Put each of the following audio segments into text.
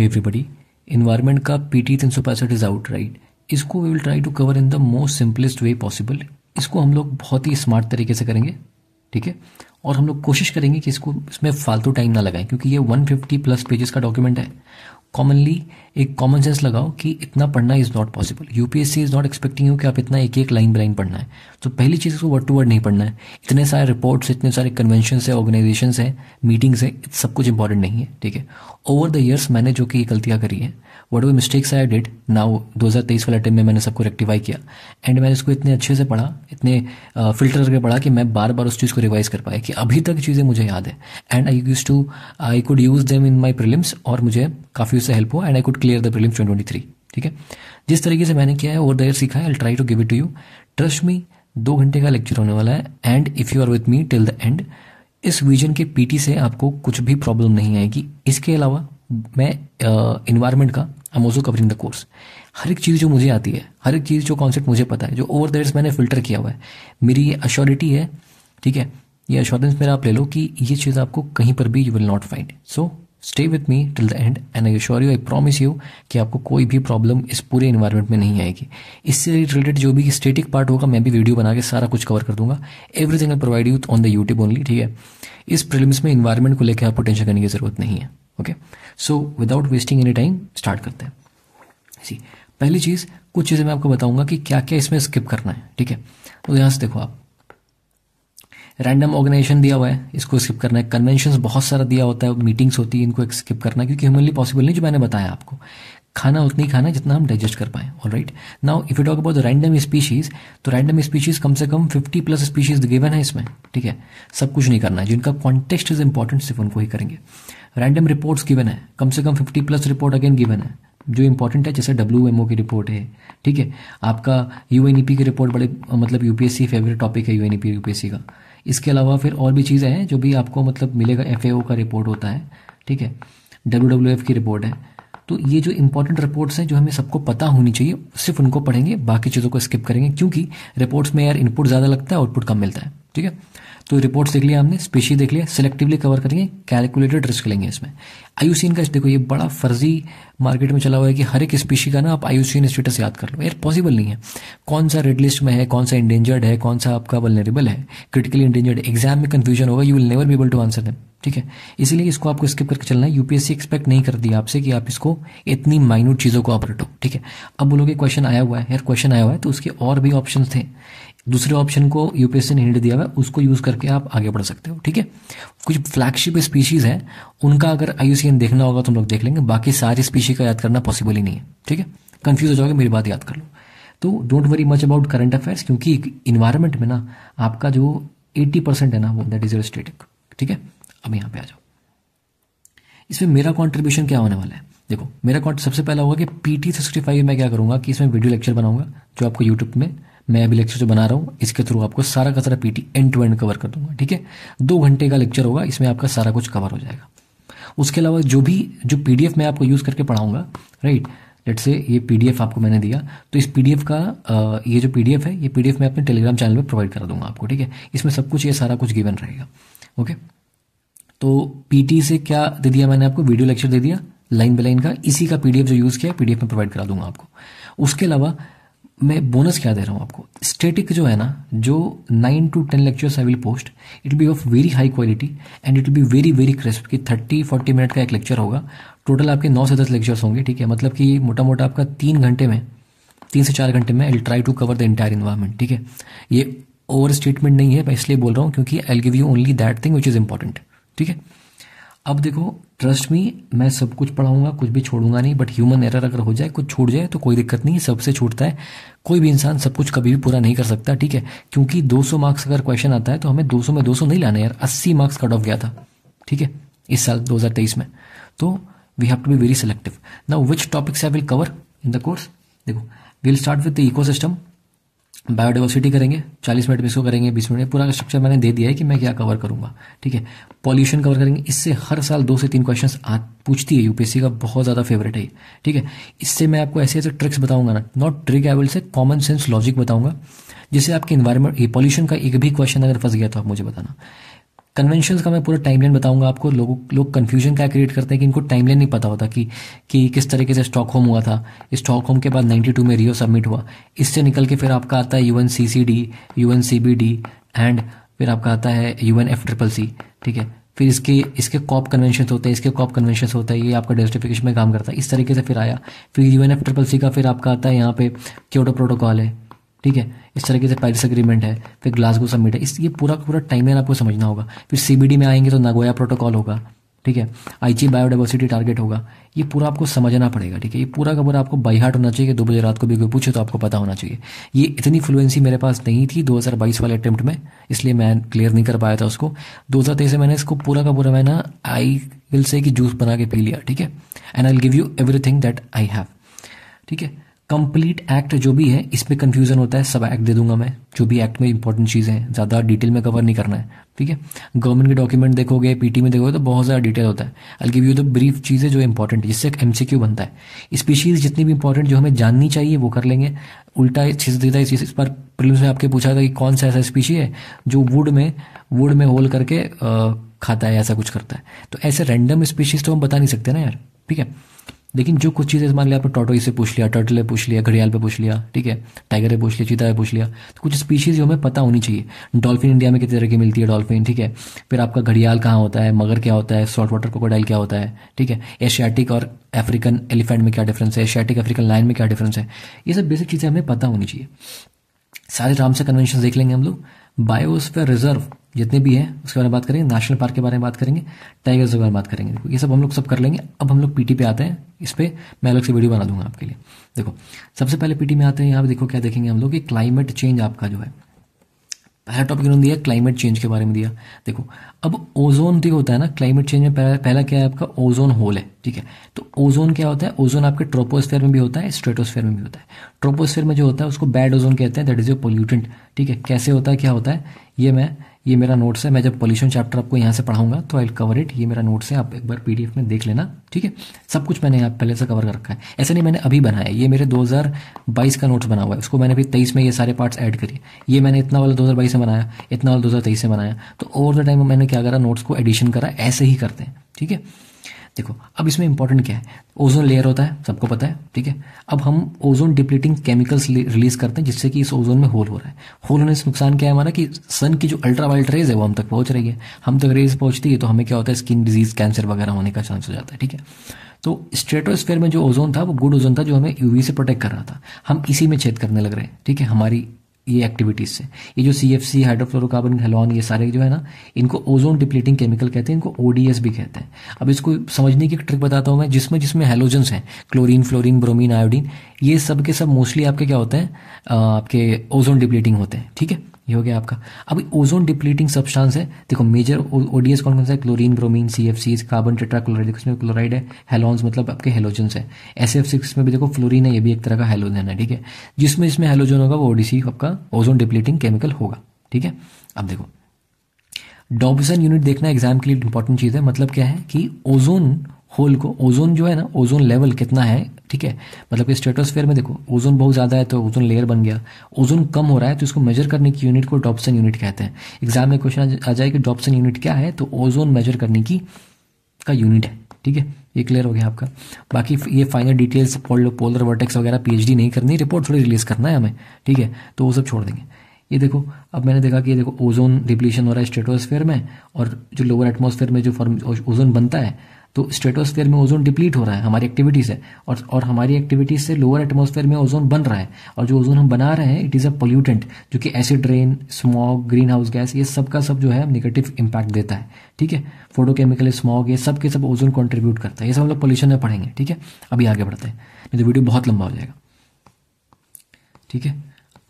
Everybody environment का P T तीन सौ पैंसठ इज़ आउट राइट इसको we will try to cover in the most simplest way possible इसको हम लोग बहुत ही स्मार्ट तरीके से करेंगे ठीक है और हम लोग कोशिश करेंगे कि इसको इसमें फालतू टाइम ना लगाएं क्योंकि ये 150 प्लस पेजेस का डॉक्यूमेंट है कॉमनली एक कॉमन सेंस लगाओ कि इतना पढ़ना is not possible UPSC is not expecting you कि आप इतना एक एक लाइन बाई लाइन पढ़ना है तो पहली चीज़ इसको वर्ड टू वर्ड नहीं पढ़ना है इतने सारे रिपोर्ट्स इतने सारे कन्वेंशन है ऑर्गेनाइजेशन है मीटिंग्स है सब कुछ इंपॉर्टेंट नहीं है ठीक है ओवर द ईयर्स मैंने जो कि ये गलतियाँ करी है whatever mistakes I did now दो हज़ार तेईस वाला टिम में मैंने सबको रेक्टिफाई किया एंड मैंने उसको इतने अच्छे से पढ़ा इतने फिल्टर uh, करके पढ़ा कि मैं बार बार उस चीज़ को रिवाइज कर पाया कि अभी तक चीज़ें मुझे याद है and I use to I could use them in my prelims और मुझे काफ़ी उससे हेल्प हो and I could clear the prelims twenty three ठीक है जिस तरीके से मैंने किया है और देर सीखा है I try to give it to you trust me दो घंटे का लेक्चर होने वाला है and if you are with me till the end इस विजन के पीटी से आपको कुछ भी प्रॉब्लम नहीं आएगी इसके अलावा मैं इन्वायरमेंट uh, का आई कवरिंग द कोर्स हर एक चीज़ जो मुझे आती है हर एक चीज़ जो कॉन्सेप्ट मुझे पता है जो ओवर द मैंने फिल्टर किया हुआ है मेरी ये अश्योरिटी है ठीक है ये अश्योरेंस मेरा आप ले लो कि ये चीज़ आपको कहीं पर भी you will not find so stay with me till the end and I sure you I promise you कि आपको कोई भी प्रॉब्लम इस पूरे इन्वायरमेंट में नहीं आएगी इससे रिलेटेड जो भी स्टेटिक पार्ट होगा मैं भी वीडियो बना के सारा कुछ कवर कर दूंगा everything I provide you on the YouTube only ठीक है इस प्रिलिम्स में इन्वायरमेंट को लेकर आपको टेंशन करने की जरूरत नहीं है okay so without wasting any time start करते हैं सी पहली चीज़ कुछ चीज़ें मैं आपको बताऊंगा कि क्या क्या इसमें स्किप करना है ठीक है तो यहां से देखो आप रैंडम ऑर्गेनाइजेशन दिया हुआ है इसको स्किप करना है कन्वेंशन बहुत सारा दिया होता है मीटिंग्स होती है इनको स्किप करना है क्योंकि ह्यूमनली पॉसिबल नहीं जो मैंने बताया आपको खाना उतनी खाना जितना हम डाइजेस्ट कर पाए all right now if you talk about random species तो रैंडम स्पीशीज कम से कम फिफ्टी प्लस स्पीशीज गिवन है इसमें ठीक है सब कुछ नहीं करना है जिनका कॉन्टेक्स्ट इज इंपॉर्टेंट सिर्फ उनको ही करेंगे रैंडम रिपोर्ट्स गिवन है कम से कम fifty plus report again given है जो इंपॉर्टेंट है जैसे डब्ल्यू एम ओ की रिपोर्ट है ठीक है आपका यू एन ई पी की रिपोर्ट बड़े मतलब यूपीएससी फेवरेट टॉपिक है यू एन पी यूपीएससी का इसके अलावा फिर और भी चीज़ें हैं जो भी आपको मतलब मिलेगा एफ ए का रिपोर्ट होता है ठीक है डब्ल्यू डब्ल्यू एफ की रिपोर्ट है तो ये जो इंपॉर्टेंट रिपोर्ट्स हैं जो हमें सबको पता होनी चाहिए सिर्फ उनको पढ़ेंगे बाकी चीज़ों को स्किप करेंगे क्योंकि रिपोर्ट्स में यार इनपुट ज़्यादा लगता है आउटपुट कम मिलता है ठीक है तो रिपोर्ट्स देख लिया हमने स्पेशी देख लिया सिलेक्टिवली कवर करेंगे कैलकुलेटेड रिस्क लेंगे इसमें आयुसीन का देखो ये बड़ा फर्जी मार्केट में चला हुआ है कि हर एक स्पीशी का ना आप आयुसीन स्टेटस याद कर लो यार पॉसिबल नहीं है कौन सा रेड लिस्ट में है कौन सा इंडेंजर्ड है कौन सा आपका वलनरेबल है क्रिटिकली इंडेंजर्ड एग्जाम में कन्फ्यूजन होगा you will never be able to answer them ठीक है इसीलिए इसको आपको स्किप करके चलना है यूपीएससी एक्सपेक्ट नहीं कर दी आपसे कि आप इसको इतनी माइन्यूट चीज़ों को ऑपरेट हो ठीक है अब बोलोगे क्वेश्चन आया हुआ है यार क्वेश्चन आया हुआ है तो उसके और भी ऑप्शन थे दूसरे ऑप्शन को यूपीएससी ने हिंट दिया हुआ है उसको यूज़ करके आप आगे बढ़ सकते हो ठीक है कुछ फ्लैगशिप स्पीशीज़ है उनका अगर आई देखना होगा तो हम लोग देख लेंगे बाकी सारी स्पीशी का याद करना पॉसिबल ही नहीं है ठीक है कंफ्यूज हो जाओगे मेरी बात याद कर लो तो don't worry much about current affairs क्योंकि इन्वायरमेंट में ना आपका जो एट्टी परसेंट है ना वो दैट इज योर स्टेटिक ठीक है अब यहाँ पे आ जाओ इसमें मेरा कॉन्ट्रीब्यूशन क्या होने वाला है देखो मेरा सबसे पहला होगा कि पीटी सिक्सटी फाइव में क्या करूंगा कि इसमें वीडियो लेक्चर बनाऊंगा जो आपको यूट्यूब में मैं अभी लेक्चर जो बना रहा हूँ इसके थ्रू आपको सारा का सारा PT end to end cover कर दूंगा ठीक है दो घंटे का लेक्चर होगा इसमें आपका सारा कुछ कवर हो जाएगा उसके अलावा जो भी जो पी मैं आपको यूज़ करके पढ़ाऊंगा राइट लेट से ये पीडीएफ आपको मैंने दिया तो इस पीडीएफ का ये जो पीडीएफ है ये पीडीएफ मैं अपने टेलीग्राम चैनल पर प्रोवाइड करा दूंगा आपको ठीक है इसमें सब कुछ ये सारा कुछ गिवन रहेगा ओके तो पीटी से क्या दे दिया मैंने आपको वीडियो लेक्चर दे दिया लाइन बाय लाइन का इसी का पीडीएफ जो यूज़ किया पीडीएफ में प्रोवाइड करा दूंगा आपको उसके अलावा मैं बोनस क्या दे रहा हूँ आपको स्टेटिक जो है ना जो nine to ten lectures I will post it be of very high quality and it be very very crisp कि थर्टी फोर्टी मिनट का एक लेक्चर होगा टोटल आपके नौ से दस लेक्चर्स होंगे ठीक है मतलब कि मोटा मोटा आपका तीन घंटे में तीन से चार घंटे में I try to cover the entire environment ठीक है ये ओवर स्टेटमेंट नहीं है मैं इसलिए बोल रहा हूँ क्योंकि I give you only that thing which is important ठीक है अब देखो ट्रस्ट मी मैं सब कुछ पढ़ाऊंगा कुछ भी छोड़ूंगा नहीं बट ह्यूमन एरर अगर हो जाए कुछ छूट जाए तो कोई दिक्कत नहीं है सबसे छूटता है कोई भी इंसान सब कुछ कभी भी पूरा नहीं कर सकता ठीक है क्योंकि 200 मार्क्स अगर क्वेश्चन आता है तो हमें 200 में 200 नहीं लाने यार 80 मार्क्स कट ऑफ गया था ठीक है इस साल दो में तो we have to be very selective now which topics I will cover in the course देखो will start with the system biodiversity करेंगे 40 मिनट में इसको करेंगे 20 मिनट पूरा स्ट्रक्चर मैंने दे दिया है कि मैं क्या कवर करूंगा ठीक है पॉल्यूशन कवर करेंगे इससे हर साल दो से तीन क्वेश्चन पूछती है यूपीएससी का बहुत ज़्यादा फेवरेट है ठीक है इससे मैं आपको ऐसे ऐसे ट्रिक्स बताऊंगा ना not trick I will say common sense logic बताऊंगा जिससे आपके इन्वायरमेंट पॉल्यूशन का एक भी क्वेश्चन अगर फंस गया तो आप मुझे बताना कन्वेंशन का मैं पूरा टाइमलाइन बताऊंगा आपको लोगों लोग कन्फ्यूजन क्या क्रिएट करते हैं कि इनको टाइमलाइन नहीं पता होता कि कि किस तरीके से स्टॉक होम हुआ था स्टॉक होम के बाद 92 में रियो सबमिट हुआ इससे निकल के फिर आपका आता है U N C C D U N C B D and फिर आपका आता है U N F triple C ठीक है फिर इसके इसके कॉप कन्वेंशन होते हैं इसके कॉप कन्वेंशन होता है ये आपका डेस्टिफिकेशन में काम करता है इस तरीके से फिर आया फिर U N F triple C का फिर आपका आता है यहाँ पे क्योटो प्रोटोकॉल है ठीक है इस तरीके से पैरिस अग्रीमेंट है फिर ग्लासगो समिट है इस ये पूरा पूरा टाइमलाइन आपको समझना होगा फिर सीबीडी में आएंगे तो नगोया प्रोटोकॉल होगा ठीक है आईची बायोडाइवर्सिटी टारगेट होगा ये पूरा आपको समझना पड़ेगा ठीक है ये पूरा का पूरा आपको बाई हार्ट होना चाहिए कि दो बजे रात को भी कोई पूछे तो आपको पता होना चाहिए ये इतनी फ्लुएंसी मेरे पास नहीं थी 2022 वाले अटैम्प्ट में इसलिए मैं क्लियर नहीं कर पाया था उसको 2023 से मैंने इसको पूरा का पूरा मैं ना आई विल से कि जूस बना के पी लिया ठीक है and I give you everything that I have ठीक है कंप्लीट एक्ट जो भी है इसमें कंफ्यूजन होता है सब एक्ट दे दूंगा मैं जो भी एक्ट में इंपॉर्टेंट चीज़ें हैं ज़्यादा डिटेल में कवर नहीं करना है ठीक है गवर्नमेंट के डॉक्यूमेंट देखोगे पीटी में देखोगे तो बहुत ज़्यादा डिटेल होता है I give you the brief चीज़ें जो इंपॉर्टेंट जिससे एम सी क्यू बनता है स्पीशीज़ जितनी भी इंपॉर्टेंट जो हमें जाननी चाहिए वो कर लेंगे उल्टा चीज़ देता है इस पर प्रिलिम्स में आपके पूछा था कि कौन सा ऐसा स्पीशी है जो वुड में वुड में होल करके खाता है ऐसा कुछ करता है तो ऐसे रैंडम स्पीशीज़ तो हम बता नहीं सकते ना यार ठीक है लेकिन जो कुछ चीज़ें मान लिया आपने टोटो से पूछ लिया टर्टल है पूछ लिया घड़ियाल पे पूछ लिया ठीक है टाइगर है पूछ लिया चीता है पूछ लिया तो कुछ स्पीशीज़ हमें पता होनी चाहिए डॉल्फिन इंडिया में कितने तरह की मिलती है डॉल्फिन ठीक है फिर आपका घड़ियाल कहाँ होता है मगर क्या होता है सॉल्ट वाटर कोकोडाइल क्या होता है ठीक है एशियाटिक और अफ्रीकन एलिफेंट में क्या डिफरेंस है एशियाटिक अफ्रीकन लाइन में क्या डिफरेंस है ये सब बेसिक चीज़ें हमें पता होनी चाहिए सारे से कन्वेंशन देख लेंगे हम लोग बायोस्फेयर रिजर्व जितने भी हैं उसके बारे में बात करेंगे नेशनल पार्क के बारे में बात करेंगे टाइगर्स के बारे में बात करेंगे देखो ये सब हम लोग सब कर लेंगे अब हम लोग पीटी पे आते हैं इस पर मैं अलग से वीडियो बना दूंगा आपके लिए देखो सबसे पहले पीटी में आते हैं यहाँ पे देखो क्या देखेंगे हम लोग कि क्लाइमेट चेंज आपका जो है पहला टॉपिक उन्होंने दिया क्लाइमेट चेंज के बारे में दिया देखो अब ओजोन जो होता है ना क्लाइमेट चेंज में पहला, पहला क्या है आपका ओजोन होल है ठीक है तो ओजोन क्या होता है ओजोन आपके ट्रोपोस्फेयर में भी होता है स्ट्रेटोस्फेयर में भी होता है ट्रोपोस्फेयर में जो होता है उसको बैड ओजोन कहते हैं दैट इज योर पोल्यूटेंट ठीक है कैसे होता है क्या होता है ये मैं ये मेरा नोट्स है मैं जब पॉल्यूशन चैप्टर आपको यहाँ से पढ़ाऊंगा तो आई कवर इट ये मेरा नोट्स है आप एक बार पीडीएफ में देख लेना ठीक है सब कुछ मैंने यहाँ पहले से कवर कर रखा है ऐसे नहीं मैंने अभी बनाया ये मेरे 2022 का नोट्स बना हुआ है उसको मैंने अभी तेईस में ये सारे पार्ट्स ऐड करिए ये मैंने इतना वाला दो से बनाया इतना वाला दो से बनाया तो ओवर द टाइम मैंने क्या करा नोट्स को एडिशन करा ऐसे ही करते हैं ठीक है देखो अब इसमें इंपॉर्टेंट क्या है ओजोन लेयर होता है सबको पता है ठीक है अब हम ओजोन डिप्लीटिंग केमिकल्स रिलीज करते हैं जिससे कि इस ओजोन में होल हो रहा है होल होने से नुकसान क्या है हमारा कि सन की जो अल्ट्रा रेज है वो हम तक पहुंच रही है हम तक रेज पहुंचती है तो हमें क्या होता है स्किन डिजीज कैंसर वगैरह होने का चांस हो जाता है ठीक है तो स्ट्रेटोस्फेयर में जो ओजोन था वो गुड ओजोन था जो हमें यूवी से प्रोटेक्ट कर रहा था हम इसी में छेद करने लग रहे हैं ठीक है हमारी ये एक्टिविटीज से ये जो सी एफ सी हाइड्रोफ्लोरोकार्बन हेलॉन ये सारे जो है ना इनको ओजोन डिप्लीटिंग केमिकल कहते हैं इनको ओडीएस भी कहते हैं अब इसको समझने की एक ट्रिक बताता हूं मैं जिसमें जिसमें हेलोजन्स हैं क्लोरीन फ्लोरीन ब्रोमीन आयोडीन ये सब के सब मोस्टली आपके क्या होते हैं आपके ओजोन डिप्लीटिंग होते हैं ठीक है ये हो गया आपका अभी ओजोन डिप्लीटिंग सब्सटेंस है देखो मेजर ओडीएस कौन कौन सा है chlorine bromine C F carbon tetrachloride देखो इसमें क्लोराइड है हेलोन्स मतलब आपके हेलोजन है एस एफ सिक्स में भी देखो फ्लोरीन है ये भी एक तरह का हेलोजन है ठीक है जिसमें इसमें हेलोजन होगा वो ओडीसी आपका ओजोन डिप्लीटिंग केमिकल होगा ठीक है अब देखो डॉबसन यूनिट देखना एग्जाम के लिए इंपॉर्टेंट चीज़ है मतलब क्या है कि ओजोन होल को ओजोन जो है ना ओजोन लेवल कितना है ठीक है मतलब कि स्टेटोस्फेयर में देखो ओजोन बहुत ज़्यादा है तो ओजोन लेयर बन गया ओजोन कम हो रहा है तो इसको मेजर करने की यूनिट को डॉप्सन यूनिट कहते हैं एग्जाम में क्वेश्चन आ जाए कि डॉप्सन यूनिट क्या है तो ओजोन मेजर करने की का यूनिट है ठीक है ये क्लियर हो गया आपका बाकी ये फाइनल डिटेल्स पोलर वर्टेक्स वगैरह पीएचडी नहीं करनी रिपोर्ट थोड़ी रिलीज करना है हमें ठीक है तो वो सब छोड़ देंगे ये देखो अब मैंने देखा कि ये देखो ओजोन डिप्लीशन हो रहा है स्टेटोस्फेयर में और जो लोअर एटमोसफेयर में जो फॉर्म ओजोन बनता है तो स्ट्रेटोस्फेयर में ओजोन डिप्लीट हो रहा है हमारी एक्टिविटी से और और हमारी एक्टिविटीज से लोअर एटमोस्फेयर में ओजोन बन रहा है और जो ओजोन हम बना रहे हैं इट इज़ अ पोल्यूटेंट जो कि acid rain smog green house gas ये सब का सब जो है निगेटिव इम्पैक्ट देता है ठीक है फोटोकेमिकल स्मॉग ये सब के सब ओजोन कॉन्ट्रीब्यूट करता है ये सब हम लोग पोल्यूशन में पढ़ेंगे ठीक है अभी आगे बढ़ते हैं नहीं तो वीडियो बहुत लंबा हो जाएगा ठीक है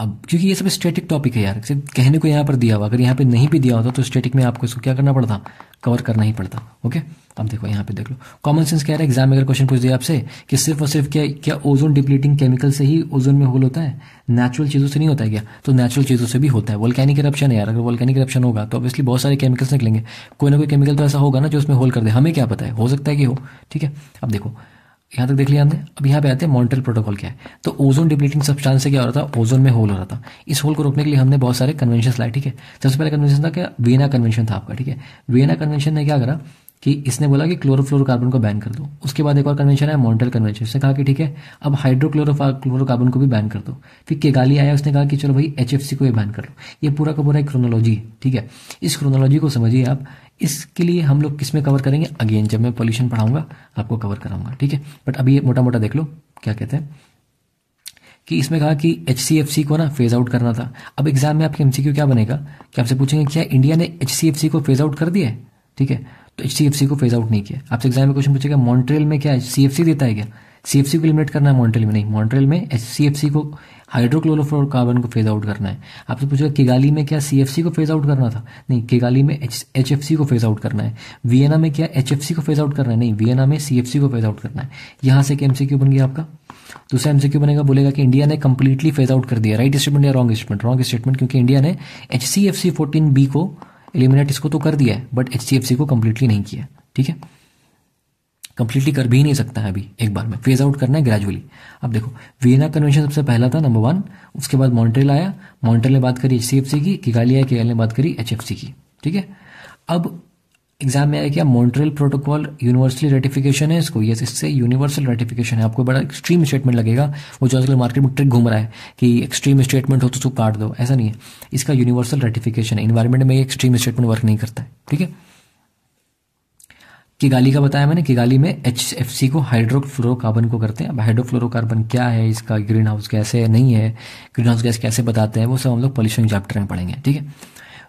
अब क्योंकि ये सब स्टैटिक टॉपिक है यार सिर्फ कहने को यहां पर दिया हुआ अगर यहाँ पे नहीं भी दिया होता तो स्टैटिक में आपको इसको क्या करना पड़ता कवर करना ही पड़ता ओके अब देखो यहाँ पे देख लो कॉमन सेंस कह रहा है एग्जाम में अगर क्वेश्चन पूछ दिया आपसे कि सिर्फ और सिर्फ क्या क्या ओजोन डिप्लीटिंग केमिकल से ही ओजोन में होल होता है नेचुरल चीज़ों से नहीं होता है क्या तो नेचुरल चीज़ों से भी होता है वोल्कैनिक करप्शन है यार अगर वोल्कैनिक करप्शन होगा तो ऑब्वियसली बहुत सारे केमिकल्स निकलेंगे कोई ना कोई केमिकल तो ऐसा होगा ना जो उसमें होल कर दे हमें क्या पता है हो सकता है कि हो ठीक है अब देखो यहाँ तक देख लिया हमने अब यहाँ पे आते हैं मॉन्ट्रल प्रोटोकॉल क्या है तो ओजोन डिप्लीटिंग सब्सटेंस से क्या हो रहा था ओजोन में होल हो रहा था इस होल को रोकने के लिए हमने बहुत सारे कन्वेंशन लाए ठीक है सबसे पहले कन्वेंशन था क्या वेना कन्वेंशन था आपका ठीक है वेना कन्वेंशन ने क्या करा कि इसने बोला कि क्लोरोफ्लोरोकार्बन को बैन कर दो उसके बाद एक और कन्वेंशन है मॉन्टल कन्वेंशन उसने कहा कि ठीक है अब हाइड्रोक्लोरोक्लोरोकार्बन को भी बैन कर दो फिर केगाली आया उसने कहा कि चलो भाई एच को भी बैन कर लो ये पूरा का पूरा एक क्रोनोलॉजी है ठीक है इस क्रोनोलॉजी को समझिए आप इसके लिए हम लोग किस में कवर करेंगे अगेन जब मैं पॉल्यूशन पढ़ाऊंगा आपको कवर कराऊंगा ठीक है बट अभी ये मोटा मोटा देख लो क्या कहते हैं कि इसमें कहा कि एच को ना फेज आउट करना था अब एग्जाम में आपके एमसीक्यू क्या बनेगा कि आपसे पूछेंगे क्या इंडिया ने एच को फेज आउट कर दिया है ठीक है तो सी को फेज आउट नहीं किया आपसे एग्जाम में क्वेश्चन पूछेगा मॉन्ट्रेल में क्या सी सी देता है क्या सी को लिमिट करना है मॉन्ट्रेल में नहीं मॉन्ट्रेल में एच को हाइड्रोक्लोरोफ्लोर कार्बन को फेज आउट करना है आपसे पूछेगा किगाली में क्या सी को फेज आउट करना था नहीं किगाली में एच एफ सी को फेज आउट करना है वियना में क्या एच एफ सी को फेज आउट करना है नहीं वियना में सी को फेज आउट करना है यहाँ से एक एमसीक्यू बन गया आपका दूसरा एमसीक्यू बनेगा बोलेगा कि इंडिया ने कंप्लीटली फेज आउट कर दिया राइट स्टेटमेंट या रॉन्ग स्टेटमेंट रॉन्ग स्टेटमेंट क्योंकि इंडिया ने H C F C fourteen B को एलिमिनेट इसको तो कर दिया है बट एच को कम्प्लीटली नहीं किया ठीक है कंप्लीटली कर भी नहीं सकता है अभी एक बार में फेज आउट करना है ग्रेजुअली अब देखो वीना कन्वेंशन सबसे पहला था नंबर वन उसके बाद मॉन्ट्रेल आया मॉन्ट्रेल ने बात करी एच की किगाली के ने बात करी एच की ठीक है अब एग्जाम में आया क्या मॉन्ट्रियल प्रोटोकॉल यूनिवर्सली रेटिफिकेशन है इसको यस इससे यूनिवर्सल रेटिफिकेशन है आपको बड़ा एक्सट्रीम स्टेटमेंट लगेगा वो जो आजकल मार्केट में ट्रिक घूम रहा है कि एक्सट्रीम स्टेटमेंट हो तो उसको काट दो ऐसा नहीं है इसका यूनिवर्सल रेटिफिकेशन है इन्वायरमेंट में एक्सट्रीम स्टेटमेंट वर्क नहीं करता है ठीक है किगाली का बताया मैंने किगाली में एच एफ सी को हाइड्रोफ्लोरोबन को करते हैं अब हाइड्रोफ्लोरोकार्बन क्या है इसका ग्रीन हाउस गैस है नहीं है ग्रीन हाउस गैस कैसे बताते हैं वो सब हम लोग पॉल्यूशन चैप्टर में पढ़ेंगे ठीक है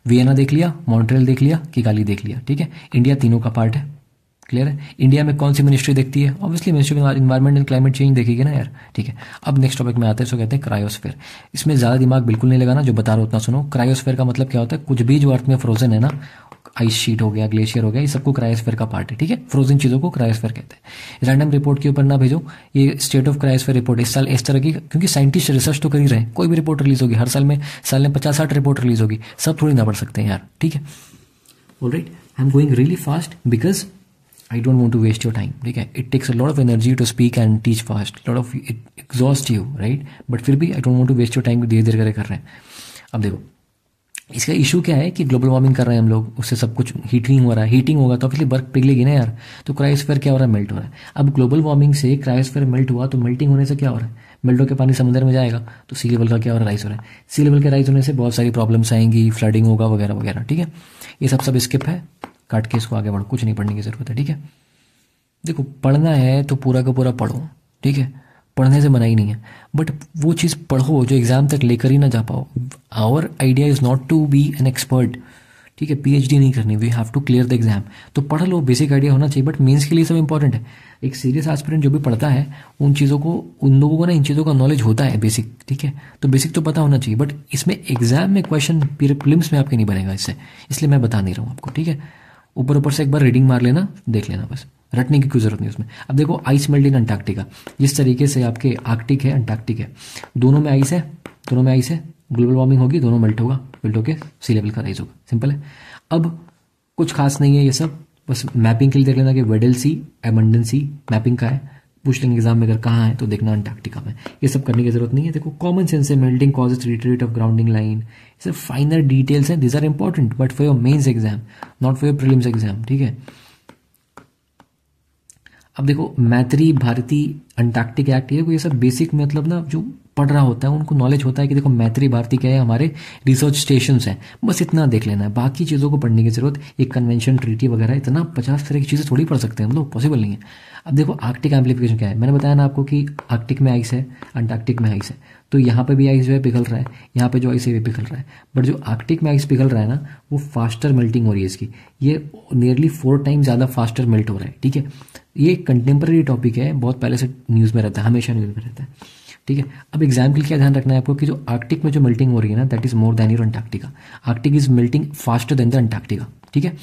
वियना देख लिया मॉन्ट्रियल देख लिया किगाली देख लिया ठीक है इंडिया तीनों का पार्ट है क्लियर है इंडिया में कौन सी मिनिस्ट्री देखती है obviously ministry of environment and climate change देखेगी ना यार ठीक है अब नेक्स्ट टॉपिक में आते हैं सो कहते हैं क्रायोस्फेयर इसमें ज़्यादा दिमाग बिल्कुल नहीं लगाना जो बता रहा उतना सुनो क्रायोस्फेयर का मतलब क्या होता है कुछ भी जो अर्थ में फ्रोजन है ना आइस शीट हो गया ग्लेशियर हो गया ये सबको क्रायोस्फेयर का पार्ट है ठीक है फ्रोजन चीज़ों को क्रायोस्फेयर कहते हैं रैंडम रिपोर्ट के ऊपर ना भेजो ये स्टेट ऑफ क्रायोस्फेयर रिपोर्ट इस साल इस तरह की क्योंकि साइंटिस्ट रिसर्च तो कर ही रहे हैं कोई भी रिपोर्ट रिलीज होगी हर साल में साल में पचास साठ रिपोर्ट रिलीज होगी सब थोड़ी ना पढ़ सकते हैं यार ठीक है all right I am going really fast because I don't want to waste your time ठीक है it takes a lot of energy to speak and teach fast lot of it exhaust you right but फिर भी I don't want to waste your time धीरे धीरे करके कर रहे हैं अब देखो इसका इशू क्या है कि ग्लोबल वार्मिंग कर रहे हैं हम लोग उससे सब कुछ हीटिंग हो रहा है हीटिंग होगा तो ऑब्वियसली बर्फ पिघलेगी ना यार तो क्राइसफेयर क्या हो रहा है मेल्ट हो रहा है अब ग्लोबल वार्मिंग से क्राइसफेयर मेल्ट हुआ तो मेल्टिंग होने से क्या हो रहा है मेल्ट के पानी समुद्र में जाएगा तो सी लेवल का क्या हो रहा है राइस हो रहा है सी लेवल के राइस होने से बहुत सारी प्रॉब्लम्स आएंगी फ्लडिंग होगा वगैरह वगैरह ठीक है ये सब सब स्किप है काट के इसको आगे बढ़ो कुछ नहीं पढ़ने की ज़रूरत है ठीक है देखो पढ़ना है तो पूरा का पूरा पढ़ो ठीक है पढ़ने से मना ही नहीं है बट वो चीज़ पढ़ो जो एग्ज़ाम तक लेकर ही ना जा पाओ our idea is not to be an expert ठीक है पीएचडी नहीं करनी we have to clear the exam तो पढ़ लो बेसिक आइडिया होना चाहिए बट मेंस के लिए सब इंपॉर्टेंट है एक सीरियस एस्पिरेंट जो भी पढ़ता है उन चीज़ों को उन लोगों को ना इन चीज़ों का नॉलेज होता है बेसिक ठीक है तो बेसिक तो पता होना चाहिए बट इसमें एग्जाम में क्वेश्चन फिल्म्स में आपके नहीं बनेगा इससे इसलिए मैं बता नहीं रहा हूँ आपको ठीक है ऊपर ऊपर से एक बार रीडिंग मार लेना देख लेना बस रटने की कोई ज़रूरत नहीं उसमें अब देखो आइस मेल्टिंग अंटार्कटिका जिस तरीके से आपके आर्कटिक है अंटार्कटिक है दोनों में आइस है दोनों में आइस है ग्लोबल वार्मिंग होगी दोनों मेल्ट होगा मेल्ट होकर सी लेवल का राइज होगा सिंपल है अब कुछ खास नहीं है ये सब बस मैपिंग के लिए देख लेना कि वेडल सी सी मैपिंग का है पूछ लेंगे एग्जाम में अगर कहाँ है तो देखना अंटार्कटिका में ये सब करने की जरूरत नहीं है देखो कॉमन सेंस है melting causes retreat of grounding line ये सब फाइनल डिटेल्स हैं these are important but for your mains exam not for your prelims exam ठीक है अब देखो मैत्री भारती अंटार्कटिक एक्ट ये ये सब बेसिक मतलब ना जो पढ़ रहा होता है उनको नॉलेज होता है कि देखो मैत्री भारती क्या है हमारे रिसर्च स्टेशन है बस इतना देख लेना है बाकी चीज़ों को पढ़ने की ज़रूरत एक कन्वेंशन ट्रीटी वगैरह इतना पचास तरह की चीज़ें थोड़ी पढ़ सकते हैं हम लोग पॉसिबल नहीं है अब देखो आर्कटिक एम्पलीफिकेशन क्या है मैंने बताया ना आपको कि आर्टिक में आइस है अंटार्कटिक में आइस है तो यहाँ पे भी आइस जो है पिघल रहा है यहाँ पे जो आइस है पिघल रहा है बट जो आर्कटिक में आइस पिघल रहा है ना वो फास्टर मेल्टिंग हो रही है इसकी ये नियरली फोर टाइम ज़्यादा फास्टर मेल्ट हो रहा है ठीक है ये कंटेम्प्रेरी टॉपिक है बहुत पहले से न्यूज़ में रहता है हमेशा न्यूज़ में रहता है ठीक है अब एग्जाम के लिए क्या ध्यान रखना है आपको कि जो आर्कटिक में जो मेल्टिंग हो रही है ना that is more than your Antarctica Arctic is melting faster than the Antarctica ठीक है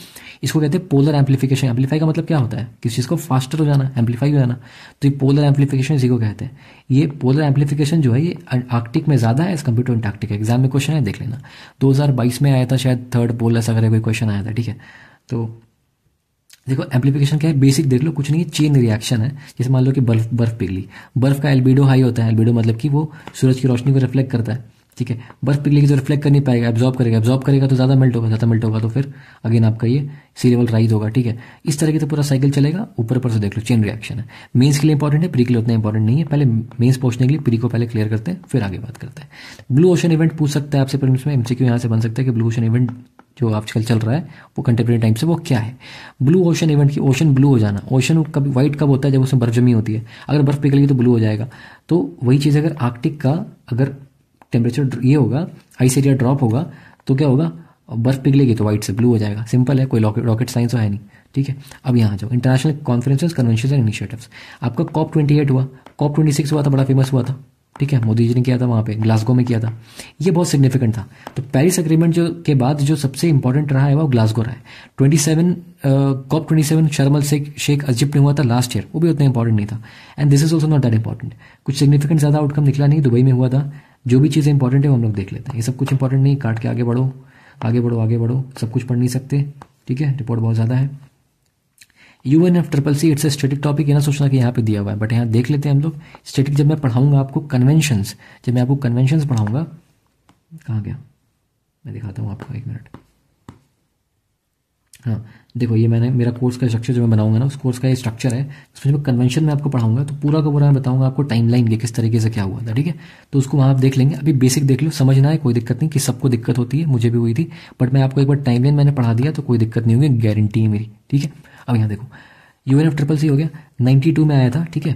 इसको कहते हैं पोलर एम्पलीफिकेशन एम्पलीफाई का मतलब क्या होता है किसी चीज़ को फास्टर हो जाना एम्पलीफाई हो जाना तो ये पोलर एम्पलीफिकेशन इसी को कहते हैं ये पोलर एम्पलीफिकेशन जो है ये आर्कटिक में ज़्यादा है as compare to Antarctic exam में क्वेश्चन है देख लेना दो में आया था शायद थर्ड पोलर अगर कोई क्वेश्चन आया था ठीक है तो देखो एम्प्लीफिकेशन क्या है बेसिक देख लो कुछ नहीं है चेन रिएक्शन है जैसे मान लो कि बर्फ बर्फ पिघली बर्फ का एल्बिडो हाई होता है एल्बिडो मतलब कि वो सूरज की रोशनी को रिफ्लेक्ट करता है ठीक है बर्फ पिघलेगी तो रिफ्लेक्ट कर नहीं पाएगा एब्जॉर्ब करेगा एब्जॉर्ब करेगा तो ज़्यादा मेल्ट होगा ज़्यादा मेल्ट होगा तो फिर अगेन आपका ये सी लेवल राइज होगा ठीक है इस तरह की तो पूरा साइकिल चलेगा ऊपर ऊपर से देख लो चेन रिएक्शन है मेन्स के लिए इंपॉर्टेंट है प्री के लिए उतना इंपॉर्टेंट नहीं है पहले मेन्स पहुंचने के लिए प्री को पहले क्लियर करते हैं फिर आगे बात करते हैं ब्लू ओशन इवेंट पूछ सकता है आपसे प्रिंस में एमसीक्यू यहाँ से बन सकता है कि ब्लू ओशन इवेंट जो आजकल चल रहा है वो कंटेम्प्रेरी टाइम से वो क्या है ब्लू ओशन इवेंट की ओशन ब्लू हो जाना ओशन कभी वाइट कब होता है जब उसमें बर्फ जमी होती है अगर बर्फ़ पिघलेगी तो ब्लू हो जाएगा तो वही चीज़ अगर आर्कटिक का अगर टेम्परेचर ये होगा आइस एरिया ड्रॉप होगा तो क्या होगा बर्फ़ पिघलेगी तो व्हाइट से ब्लू हो जाएगा सिंपल है कोई रॉकेट साइंस तो है नहीं ठीक है अब यहाँ जाओ international conference convention and initiatives आपका कॉप ट्वेंटी एट हुआ कॉप ट्वेंटी सिक्स हुआ था बड़ा फेमस हुआ था ठीक है मोदी जी ने किया था वहाँ पे ग्लासगो में किया था ये बहुत सिग्निफिकेंट था तो पेरिस अग्रीमेंट जो के बाद जो सबसे इंपॉर्टेंट रहा है वो ग्लासगो रहा है twenty seven COP twenty seven Sharm el Sheikh Sheikh Egypt ने हुआ था लास्ट ईयर वो भी उतना इंपॉर्टेंट नहीं था and this is also not that important कुछ सिग्निफिकेंट ज़्यादा आउटकम निकला नहीं दुबई में हुआ था जो भी चीज़ें इंपॉर्टेंट है वो हम लोग देख लेते हैं ये सब कुछ इंपॉर्टेंट नहीं काट के आगे बढ़ो आगे बढ़ो आगे बढ़ो सब कुछ पढ़ नहीं सकते ठीक है रिपोर्ट बहुत ज़्यादा है U N F triple C it's static topic ये ना सोचना कि यहाँ पे दिया हुआ है बट यहाँ देख लेते हैं हम लोग स्टेटिक जब मैं पढ़ाऊंगा आपको कन्वेंशंस जब मैं आपको कन्वेंशंस पढ़ाऊंगा कहाँ गया मैं दिखाता हूँ आपको एक मिनट हाँ देखो ये मैंने मेरा कोर्स का स्ट्रक्चर जो मैं बनाऊंगा ना उस कोर्स का ये स्ट्रक्चर है उसमें जब कन्वेंशन में आपको पढ़ाऊंगा तो पूरा का पूरा मैं बताऊंगा आपको टाइम लाइन के किस तरीके से क्या हुआ था ठीक है तो उसको वहाँ आप देख लेंगे अभी बेसिक देख लो समझना है कोई दिक्कत नहीं कि सबको दिक्कत होती है मुझे भी हुई थी बट मैं आपको एक बार टाइम लाइन मैंने पढ़ा दिया तो कोई दिक्कत नहीं होगी गारंटी है मेरी ठीक है अब यहाँ देखो U N F triple C हो गया नाइन्टी टू में आया था ठीक है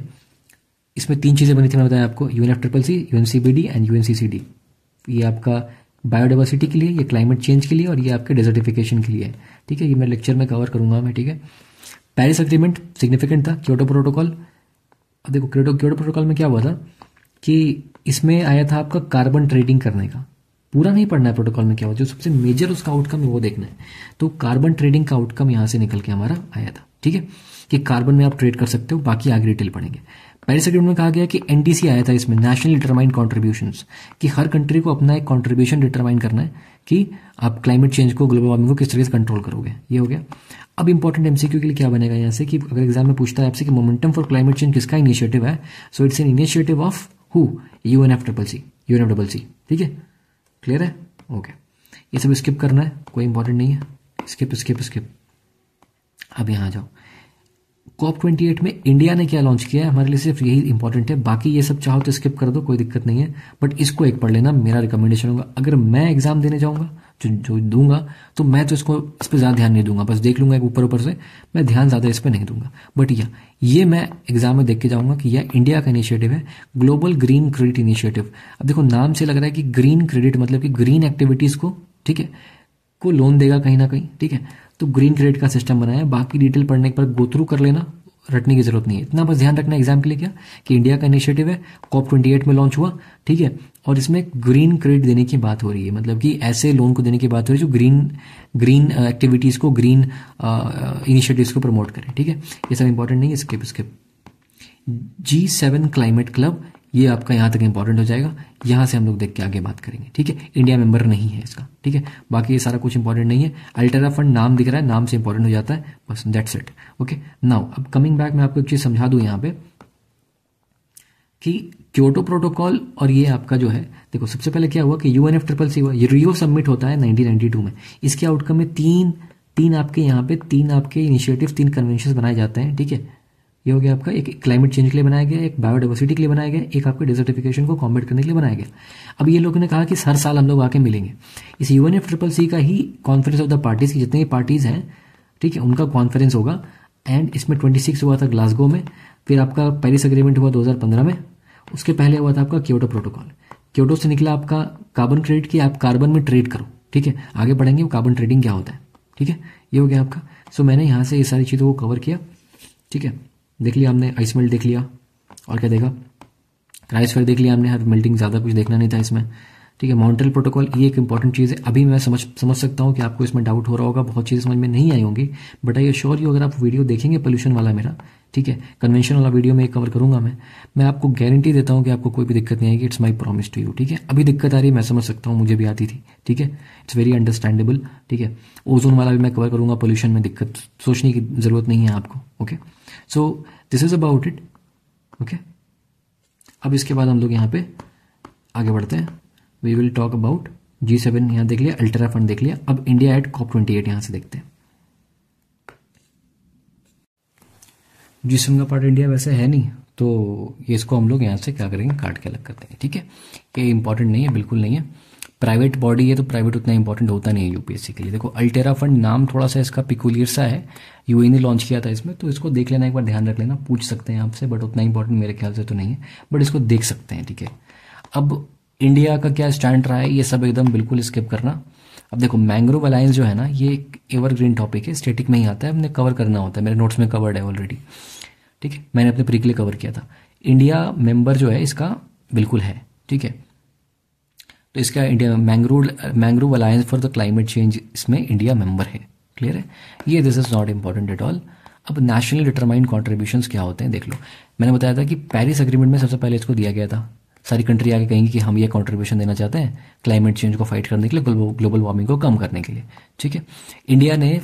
इसमें तीन चीज़ें बनी थी मैंने बताया आपको U N F triple C U N C B D and U N C C D ये आपका बायोडाइवर्सिटी के लिए ये क्लाइमेट चेंज के लिए और ये आपके डेजर्टिफिकेशन के लिए है ठीक है ये मैं लेक्चर में कवर करूंगा मैं ठीक है पेरिस अग्रीमेंट सिग्निफिकेंट था क्योटो प्रोटोकॉल अब देखो क्योटो क्योटो प्रोटोकॉल में क्या हुआ था कि इसमें आया था आपका कार्बन ट्रेडिंग करने का पूरा नहीं पढ़ना है प्रोटोकॉल में क्या हुआ जो सबसे मेजर उसका आउटकम है वो देखना है तो कार्बन ट्रेडिंग का आउटकम यहां से निकल के हमारा आया था ठीक है कि कार्बन में आप ट्रेड कर सकते हो बाकी आगे डिटेल पढ़ेंगे पेरिस अग्रीमेंट में कहा गया कि एनडीसी आया था इसमें नेशनल डिटरमाइंड कॉन्ट्रीब्यूशन कि हर कंट्री को अपना एक कॉन्ट्रीब्यूशन डिटरमाइन करना है कि आप क्लाइमेट चेंज को ग्लोबल वार्मिंग को किस तरीके से कंट्रोल करोगे ये हो गया अब इंपॉर्टेंट एमसीक्यू के लिए क्या बनेगा यहाँ से कि अगर एग्जाम में पूछता है आपसे कि मोमेंटम फॉर क्लाइमेट चेंज किसका इनिशिएटिव है so it's an initiative of who U N F triple C U N F double C ठीक है क्लियर है ओके ये सब स्किप करना है कोई इंपॉर्टेंट नहीं है स्किप स्किप स्किप अब यहाँ जाओ कॉप ट्वेंटी एट में इंडिया ने क्या लॉन्च किया है हमारे लिए सिर्फ यही इंपॉर्टेंट है बाकी ये सब चाहो तो स्किप कर दो कोई दिक्कत नहीं है बट इसको एक पढ़ लेना मेरा रिकमेंडेशन होगा अगर मैं एग्जाम देने जाऊंगा जो जो दूंगा तो मैं तो इसको इस पर ज़्यादा ध्यान नहीं दूंगा बस देख लूंगा एक ऊपर ऊपर से मैं ध्यान ज़्यादा इस पर नहीं दूंगा बट या ये मैं एग्जाम में देख के जाऊंगा कि यह इंडिया का इनिशिएटिव है ग्लोबल ग्रीन क्रेडिट इनिशिएटिव अब देखो नाम से लग रहा है कि ग्रीन क्रेडिट मतलब कि ग्रीन एक्टिविटीज़ को ठीक है को लोन देगा कहीं ना कहीं ठीक है तो ग्रीन क्रेडिट का सिस्टम बनाया बाकी डिटेल पढ़ने के गो थ्रू कर लेना रटने की ज़रूरत नहीं है इतना बस ध्यान रखना एग्जाम के लिए क्या कि इंडिया का इनिशिएटिव है कॉप ट्वेंटी एट में लॉन्च हुआ ठीक है और इसमें ग्रीन क्रेडिट देने की बात हो रही है मतलब कि ऐसे लोन को देने की बात हो रही है जो ग्रीन ग्रीन एक्टिविटीज़ को ग्रीन इनिशिएटिव्स uh, uh, को प्रमोट करें ठीक है ये सब इंपॉर्टेंट नहीं है skip skip G seven climate club ये आपका यहाँ तक इंपॉर्टेंट हो जाएगा यहाँ से हम लोग देख के आगे बात करेंगे ठीक है इंडिया मेंबर नहीं है इसका ठीक है बाकी ये सारा कुछ इंपॉर्टेंट नहीं है अल्टेरा फंड नाम दिख रहा है नाम से इंपॉर्टेंट हो जाता है बस दैट्स इट ओके नाउ अब कमिंग बैक मैं आपको एक चीज़ समझा दू यहाँ पे कि क्योटो प्रोटोकॉल और ये आपका जो है देखो सबसे पहले क्या हुआ कि U N F triple C हुआ रियो सबमिट होता है 1992 में इसके आउटकम में तीन तीन आपके यहाँ पे तीन आपके इनिशिएटिव तीन कन्वेंशन बनाए जाते हैं ठीक है ये हो गया आपका एक क्लाइमेट चेंज के लिए बनाया गया एक बायोडाइवर्सिटी के लिए बनाया गया एक आपके डिजर्टिफिकेशन को कॉम्बेट करने के लिए बनाया गया अब ये लोगों ने कहा कि हर साल हम लोग आके मिलेंगे इस यू ट्रिपल सी का ही कॉन्फ्रेंस ऑफ द पार्टीज की जितनी पार्टीज़ हैं ठीक है उनका कॉन्फ्रेंस होगा एंड इसमें ट्वेंटी सिक्स हुआ था ग्लासगो में फिर आपका पेरिस अग्रीमेंट हुआ दो में उसके पहले हुआ था आपका क्योटो प्रोटोकॉल क्योटो से निकला आपका कार्बन क्रेडिट कि आप कार्बन में ट्रेड करो ठीक है आगे बढ़ेंगे वो कार्बन ट्रेडिंग क्या होता है ठीक है ये हो गया आपका सो मैंने यहाँ से ये सारी चीज़ों को कवर किया ठीक है देख लिया हमने आइस मेल्ट देख लिया और क्या देखा क्राइस्फेयर देख लिया हमने हर मेल्टिंग ज़्यादा कुछ देखना नहीं था इसमें ठीक है माउंटेल प्रोटोकॉल ये एक इंपॉर्टेंट चीज़ है अभी मैं समझ समझ सकता हूँ कि आपको इसमें डाउट हो रहा होगा बहुत चीज़ समझ में नहीं आई होंगी बट आई श्योर यू अगर आप वीडियो देखेंगे पोल्यूशन वाला मेरा ठीक है कन्वेंशन वाला वीडियो में कवर करूंगा मैं मैं आपको गारंटी देता हूँ कि आपको कोई भी दिक्कत नहीं आएगी it's my promise to you ठीक है अभी दिक्कत आ रही है मैं समझ सकता हूँ मुझे भी आती थी ठीक है इट्स वेरी अंडरस्टैंडेबल ठीक है ओजोन वाला भी मैं कवर करूंगा पोल्यूशन में दिक्कत सोचने की जरूरत नहीं है आपको okay okay? So this is about it okay अब इसके बाद हम लोग यहाँ पे आगे बढ़ते हैं we will talk about G seven यहाँ देख लिया अल्ट्रा फंड देख लिया अब India at COP twenty eight यहाँ से देखते हैं जी सेवन का पार्ट इंडिया वैसे है नहीं तो ये इसको हम लोग यहाँ से क्या करेंगे काट के अलग कर देंगे ठीक है ये इंपॉर्टेंट नहीं है बिल्कुल नहीं है प्राइवेट बॉडी है तो प्राइवेट उतना इंपॉर्टेंट होता नहीं है यूपीएससी के लिए देखो अल्टेरा फंड नाम थोड़ा सा इसका पिकुलियर सा है यूए ने लॉन्च किया था इसमें तो इसको देख लेना एक बार ध्यान रख लेना पूछ सकते हैं आपसे बट उतना इंपॉर्टेंट मेरे ख्याल से तो नहीं है बट इसको देख सकते हैं ठीक है अब इंडिया का क्या स्टैंड रहा है ये सब एकदम बिल्कुल स्किप करना अब देखो मैंग्रोव अलायंस जो है ना ये एक एवरग्रीन टॉपिक है स्टेटिक में ही आता है हमने कवर करना होता है मेरे नोट्स में कवर्ड है ऑलरेडी ठीक है मैंने अपने प्री के लिए कवर किया था इंडिया मेंबर जो है इसका बिल्कुल है ठीक है तो इसका India mangrove mangrove alliance for the climate change इसमें इंडिया मेंबर है क्लियर है ये this is not important at all अब नेशनल डिटरमाइन कॉन्ट्रीब्यूशन क्या होते हैं देख लो मैंने बताया था कि पेरिस अग्रीमेंट में सबसे पहले इसको दिया गया था सारी कंट्री आगे कहेंगी कि हम ये कॉन्ट्रीब्यूशन देना चाहते हैं क्लाइमेट चेंज को फाइट करने के लिए ग्लोबल वार्मिंग को कम करने के लिए ठीक है इंडिया ने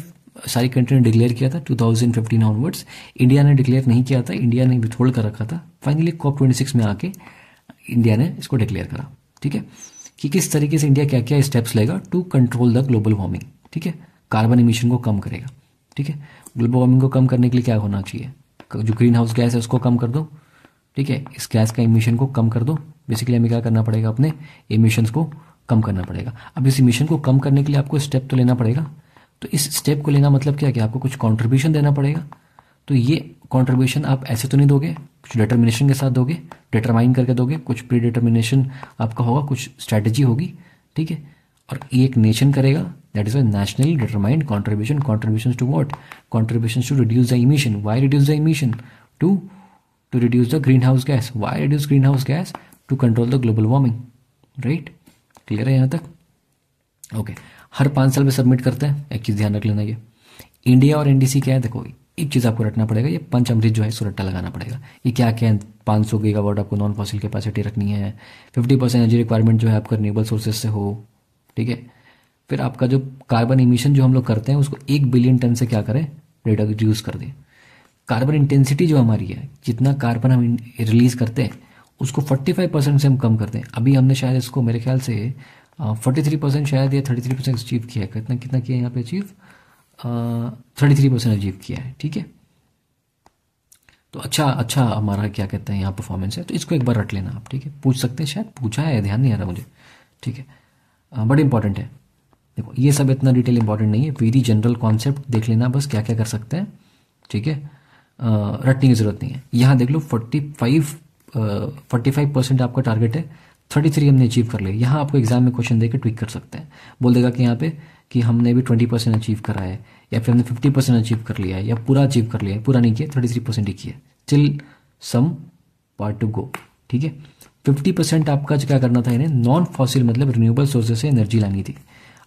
सारी कंट्री ने डिक्लेयर किया था 2015 ऑनवर्ड्स इंडिया ने डिक्लेयर नहीं किया था इंडिया ने होल्ड कर रखा था फाइनली कॉप 26 में आके इंडिया ने इसको डिक्लेयर करा ठीक है कि किस तरीके से इंडिया क्या क्या स्टेप्स लेगा to control the global warming ठीक है कार्बन इमिशन को कम करेगा ठीक है ग्लोबल वार्मिंग को कम करने के लिए क्या होना चाहिए जो ग्रीन हाउस गैस है उसको कम कर दो ठीक है इस गैस का इमिशन को कम कर दो बेसिकली हमें क्या करना पड़ेगा अपने इमिशन को कम करना पड़ेगा अब इस इमिशन को कम करने के लिए आपको स्टेप तो लेना पड़ेगा तो इस स्टेप को लेना मतलब क्या कि आपको कुछ कॉन्ट्रीब्यूशन देना पड़ेगा तो ये कॉन्ट्रीब्यूशन आप ऐसे तो नहीं दोगे कुछ डिटर्मिनेशन के साथ दोगे डिटरमाइन करके दोगे कुछ प्री डिटर्मिनेशन आपका होगा कुछ स्ट्रैटेजी होगी ठीक है और ये एक नेशन करेगा that is a nationally determined contribution contribution to what contribution to reduce the emission why reduce the emission to to reduce the green house gas why reduce green house gas to control the global warming right clear है यहाँ तक okay okay. हर पाँच साल में submit करते हैं एक चीज़ ध्यान रख लेना ये इंडिया और एनडीसी क्या है देखो एक चीज़ आपको रखना पड़ेगा ये पंच अमृत जो है सुरट्टा लगाना पड़ेगा ये क्या क्या पांच सौ गीगा वर्ड आपको नॉन फॉसिल कैपेसिटी रखनी है फिफ्टी परसेंट एनर्जी रिक्वायरमेंट जो है आपका रिन्यूबल सोर्सेज से हो ठीक है फिर आपका जो कार्बन इमिशन जो हम लोग करते हैं उसको एक बिलियन टन से क्या करें रिड्यूस कर दें कार्बन इंटेंसिटी जो हमारी है जितना कार्बन हम रिलीज़ करते हैं उसको 45 परसेंट से हम कम करते हैं अभी हमने शायद इसको मेरे ख्याल से 43 परसेंट शायद या 33 परसेंट अचीव किया है कितना कितना किया यहाँ पे achieve thirty three percent achieve किया है ठीक है तो अच्छा अच्छा हमारा क्या कहते हैं यहाँ परफॉर्मेंस है तो इसको एक बार रट लेना आप ठीक है पूछ सकते हैं शायद पूछा है ध्यान नहीं आ रहा मुझे ठीक है बट इंपॉर्टेंट है देखो ये सब इतना डिटेल इंपॉर्टेंट नहीं है वेरी जनरल कॉन्सेप्ट देख लेना बस क्या क्या कर सकते हैं ठीक है रटने की ज़रूरत नहीं है यहाँ देख लो forty five forty five percent आपका टारगेट है थर्टी थ्री हमने अचीव कर लिया यहाँ आपको एग्जाम में क्वेश्चन देकर ट्विक कर सकते हैं बोल देगा कि यहाँ पे कि हमने भी ट्वेंटी परसेंट अचीव करा है या फिर हमने फिफ्टी परसेंट अचीव कर लिया है या पूरा अचीव कर लिया है पूरा नहीं किया थर्टी थ्री परसेंट ही किया still some part to go ठीक है फिफ्टी परसेंट आपका क्या करना था इन्हें नॉन फॉसिल मतलब रिन्यूएबल सोर्सेज से एनर्जी लानी थी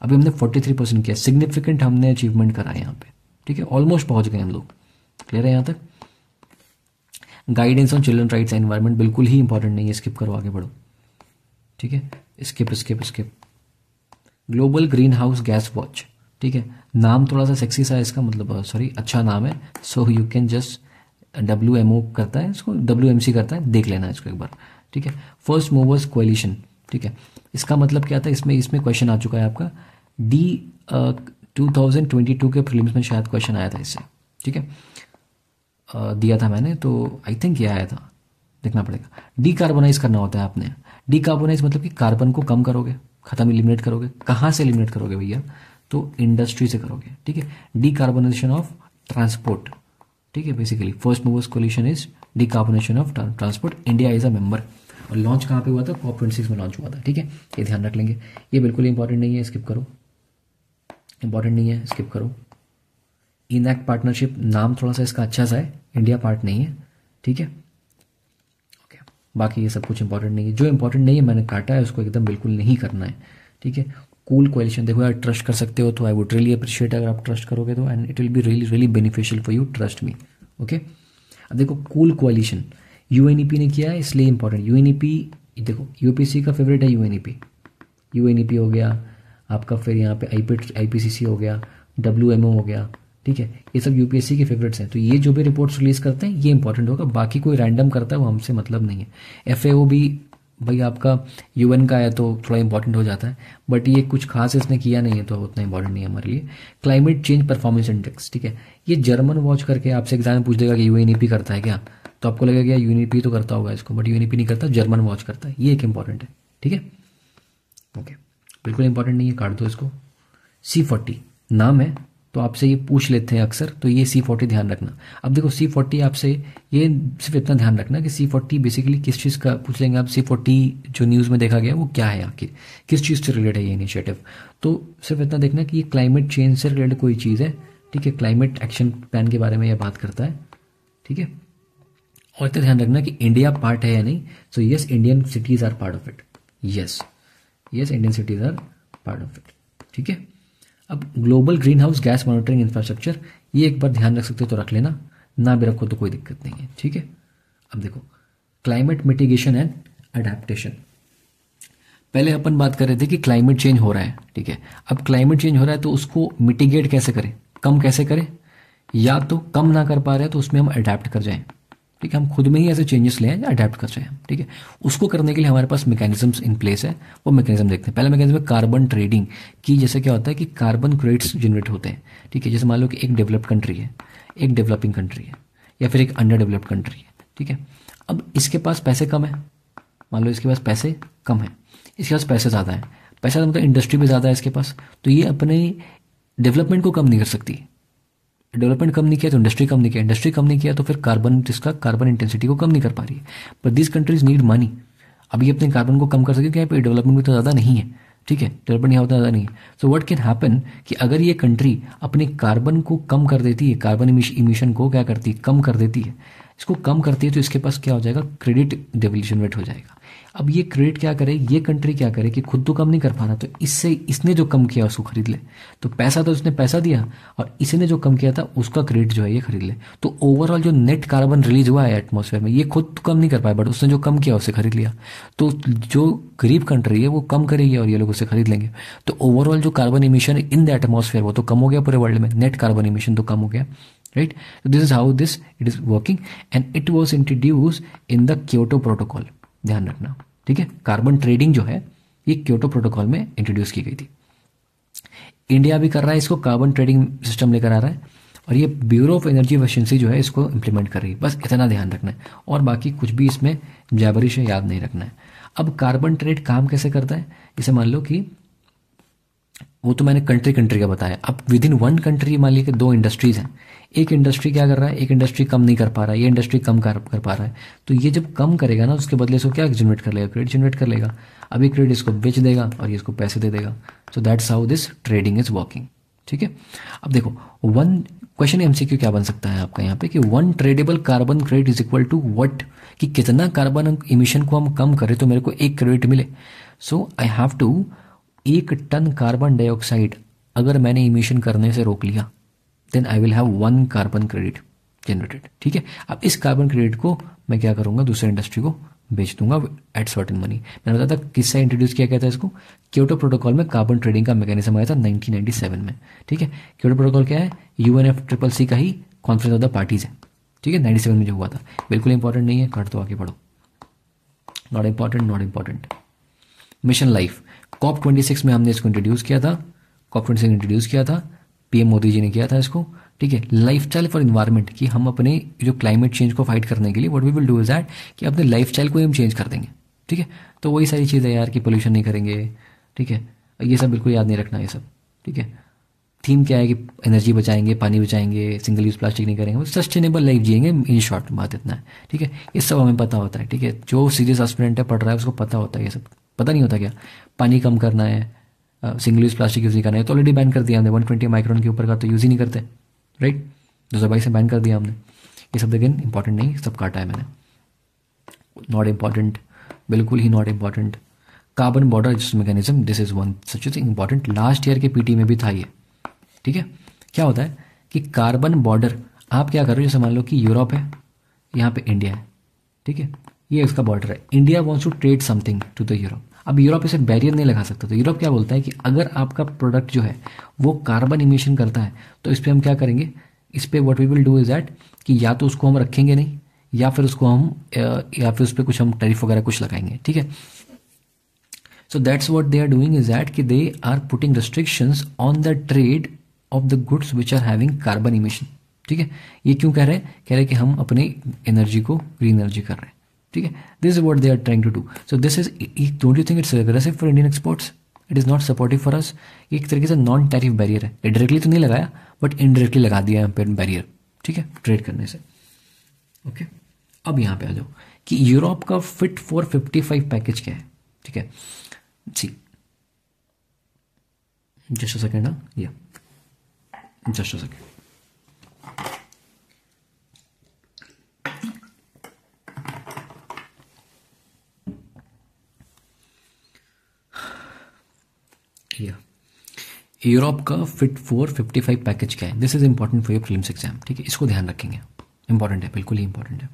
अभी हमने फोर्टी थ्री परसेंट किया सिग्निफिकेंट हमने अचीवमेंट करा है यहाँ पे ठीक है ऑलमोस्ट पहुंच गए हम लोग क्लियर है यहाँ तक guidance on children rights environment बिल्कुल ही इंपॉर्टेंट नहीं है स्किप करो आगे बढ़ो ठीक है skip skip skip global green house gas watch ठीक है नाम थोड़ा सा सेक्सी सा इसका मतलब सॉरी uh, अच्छा नाम है so you can just W M O करता है इसको डब्ल्यू एम सी करता है देख लेना इसको एक बार ठीक है फर्स्ट मूवर्स क्वालिशन ठीक है इसका मतलब क्या था इसमें इसमें क्वेश्चन आ चुका है आपका D two thousand twenty two के फिल्म में शायद क्वेश्चन आया था इससे ठीक है uh, दिया था मैंने तो आई थिंक ये आया था देखना पड़ेगा डी कार्बोनाइज करना होता है आपने डी कार्बोनाइज मतलब कि कार्बन को कम करोगे खत्म इलिमिनेट करोगे कहाँ से इलिमिनेट करोगे भैया तो इंडस्ट्री से करोगे ठीक है डीकार्बोनाइजेशन ऑफ ट्रांसपोर्ट ठीक है basically first movers coalition is decarbonisation of transport India is a member और लॉन्च कहाँ पे हुआ था कॉप ट्वेंटी सिक्स में लॉन्च हुआ था ठीक है ये ध्यान रख लेंगे ये बिल्कुल इंपॉर्टेंट नहीं है स्किप करो इंपॉर्टेंट नहीं है स्किप करो इनैक्ट पार्टनरशिप नाम थोड़ा सा इसका अच्छा सा है इंडिया पार्ट नहीं है ठीक है बाकी ये सब कुछ इंपॉर्टेंट नहीं है जो इंपॉर्टेंट नहीं है मैंने काटा है उसको एकदम बिल्कुल नहीं करना है ठीक है कूल क्वेश्चन देखो यार ट्रस्ट कर सकते हो तो आई वुड रियली अप्रिशिएट अगर आप ट्रस्ट करोगे तो and it will be really really beneficial for you trust me okay अब देखो कूल क्वालिशन यू ने किया है इसलिए इंपॉर्टेंट यू देखो यूपीसी का फेवरेट है यू एन हो गया आपका फिर यहाँ पे आई पी हो गया डब्ल्यू हो गया ठीक है ये सब यूपीएससी के फेवरेट्स हैं तो ये जो भी रिपोर्ट्स रिलीज करते हैं ये इंपॉर्टेंट होगा बाकी कोई रैंडम करता है वो हमसे मतलब नहीं है एफ भी भाई आपका यूएन का है तो थोड़ा इंपॉर्टेंट हो जाता है बट ये कुछ खास इसने किया नहीं है तो उतना इंपॉर्टेंट नहीं है हमारे लिए क्लाइमेट चेंज परफॉर्मेंस इंडेक्स ठीक है ये जर्मन वॉच करके आपसे एग्जाम पूछ देगा कि यूएनईपी e करता है क्या तो आपको लगेगा क्या यूएनईपी e तो करता होगा इसको बट यूनिपी e नहीं करता जर्मन वॉच करता है ये एक इंपॉर्टेंट है ठीक है ओके बिल्कुल इंपॉर्टेंट नहीं है काट दो इसको सी फोर्टी नाम है तो आपसे ये पूछ लेते हैं अक्सर तो ये सी फोर्टी ध्यान रखना अब देखो सी फोर्टी आपसे ये सिर्फ इतना ध्यान रखना कि सी फोर्टी बेसिकली किस चीज़ का पूछ लेंगे आप सी फोर्टी जो न्यूज़ में देखा गया वो क्या है आखिर किस चीज़ से रिलेटेड है ये इनिशिएटिव तो सिर्फ इतना देखना कि ये क्लाइमेट चेंज से रिलेटेड कोई चीज़ है ठीक है क्लाइमेट एक्शन प्लान के बारे में यह बात करता है ठीक है और इतना ध्यान रखना कि इंडिया पार्ट है या नहीं so yes Indian cities are part of it yes yes Indian cities are part of it ठीक है अब global green house gas monitoring infrastructure ये एक बार ध्यान रख सकते हो तो रख लेना ना भी रखो तो कोई दिक्कत नहीं है ठीक है अब देखो क्लाइमेट मिटिगेशन एंड अडेप्टेशन पहले अपन बात कर रहे थे कि क्लाइमेट चेंज हो रहा है ठीक है अब क्लाइमेट चेंज हो रहा है तो उसको मिटिगेट कैसे करें कम कैसे करें या तो कम ना कर पा रहे हैं तो उसमें हम अडेप्ट कर जाएं ठीक है हम खुद में ही ऐसे चेंजेस लें अडेप्ट कर जाएं ठीक है उसको करने के लिए हमारे पास मैकेनिज्म्स इन प्लेस है वो मैकेनिज्म देखते हैं पहला मैकेनिज्म है कार्बन ट्रेडिंग की जैसे क्या होता है कि कार्बन क्रेडिट्स जनरेट होते हैं ठीक है जैसे मान लो कि एक डेवलप्ड कंट्री है एक डेवलपिंग कंट्री है या फिर एक अंडर डेवलप्ड कंट्री है ठीक है अब इसके पास पैसे कम है मान लो इसके पास पैसे कम है इसके पास पैसे ज़्यादा है पैसा मतलब तो इंडस्ट्री भी ज़्यादा है इसके पास तो ये अपने डेवलपमेंट को कम नहीं कर सकती डेवलपमेंट कम नहीं किया तो इंडस्ट्री कम नहीं किया इंडस्ट्री कम नहीं किया तो फिर कार्बन इसका कार्बन इंटेंसिटी को कम नहीं कर पा रही है but this countries need money अभी अपने कार्बन को कम कर सके क्या डेवलपमेंट भी तो ज़्यादा नहीं है ठीक है डेवलपमेंट यहाँ होता ज़्यादा नहीं है सो वट कैन हैपन कि अगर ये कंट्री अपने कार्बन को कम कर देती है कार्बन इमिशन को क्या करती है कम कर देती है इसको कम करती है तो इसके पास क्या हो जाएगा क्रेडिट डेवल्यूशन रेट हो जाएगा अब ये क्रेडिट क्या करे ये कंट्री क्या करे कि खुद तो कम नहीं कर पा रहा तो इससे इसने जो कम किया उसको खरीद ले तो पैसा तो उसने पैसा दिया और इसने जो कम किया था उसका क्रेडिट जो है ये खरीद ले तो ओवरऑल जो नेट कार्बन रिलीज हुआ है एटमोसफेयर में ये खुद तो कम नहीं कर पाया बट उसने जो कम किया उसे खरीद लिया तो जो गरीब कंट्री है वो कम करेगी और ये लोग उसे खरीद लेंगे तो ओवरऑल जो carbon emission in the atmosphere वो तो कम हो गया पूरे वर्ल्ड में नेट कार्बन इमिशन तो कम हो गया राइट तो this is how this it is working and it was introduce in the kyoto protocol ध्यान रखना ठीक है कार्बन ट्रेडिंग जो है ये क्योटो प्रोटोकॉल में इंट्रोड्यूस की गई थी इंडिया भी कर रहा है इसको कार्बन ट्रेडिंग सिस्टम लेकर आ रहा है और ये ब्यूरो ऑफ एनर्जी एफिशिएंसी जो है इसको इम्प्लीमेंट कर रही है बस इतना ध्यान रखना है और बाकी कुछ भी इसमें जाबरिश है याद नहीं रखना है अब कार्बन ट्रेड काम कैसे करता है जैसे मान लो कि वो तो मैंने कंट्री कंट्री का बताया अब विद इन वन कंट्री मान लीजिए कि दो इंडस्ट्रीज हैं एक इंडस्ट्री क्या कर रहा है एक इंडस्ट्री कम नहीं कर पा रहा है ये इंडस्ट्री कम कर कर पा रहा है तो ये जब कम करेगा ना तो उसके बदले इसको क्या जनरेट कर लेगा क्रेडिट जनरेट कर लेगा अब ये क्रेडिट इसको बेच देगा और ये इसको पैसे दे देगा so that's how this trading is working ठीक है अब देखो वन क्वेश्चन एमसीक्यू क्या बन सकता है आपका यहाँ पे कि one tradable carbon credit is equal to what कि कितना कार्बन इमिशन को हम कम करें तो मेरे को एक क्रेडिट मिले सो आई हैव टू एक टन कार्बन डाइऑक्साइड अगर मैंने इमिशन करने से रोक लिया then I will have one carbon credit generated ठीक है अब इस कार्बन क्रेडिट को मैं क्या करूंगा दूसरे इंडस्ट्री को बेच दूंगा एट सर्टन मनी मैंने बताया था किससे इंट्रोड्यूस किया गया था इसको क्योटो प्रोटोकॉल में कार्बन ट्रेडिंग का मैकेनिज्म आया था 1997 में ठीक है क्योटो प्रोटोकॉल क्या है U N F triple C का ही कॉन्फ्रेंस ऑफ द पार्टीज है ठीक है 97 में जो हुआ था बिल्कुल इंपॉर्टेंट नहीं है घट तो आगे पढ़ो not important not important mission life COP twenty में हमने इसको इंट्रोड्यूस किया था कॉप ट्वेंटी इंट्रोड्यूस किया था पीएम मोदी जी ने किया था इसको ठीक है लाइफ स्टाइल फॉर इन्वायरमेंट कि हम अपने जो क्लाइमेट चेंज को फाइट करने के लिए what we will do is that कि अपने लाइफ स्टाइल को हम चेंज कर देंगे ठीक है तो वही सारी चीज़ें यार कि पोल्यूशन नहीं करेंगे ठीक है ये सब बिल्कुल याद नहीं रखना ये सब ठीक है थीम क्या है कि एनर्जी बचाएंगे पानी बचाएंगे सिंगल यूज़ प्लास्टिक नहीं करेंगे सस्टेनेबल लाइफ जिएंगे इन शॉर्ट बात इतना है ठीक है ये सब हमें पता होता है ठीक है जो सीरियस स्टूडेंट है पढ़ रहा है उसको पता होता है ये सब पता नहीं होता क्या पानी कम करना है सिंगल यूज़ प्लास्टिक यूज़ नहीं करना है तो ऑलरेडी बैन कर दिया हमने वन ट्वेंटी माइक्रोन के ऊपर का तो यूज़ ही नहीं करते राइट दो हज़ार बाईस में बैन कर दिया हमने ये सब देखें इंपॉर्टेंट नहीं सब काटा है मैंने नॉट इम्पॉर्टेंट बिल्कुल ही नॉट इम्पॉर्टेंट कार्बन बॉर्डर जिस mechanism this is one such important last year के पीटी में भी था ये ठीक है क्या होता है कि कार्बन बॉर्डर आप क्या करो जैसे मान लो कि यूरोप है यहाँ पे इंडिया है ठीक है ये इसका बॉर्डर है India wants to trade something to the Europe अब यूरोप इसे बैरियर नहीं लगा सकता तो यूरोप क्या बोलता है कि अगर आपका प्रोडक्ट जो है वो कार्बन इमिशन करता है तो इस पर हम क्या करेंगे इस पर what we will do is that कि या तो उसको हम रखेंगे नहीं या फिर उसको हम या फिर उस पर कुछ हम टैरिफ वगैरह कुछ लगाएंगे ठीक है so that's what they are doing is that कि they are putting restrictions on the trade of the goods which are having carbon emission ठीक है ये क्यों कह रहे हैं कह रहे हैं कि हम अपनी एनर्जी को ग्रीन एनर्जी कर रहे हैं ठीक है this is what they are trying to do so this is don't you think it's aggressive for Indian exports it is not supportive for us एक तरीके से नॉन टैरिफ बैरियर है डायरेक्टली तो नहीं लगाया बट इनडायरेक्टली लगा दिया है बैरियर ठीक है ट्रेड करने से ओके okay? अब यहाँ पे आ जाओ कि यूरोप का fit for fifty five package क्या है ठीक है जी जस्ट सेकेंड ना या जस्ट सेकेंड यूरोप का fit for fifty five package क्या है this is important for your prelims exam ठीक है इसको ध्यान रखेंगे इंपॉर्टेंट है बिल्कुल ही इंपॉर्टेंट है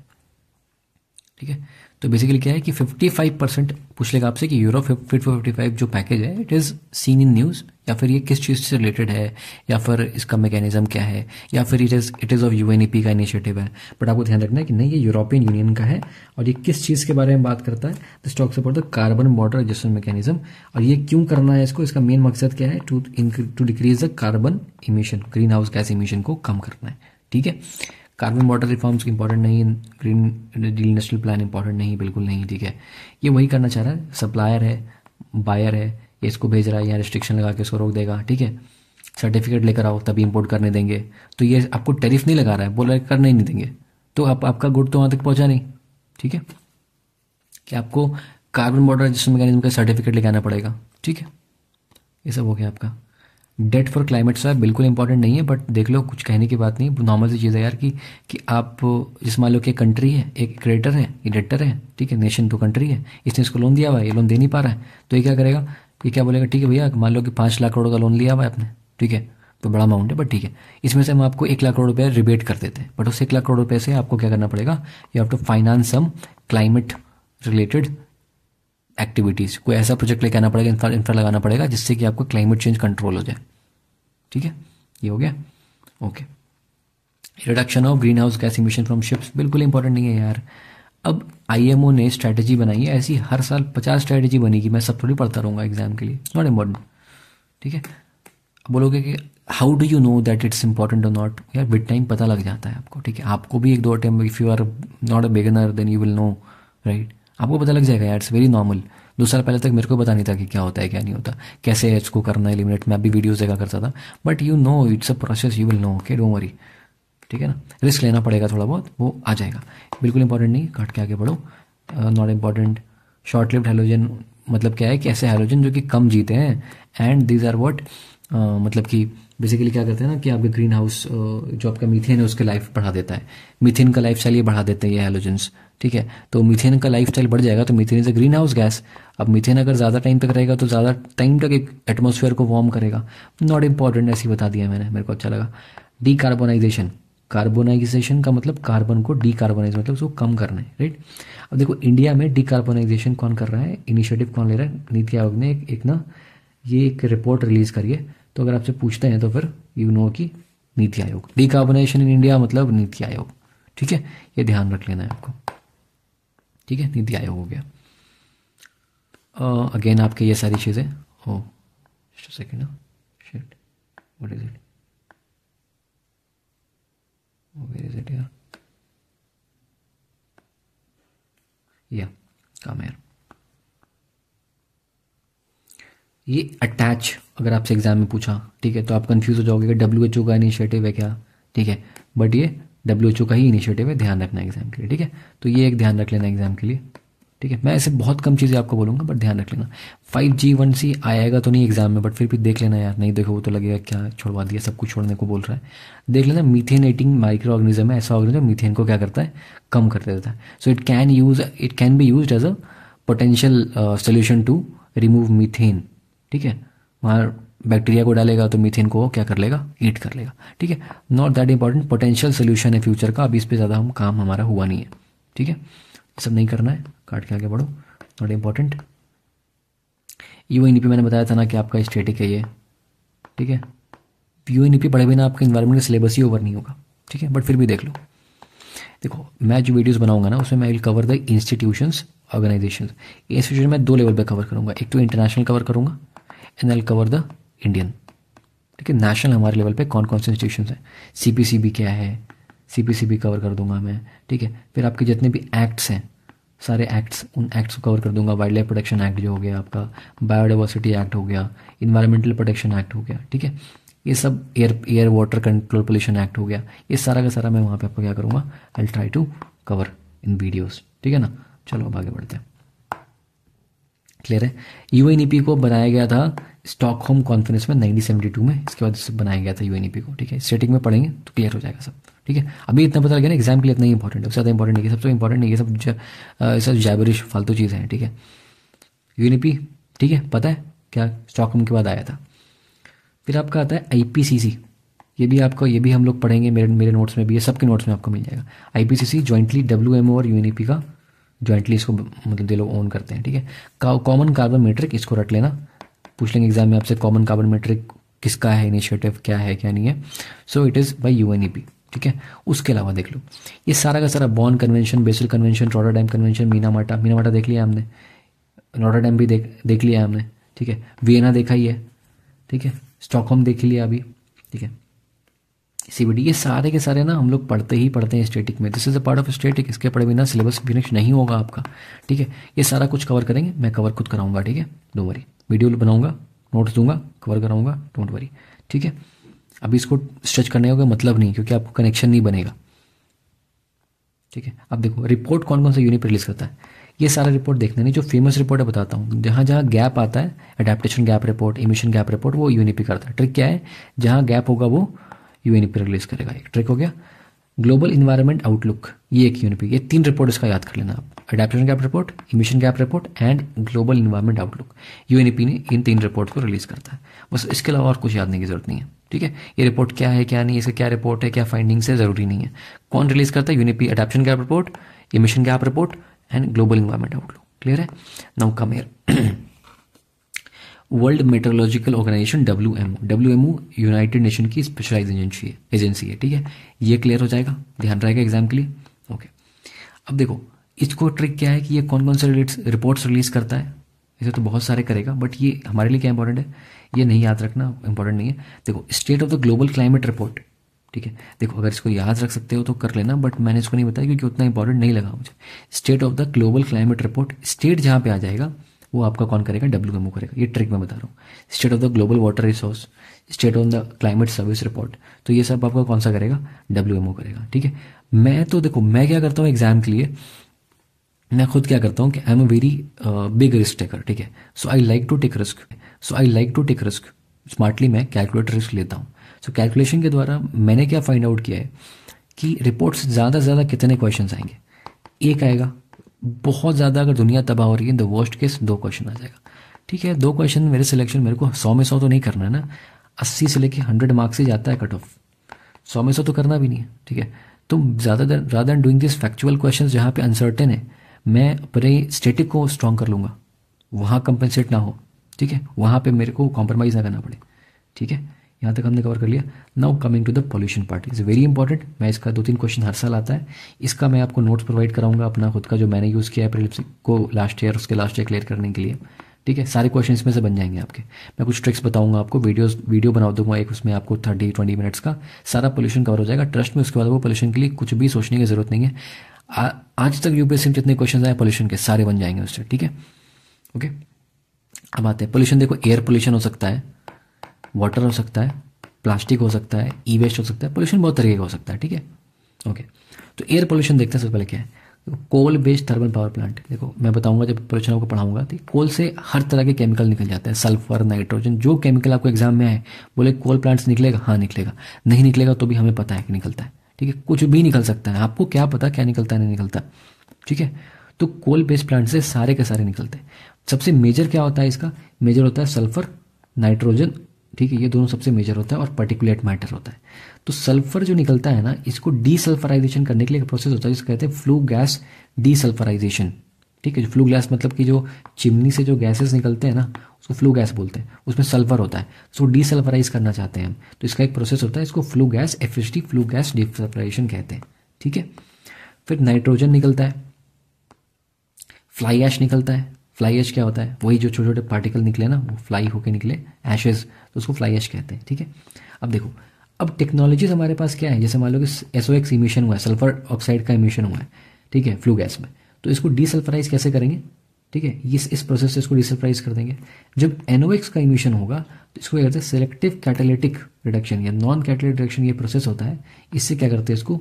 ठीक है तो बेसिकली क्या है कि 55 परसेंट पूछ लेगा आपसे कि Euro fit for fifty five जो पैकेज है it is seen in news या फिर ये किस चीज़ से रिलेटेड है या फिर इसका मैकेनिज्म क्या है या फिर it is it is of EU का इनिशिएटिव है बट आपको ध्यान रखना है कि नहीं ये यूरोपियन यूनियन का है और ये किस चीज़ के बारे में बात करता है the talks about the carbon border adjustment mechanism और ये क्यों करना है इसको इसका मेन मकसद क्या है to to decrease the carbon emission green house gas emission को कम करना है ठीक है कार्बन वाटर रिफॉर्म्स इंपॉर्टेंट नहीं green deal national plan important नहीं बिल्कुल नहीं ठीक है ये वही करना चाह रहा है सप्लायर है बायर है ये इसको भेज रहा है या रिस्ट्रिक्शन लगा के इसको रोक देगा ठीक है सर्टिफिकेट लेकर आओ तभी इंपोर्ट करने देंगे तो ये आपको टैरिफ नहीं लगा रहा है बोला करने ही नहीं देंगे तो आप, आपका गुड तो वहाँ तक पहुँचा नहीं ठीक है कि आपको कार्बन बॉर्डर रजिस्टर मैकेनिज्म का सर्टिफिकेट लेके आना पड़ेगा ठीक है ये सब हो गया आपका डेट फॉर क्लाइमेट साहब बिल्कुल इंपॉर्टेंट नहीं है बट देख लो कुछ कहने की बात नहीं नॉर्मल सी चीज़ है यार कि कि आप जिस मान लो कि कंट्री है एक क्रेडिटर है ये डेटर है ठीक है नेशन टू कंट्री है इसने इसको लोन दिया हुआ है ये लोन दे नहीं पा रहा है तो ये क्या करेगा ये क्या बोलेगा ठीक है भैया मान लो कि पाँच लाख करोड़ का लोन लिया हुआ है आपने ठीक है तो बड़ा अमाउंट है बट ठीक है इसमें से हम आपको एक लाख करोड़ रुपये रिबेट कर देते हैं बट उस एक लाख करोड़ रुपये से आपको क्या करना पड़ेगा you have to finance some climate related activities कोई ऐसा प्रोजेक्ट लेके आना पड़ेगा इंफ्रा इंफ्रा लगाना पड़ेगा जिससे कि आपको क्लाइमेट चेंज कंट्रोल हो जाए ठीक है ये हो गया okay reduction of green house gas emission from ships बिल्कुल इंपॉर्टेंट नहीं है यार अब आईएमओ ने स्ट्रैटेजी बनाई है ऐसी हर साल पचास स्ट्रैटेजी बनेगी मैं सब थोड़ी पढ़ता रहूँगा एग्जाम के लिए नॉट इम्पॉर्टेंट ठीक है बोलोगे कि how do you know that it's important और नॉट यार विद टाइम पता लग जाता है आपको ठीक है आपको भी एक दो time if you are not a beginner then you will know right आपको पता लग जाएगा यार इट्स वेरी नॉर्मल दो साल पहले तक मेरे को पता नहीं था कि क्या होता है क्या नहीं होता कैसे इसको करना है लिमिट मैं भी वीडियोज देखा करता था but you know it's a process you will know okay don't worry ठीक है ना रिस्क लेना पड़ेगा थोड़ा बहुत वो आ जाएगा बिल्कुल इंपॉर्टेंट नहीं घट के आगे बढ़ो not important short lift halogen मतलब क्या है कि ऐसे हेलोजन जो कि कम जीते हैं एंड दीज आर वॉट मतलब कि बेसिकली क्या करते हैं ना कि आपके ग्रीन हाउस uh, जो आपका मीथेन है उसके लाइफ बढ़ा देता है मीथेन का लाइफ स्टाइल ये बढ़ा देते हैं ये हेलोजन्स ठीक है तो मिथेन का लाइफ स्टाइल बढ़ जाएगा तो methane is a green house gas अब मिथेन अगर ज़्यादा टाइम तक रहेगा तो ज़्यादा टाइम तक एक एटमोसफेयर को वार्म करेगा नॉट इम्पॉर्टेंट ऐसी बता दिया मैंने मेरे को अच्छा लगा डी कार्बोनाइजेशन कार्बोनाइजेशन का मतलब कार्बन को डीकार्बोनाइज मतलब उसको कम करना है राइट अब देखो इंडिया में डी कार्बोनाइजेशन कौन कर रहा है इनिशिएटिव कौन ले रहा है नीति आयोग ने एक, एक ना ये एक रिपोर्ट रिलीज़ करिए तो अगर आपसे पूछते हैं तो फिर यू नो की नीति आयोग डी कार्बोनाइजेशन इन इंडिया मतलब नीति आयोग ठीक है ये ध्यान रख लेना है आपको ठीक है नीति आयोग हो गया अगेन uh, आपके ये सारी चीज़ें हो second shit what is it where is it यार या काम यार ये अटैच अगर आपसे एग्जाम में पूछा ठीक है तो आप कंफ्यूज हो जाओगे कि डब्ल्यू एच ओ का इनिशिएटिव है क्या ठीक है बट ये डब्ल्यू का ही इनिशिएटिव है ध्यान रखना एग्जाम के लिए ठीक है तो ये एक ध्यान रख लेना एग्जाम के लिए ठीक है मैं ऐसे बहुत कम चीज़ें आपको बोलूँगा बट ध्यान रख लेना फाइव जी वन सी आएगा तो नहीं एग्जाम में बट फिर भी देख लेना यार नहीं देखो वो तो लगेगा क्या छोड़वा दिया सब कुछ छोड़ने को बोल रहा है देख लेना मीथेन एटिंग माइक्रो ऑर्गेनिज्म है ऐसा ऑर्गेनिज्म मीथेन को क्या करता है कम कर देता है so it can use it can be use as a potential solution to remove methane ठीक है वहाँ बैक्टीरिया को डालेगा तो मीथेन को क्या कर लेगा ईट कर लेगा ठीक है not that important potential solution है फ्यूचर का अभी इस पर ज़्यादा हम काम हमारा हुआ नहीं है ठीक है सब नहीं करना है काट के आगे बढ़ो not important U N P मैंने बताया था ना कि आपका स्टेटिक है ये ठीक है यू एन पी पढ़े बिना आपका इन्वायरमेंट का सिलेबस ही ओवर नहीं होगा ठीक है बट फिर भी देख लो देखो मैं जो वीडियोस बनाऊंगा ना उसमें मैं will cover the institutions organization institution मैं दो लेवल पे कवर करूंगा एक तो इंटरनेशनल कवर करूंगा and I cover the Indian ठीक है नेशनल हमारे लेवल पे कौन कौन से इंस्टीट्यूशन हैं सी पी सी बी क्या है C P C B cover कर दूंगा मैं ठीक है फिर आपके जितने भी एक्ट्स हैं सारे एक्ट्स उन एक्ट्स को कवर कर दूंगा वाइल्ड लाइफ प्रोटेक्शन एक्ट जो हो गया आपका बायोडाइवर्सिटी एक्ट हो गया इन्वायरमेंटल प्रोटेक्शन एक्ट हो गया ठीक है ये सब air air water control pollution act हो गया ये सारा का सारा मैं वहाँ पे आपको क्या करूँगा I try to cover in videos ठीक है ना चलो अब आगे बढ़ते हैं क्लियर है यू e को बनाया गया था स्टॉकहोम कॉन्फ्रेंस में 1972 में इसके बाद सब बनाया गया था यूएनईपी e को ठीक है स्टेटिंग में पढ़ेंगे तो क्लियर हो जाएगा सब ठीक है अभी इतना पता लग गया ना एग्जाम के लिए इतना ही इंपॉर्टेंट है ज्यादा इंपॉर्टेंट नहीं है सबसे इंपॉर्टेंट नहीं है सब सब जैबरिश फालतू चीज़ है ठीक है यूएनईपी e ठीक है पता है क्या स्टॉकहोम के बाद आया था फिर आपका आता है आई ये भी आपको ये भी हम लोग पढ़ेंगे मेरे मेरे नोट्स में भी है सबके नोट्स में आपको मिल जाएगा I P C C jointly W M O और यूएनईपी e का जॉइंटली इसको मतलब दे लोग ओन करते हैं ठीक है कॉमन कार्बन मेट्रिक इसको रट लेना पूछ लेंगे एग्जाम में आपसे कॉमन कार्बन मेट्रिक किसका है इनिशिएटिव क्या है क्या नहीं है so it is by you ठीक है उसके अलावा देख लो ये सारा का सारा Bonn convention Basel convention Rotterdam convention Minamata Meena माटा देख लिया हमने रॉडर डैम भी देख देख लिया हमने ठीक है वियना देखा ही है ठीक है स्टॉकहोम देख लिया अभी ठीक है सीबीडी ये सारे के सारे ना हम लोग पढ़ते ही पढ़ते हैं स्टेटिक में this is a part of static इसके पढ़े बिना सिलेबस फिनिश नहीं होगा आपका ठीक है ये सारा कुछ कवर करेंगे मैं कवर खुद कराऊंगा ठीक है नो वरी वीडियो बनाऊंगा नोट्स दूंगा कवर कराऊंगा डोंट वरी ठीक है अभी इसको स्ट्रेच करने का मतलब नहीं क्योंकि आपको कनेक्शन नहीं बनेगा ठीक है अब देखो रिपोर्ट कौन कौन सा यूनिट रिलीज करता है ये सारा रिपोर्ट देखना नहीं जो फेमस रिपोर्ट है बताता हूँ जहाँ जहाँ गैप आता है adaptation gap report emission gap report वो यूनिपी करता है ट्रिक क्या है जहाँ गैप होगा वो यूएनपी रिलीज करेगा एक ट्रिक हो गया ग्लोबल इन्वायरमेंट आउटलुक ये एक यूनिट ये तीन रिपोर्ट इसका याद कर लेना आप adaptation gap report emission gap report and global environment outlook UNEP ने इन तीन रिपोर्ट को रिलीज करता है बस इसके अलावा और कुछ याद नहीं की जरूरत नहीं है ठीक है ये रिपोर्ट क्या है क्या नहीं इसका क्या रिपोर्ट है क्या फाइंडिंग्स है जरूरी नहीं है कौन रिलीज करता है UNEP adaptation gap report emission gap report and global environment outlook clear है now come here world meteorological organization W M W M United Nation की स्पेशलाइज एजेंसी है एजेंसी है ठीक है ये क्लियर हो जाएगा ध्यान रहेगा एग्जाम के लिए ओके अब देखो इसको ट्रिक क्या है कि ये कौन कौन से रिपोर्ट्स रिलीज करता है इसे तो बहुत सारे करेगा बट ये हमारे लिए क्या इंपॉर्टेंट है ये नहीं याद रखना इंपॉर्टेंट नहीं है देखो state of the global climate report ठीक है देखो अगर इसको याद रख सकते हो तो कर लेना बट मैंने इसको नहीं बताया क्योंकि उतना इंपॉर्टेंट नहीं लगा मुझे state of the global climate report state जहाँ पे आ जाएगा वो आपका कौन करेगा डब्ल्यू एम ओ करेगा ये ट्रिक मैं बता रहा हूँ state of the global water resource state on the climate service report तो ये सब आपका कौन सा करेगा डब्ल्यू एम ओ करेगा ठीक है मैं तो देखो मैं क्या करता हूँ एग्जाम के लिए मैं खुद क्या करता हूँ कि I am a very big risk taker ठीक है so I like to take risk so I like to take risk smartly मैं कैलकुलेटर रिस्क लेता हूँ सो so, कैलकुलेशन के द्वारा मैंने क्या फाइंड आउट किया है कि रिपोर्ट्स ज़्यादा से ज़्यादा कितने क्वेश्चन आएंगे एक आएगा बहुत ज़्यादा अगर दुनिया तबाह हो रही है द वर्स्ट केस दो क्वेश्चन आ जाएगा ठीक है दो क्वेश्चन मेरे सिलेक्शन मेरे को सौ में सौ तो नहीं करना है ना अस्सी से लेके हंड्रेड मार्क्स ही जाता है कट ऑफ सौ में सौ तो करना भी नहीं है ठीक है तो ज्यादा rather doing this factual question जहाँ पे अनसर्टेन है मैं अपने स्टेटिक को स्ट्रॉन्ग कर लूंगा वहाँ कंपनसेट ना हो ठीक है वहाँ पे मेरे को कॉम्प्रोमाइज़ ना करना पड़े ठीक है यहाँ तक हमने कवर कर लिया now coming to the pollution part is very important मैं इसका दो तीन क्वेश्चन हर साल आता है इसका मैं आपको नोट्स प्रोवाइड कराऊंगा अपना खुद का जो मैंने यूज़ किया है को लास्ट ईयर उसके लास्ट ईयर क्लियर करने के लिए ठीक है सारे क्वेश्चन इसमें से बन जाएंगे आपके मैं कुछ ट्रिक्स बताऊंगा आपको वीडियो वीडियो बना दूंगा एक उसमें आपको थर्टी ट्वेंटी मिनट्स का सारा पोल्यूशन कवर हो जाएगा ट्रस्ट में उसके बाद वो पोल्यूशन के लिए कुछ भी सोचने की जरूरत नहीं है आ, आज तक यूपीएससी में जितने क्वेश्चन आए पोल्यूशन के सारे बन जाएंगे उससे ठीक है ओके अब आते हैं पोल्यूशन देखो एयर पोल्यूशन हो सकता है वाटर हो सकता है प्लास्टिक हो सकता है ई वेस्ट हो सकता है पोल्यूशन बहुत तरीके का हो सकता है ठीक है ओके तो एयर पोल्यूशन देखते हैं सबसे पहले क्या है coal based thermal power plant देखो मैं बताऊंगा जब पोल्यूशन आपको पढ़ाऊंगा तो कोल से हर तरह के केमिकल निकल जाते हैं सल्फर नाइट्रोजन जो केमिकल आपको एग्जाम में है बोले कोल प्लांट्स निकलेगा हाँ निकलेगा नहीं निकलेगा तो भी हमें पता है कि निकलता है ठीक है कुछ भी निकल सकता है आपको क्या पता क्या निकलता है नहीं निकलता ठीक है तो कोल बेस्ड प्लांट से सारे के सारे निकलते हैं सबसे मेजर क्या होता है इसका मेजर होता है सल्फर नाइट्रोजन ठीक है ये दोनों सबसे मेजर होता है और पर्टिकुलेट मैटर होता है तो सल्फर जो निकलता है ना इसको डीसल्फराइजेशन करने के लिए एक प्रोसेस होता है जिसको कहते हैं फ्लू गैस डीसल्फराइजेशन ठीक है फ्लू गैस मतलब कि जो चिमनी से जो गैसेस निकलते हैं ना उसको फ्लू गैस बोलते हैं उसमें सल्फर होता है सो डीसल्फराइज करना चाहते हैं हम तो इसका एक प्रोसेस होता है इसको flue gas F flue gas desulphurisation कहते हैं ठीक है फिर नाइट्रोजन निकलता है फ्लाई ऐश निकलता है फ्लाई ऐश क्या होता है वही जो छोटे छोटे पार्टिकल निकले ना वो फ्लाई होके निकले एशेज तो उसको फ्लाई ऐश कहते हैं ठीक है अब देखो अब टेक्नोलॉजीज हमारे पास क्या है जैसे मान लो कि एस ओ एक्स इमिशन हुआ है सल्फर ऑक्साइड का इमिशन हुआ है ठीक है फ्लू गैस में तो इसको डीसल्फराइज कैसे करेंगे ठीक है इस इस प्रोसेस से इसको डिसल्फराइज कर देंगे जब एक्स का इमिशन होगा तो इसको क्या करते हैं सेलेक्टिव कैटेलेटिक रिडक्शन या नॉन कैटेलेटिक रिडक्शन ये प्रोसेस होता है इससे क्या करते हैं इसको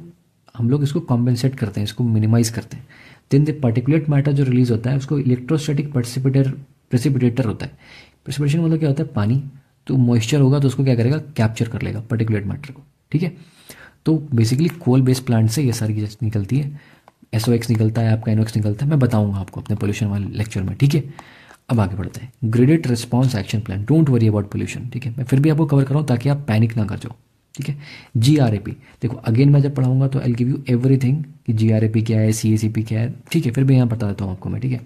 हम लोग इसको कॉम्पेंसेट करते हैं इसको मिनिमाइज करते हैं देन द पर्टिकुलेट मैटर जो रिलीज होता है उसको इलेक्ट्रोस्टैटिक प्रेसिपिटेटर होता है प्रेसिपिटेशन मतलब क्या होता है पानी तो मॉइस्चर होगा तो उसको क्या करेगा कैप्चर कर लेगा पर्टिकुलेट मैटर को ठीक है तो बेसिकली कोल बेस्ड प्लांट से ये सारी चीज़ निकलती है एक्स निकलता है आपका एनोक्स निकलता है मैं बताऊंगा आपको अपने पोल्यूशन वाले लेक्चर में ठीक है अब आगे बढ़ते हैं graded response action plan don't worry about pollution ठीक है मैं फिर भी आपको कवर कर रहा हूँ ताकि आप पैनिक ना कर जाओ ठीक है जी आर ए पी देखो अगेन मैं जब पढ़ाऊंगा तो I give you everything कि जी आर ए पी क्या है सी ए सी पी क्या है ठीक है फिर भी यहाँ बता देता हूँ आपको मैं ठीक है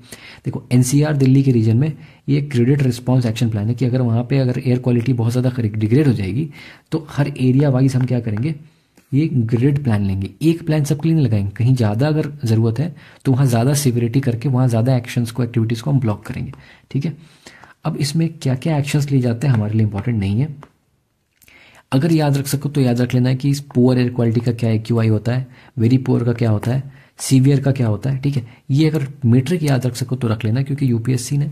देखो एन सी आर दिल्ली के रीजन में ये क्रेडिट रिस्पॉन्स एक्शन प्लान है कि अगर वहाँ पर अगर एयर क्वालिटी बहुत ज़्यादा डिग्रेड हो जाएगी तो हर एरिया वाइज हम क्या करेंगे ये ग्रेड प्लान लेंगे एक प्लान सबके लिए नहीं लगाएंगे कहीं ज़्यादा अगर ज़रूरत है तो वहाँ ज़्यादा सिविरिटी करके वहाँ ज़्यादा एक्शंस को एक्टिविटीज़ को हम ब्लॉक करेंगे ठीक है अब इसमें क्या क्या एक्शंस लिए जाते हैं हमारे लिए इंपॉर्टेंट नहीं है अगर याद रख सको तो याद रख लेना है कि पुअर एयर क्वालिटी का क्या क्यू आई होता है वेरी पुअर का क्या होता है सीवियर का क्या होता है ठीक है ये अगर मेट्रिक याद रख सको तो रख लेना क्योंकि यूपीएससी ने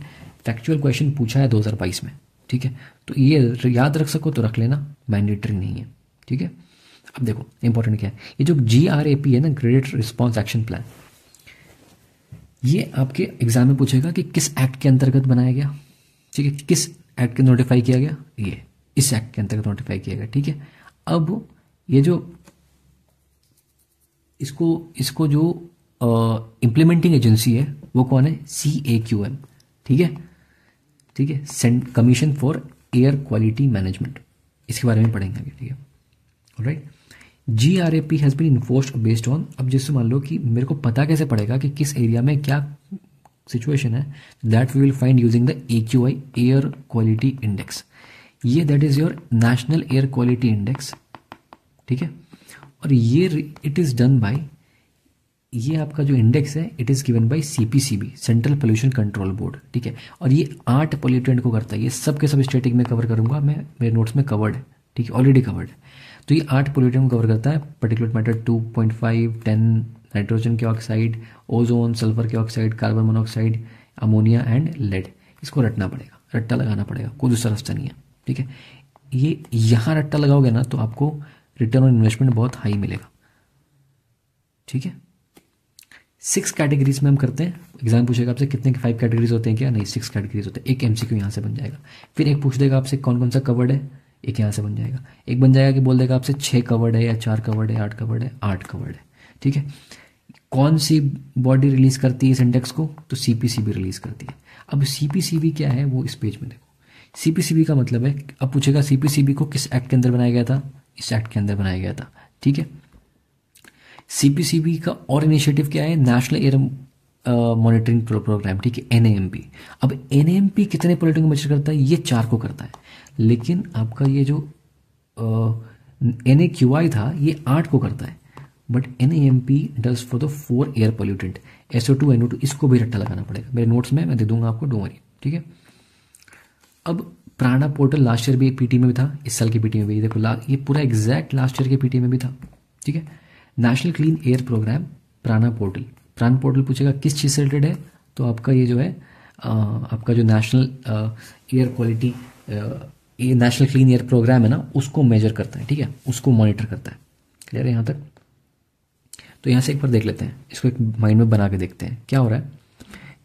फैक्चुअल क्वेश्चन पूछा है दो में ठीक है तो ये याद रख सको तो रख लेना मैंडेटरी नहीं है ठीक है अब देखो इंपॉर्टेंट क्या है ये जो जी आर ए पी है ना क्रेडिट रिस्पॉन्स एक्शन प्लान ये आपके एग्जाम में पूछेगा कि किस एक्ट के अंतर्गत बनाया गया ठीक है किस एक्ट के नोटिफाई किया गया ये इस एक्ट के अंतर्गत नोटिफाई किया गया ठीक है अब ये जो इसको इसको जो इंप्लीमेंटिंग एजेंसी है वो कौन है सी ए क्यू एम ठीक है ठीक है commission for air quality management इसके बारे में पढ़ेंगे आगे ठीक है right G R A P has been enforce based on अब जैसे मान लो कि मेरे को पता कैसे पड़ेगा कि किस एरिया में क्या सिचुएशन है that we will find using the A Q I air quality index ये that is your national air quality index ठीक है और ये इट इज़ डन बाय ये आपका जो इंडेक्स है it is given by CPCB central pollution control board ठीक है और ये आठ पोल्यूटेंट को करता है ये सब के सब स्टेटिक में कवर करूंगा मैं मेरे नोट्स में कवर्ड है ठीक है ऑलरेडी कवर्ड है तो ये आठ पोल्यूटेंट को कवर करता है particular matter two point five ten nitrogen के ऑक्साइड ओजोन सल्फर के oxide carbon monoxide ammonia and lead इसको रटना पड़ेगा रट्टा लगाना पड़ेगा कोई दूसरा रास्ता नहीं है ठीक है ये यहाँ रट्टा लगाओगे ना तो आपको रिटर्न ऑन इन्वेस्टमेंट बहुत हाई मिलेगा ठीक है सिक्स कैटेगरीज में हम करते हैं एग्जाम पूछेगा आपसे कितने फाइव कैटेगरीज होते हैं क्या नहीं सिक्स कैटेगरीज होते हैं एक एम सी यहाँ से बन जाएगा फिर एक पूछ देगा आपसे कौन कौन सा कवर्ड है एक यहाँ से बन जाएगा एक बन जाएगा कि बोल देगा आपसे छः कवर्ड है या चार कवर्ड है आठ कवर्ड है आठ कवर्ड है ठीक है कौन सी बॉडी रिलीज करती है इस इंडेक्स को तो C P C B release करती है अब सी पी सी बी क्या है वो इस पेज में देखो सीपीसीबी का मतलब है अब पूछेगा सीपीसीबी को किस एक्ट के अंदर बनाया गया था इस एक्ट के अंदर बनाया गया था ठीक है सीपीसीबी का और इनिशिएटिव क्या है नेशनल एयर मॉनिटरिंग प्रोग्राम ठीक है एनएमपी अब एनएमपी कितने पोल्यूटेंट को मेजर करता है ये चार को करता है लेकिन आपका ये जो एन uh, था ये आठ को करता है but N M P does for the four air pollutant SO two NO two इसको भी रट्टा लगाना पड़ेगा मेरे नोट्स में मैं दे दूंगा आपको डोंगरी ठीक है अब प्राणा पोर्टल लास्ट ईयर भी पीटी में भी था इस साल की पीटी में भी देखो ला ये पूरा एग्जैक्ट लास्ट ईयर के पीटी में भी था ठीक है national clean air programme PRANA portal PRANA portal पूछेगा किस चीज़ से रिलेटेड है तो आपका ये जो है आपका जो नेशनल एयर क्वालिटी ये नेशनल क्लीन एयर प्रोग्राम है ना उसको मेजर करता है ठीक है उसको मॉनिटर करता है क्लियर है यहाँ तक तो यहाँ से एक बार देख लेते हैं इसको एक माइंड में बना के देखते हैं क्या हो रहा है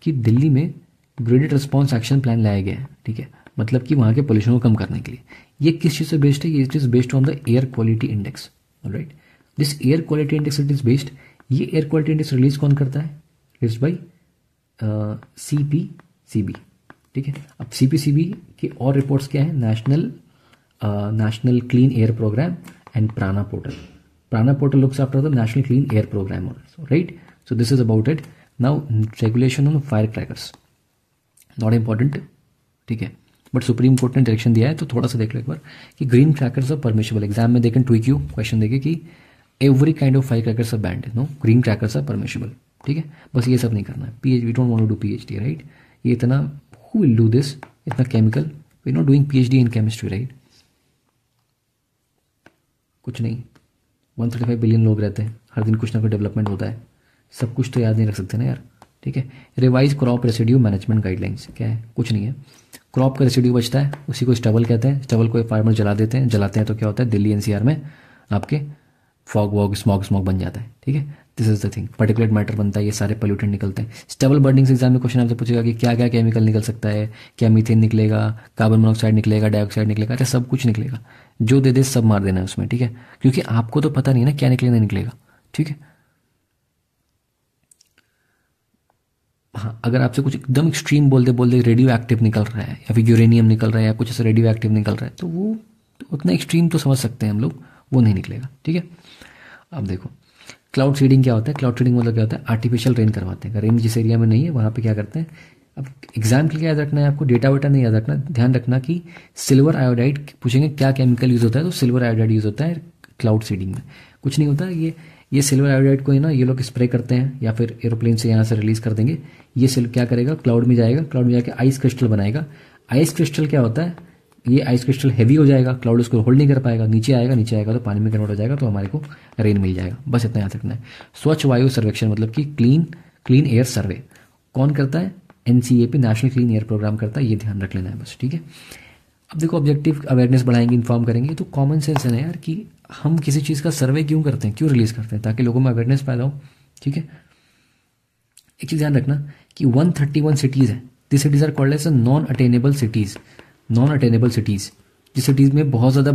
कि दिल्ली में ग्रेडिट रिस्पॉन्स एक्शन प्लान लाया गया है ठीक है मतलब कि वहाँ के पोल्यूशन को कम करने के लिए ये किस चीज़ से बेस्ड है it is based on the air quality index right this air quality index it is based ये एयर क्वालिटी इंडेक्स रिलीज कौन करता है it's by C P C B ठीक है अब सी पी सी बी के और रिपोर्ट्स क्या है national national clean air programme and PRANA portal PRANA portal looks after the national clean air programme right so this is about it now regulation on fire crackers not important ठीक है but supreme court ने direction दिया है तो थोड़ा सा देख लो एक बार कि green crackers are permissible exam में देखें ट्विक यू क्वेश्चन देखे कि every kind of fire crackers are banned no green crackers are permissible ठीक है बस ये सब नहीं करना है P H V don't want to do P H D right ये इतना हु विल डू दिस इतना chemical we not doing P H D in chemistry right कुछ नहीं वन थर्टी फाइव बिलियन लोग रहते हैं हर दिन कुछ ना कुछ डेवलपमेंट होता है सब कुछ तो याद नहीं रख सकते ना यार ठीक है revise crop residue management guidelines क्या है कुछ नहीं है क्रॉप का रेसिड्यू बचता है उसी को स्टबल कहते हैं स्टबल को फार्मर जला देते हैं जलाते हैं तो क्या होता है दिल्ली एनसीआर में आपके फॉग वॉग स्मॉग स्मॉग बन जाता है ठीक है this is the thing particular matter बनता है ये सारे पोल्यूटेंट निकलते हैं स्टबल बर्निंग एग्जाम में क्वेश्चन आपसे पूछेगा कि क्या क्या केमिकल निकल सकता है क्या मीथेन निकलेगा कार्बन मोनॉक्साइड निकलेगा डाइऑक्साइड निकलेगा अच्छा सब कुछ निकलेगा जो दे दे सब मार देना है उसमें ठीक है क्योंकि आपको तो पता नहीं ना क्या निकलेगा नहीं निकलेगा ठीक है हाँ अगर आपसे कुछ एकदम एक्सट्रीम बोलते बोलते रेडियो एक्टिव निकल रहा है या फिर यूरेनियम निकल रहा है या कुछ ऐसा रेडियो एक्टिव निकल रहा है तो वो तो उतना एक्सट्रीम तो समझ सकते हैं हम लोग वो नहीं निकलेगा ठीक है अब देखो क्लाउड सीडिंग क्या होता है क्लाउड सीडिंग मतलब क्या होता है आर्टिफिशियल रेन करवाते हैं रेन जिस एरिया में नहीं है वहाँ पर क्या करते हैं अब एग्जाम के लिए याद रखना है आपको डेटा वेटा नहीं याद रखना ध्यान रखना कि सिल्वर आयोडाइड पूछेंगे क्या केमिकल यूज़ होता है तो सिल्वर आयोडाइड यूज़ होता है क्लाउड सीडिंग में कुछ नहीं होता ये ये सिल्वर आयोडाइड को ना ये लोग स्प्रे करते हैं या फिर एरोप्लेन से यहाँ से रिलीज कर देंगे ये सिल्क क्या करेगा क्लाउड में जाएगा क्लाउड में जाकर आइस क्रिस्टल बनाएगा आइस क्रिस्टल क्या होता है ये आइस क्रिस्टल हैवी हो जाएगा क्लाउड उसको होल्ड नहीं कर पाएगा नीचे आएगा नीचे आएगा तो पानी में कन्वर्ट हो जाएगा तो हमारे को रेन मिल जाएगा बस इतना याद रखना है स्वच्छ वायु सर्वेक्षण मतलब कि क्लीन क्लीन एयर सर्वे कौन करता है NCAP national clean air programme करता है ये ध्यान रख लेना है बस ठीक है अब देखो ऑब्जेक्टिव अवेयरनेस बढ़ाएंगे इन्फॉर्म करेंगे तो कॉमन सेंस है ना यार कि हम किसी चीज़ का सर्वे क्यों करते हैं क्यों रिलीज़ करते हैं ताकि लोगों में अवेयरनेस पैदा हो ठीक है एक चीज़ ध्यान रखना कि 131 सिटीज़ है this cities are called as non attainable cities non attainable cities जिस सिटीज़ में बहुत ज़्यादा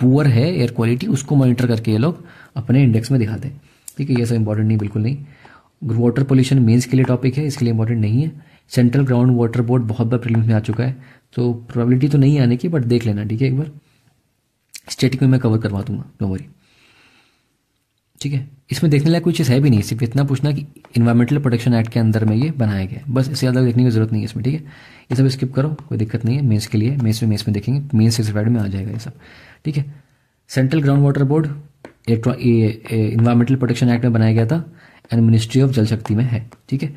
पुअर है एयर क्वालिटी उसको मॉनिटर करके ये लोग अपने इंडेक्स में दिखाते हैं ठीक है ये सब इंपॉर्टेंट नहीं बिल्कुल नहीं वाटर पोल्यूशन मेंस के लिए टॉपिक है इसके लिए इंपॉर्टेंट नहीं है सेंट्रल ग्राउंड वाटर बोर्ड बहुत बार प्रीलिम्स में आ चुका है तो प्रोबेबिलिटी तो नहीं आने की बट देख लेना ठीक है एक बार स्टेटिक में मैं कवर करवा दूंगा नो वरी ठीक है इसमें देखने लायक कोई चीज़ है भी नहीं सिर्फ इतना पूछना कि इन्वायरमेंटल प्रोटेक्शन एक्ट के अंदर में ये बनाया गया बस इससे ज़्यादा देखने की जरूरत नहीं है इसमें ठीक है ये सब स्किप करो कोई दिक्कत नहीं है मेंस के लिए मेंस में मेंस में देखेंगे मेन्स एक्सपायर्ड में आ जाएगा ये सब ठीक है सेंट्रल ग्राउंड वाटर बोर्ड इलेक्ट्रॉ इन्वायरमेंटल प्रोटेक्शन एक्ट में बनाया गया था and ministry of Jal Shakti में है ठीक है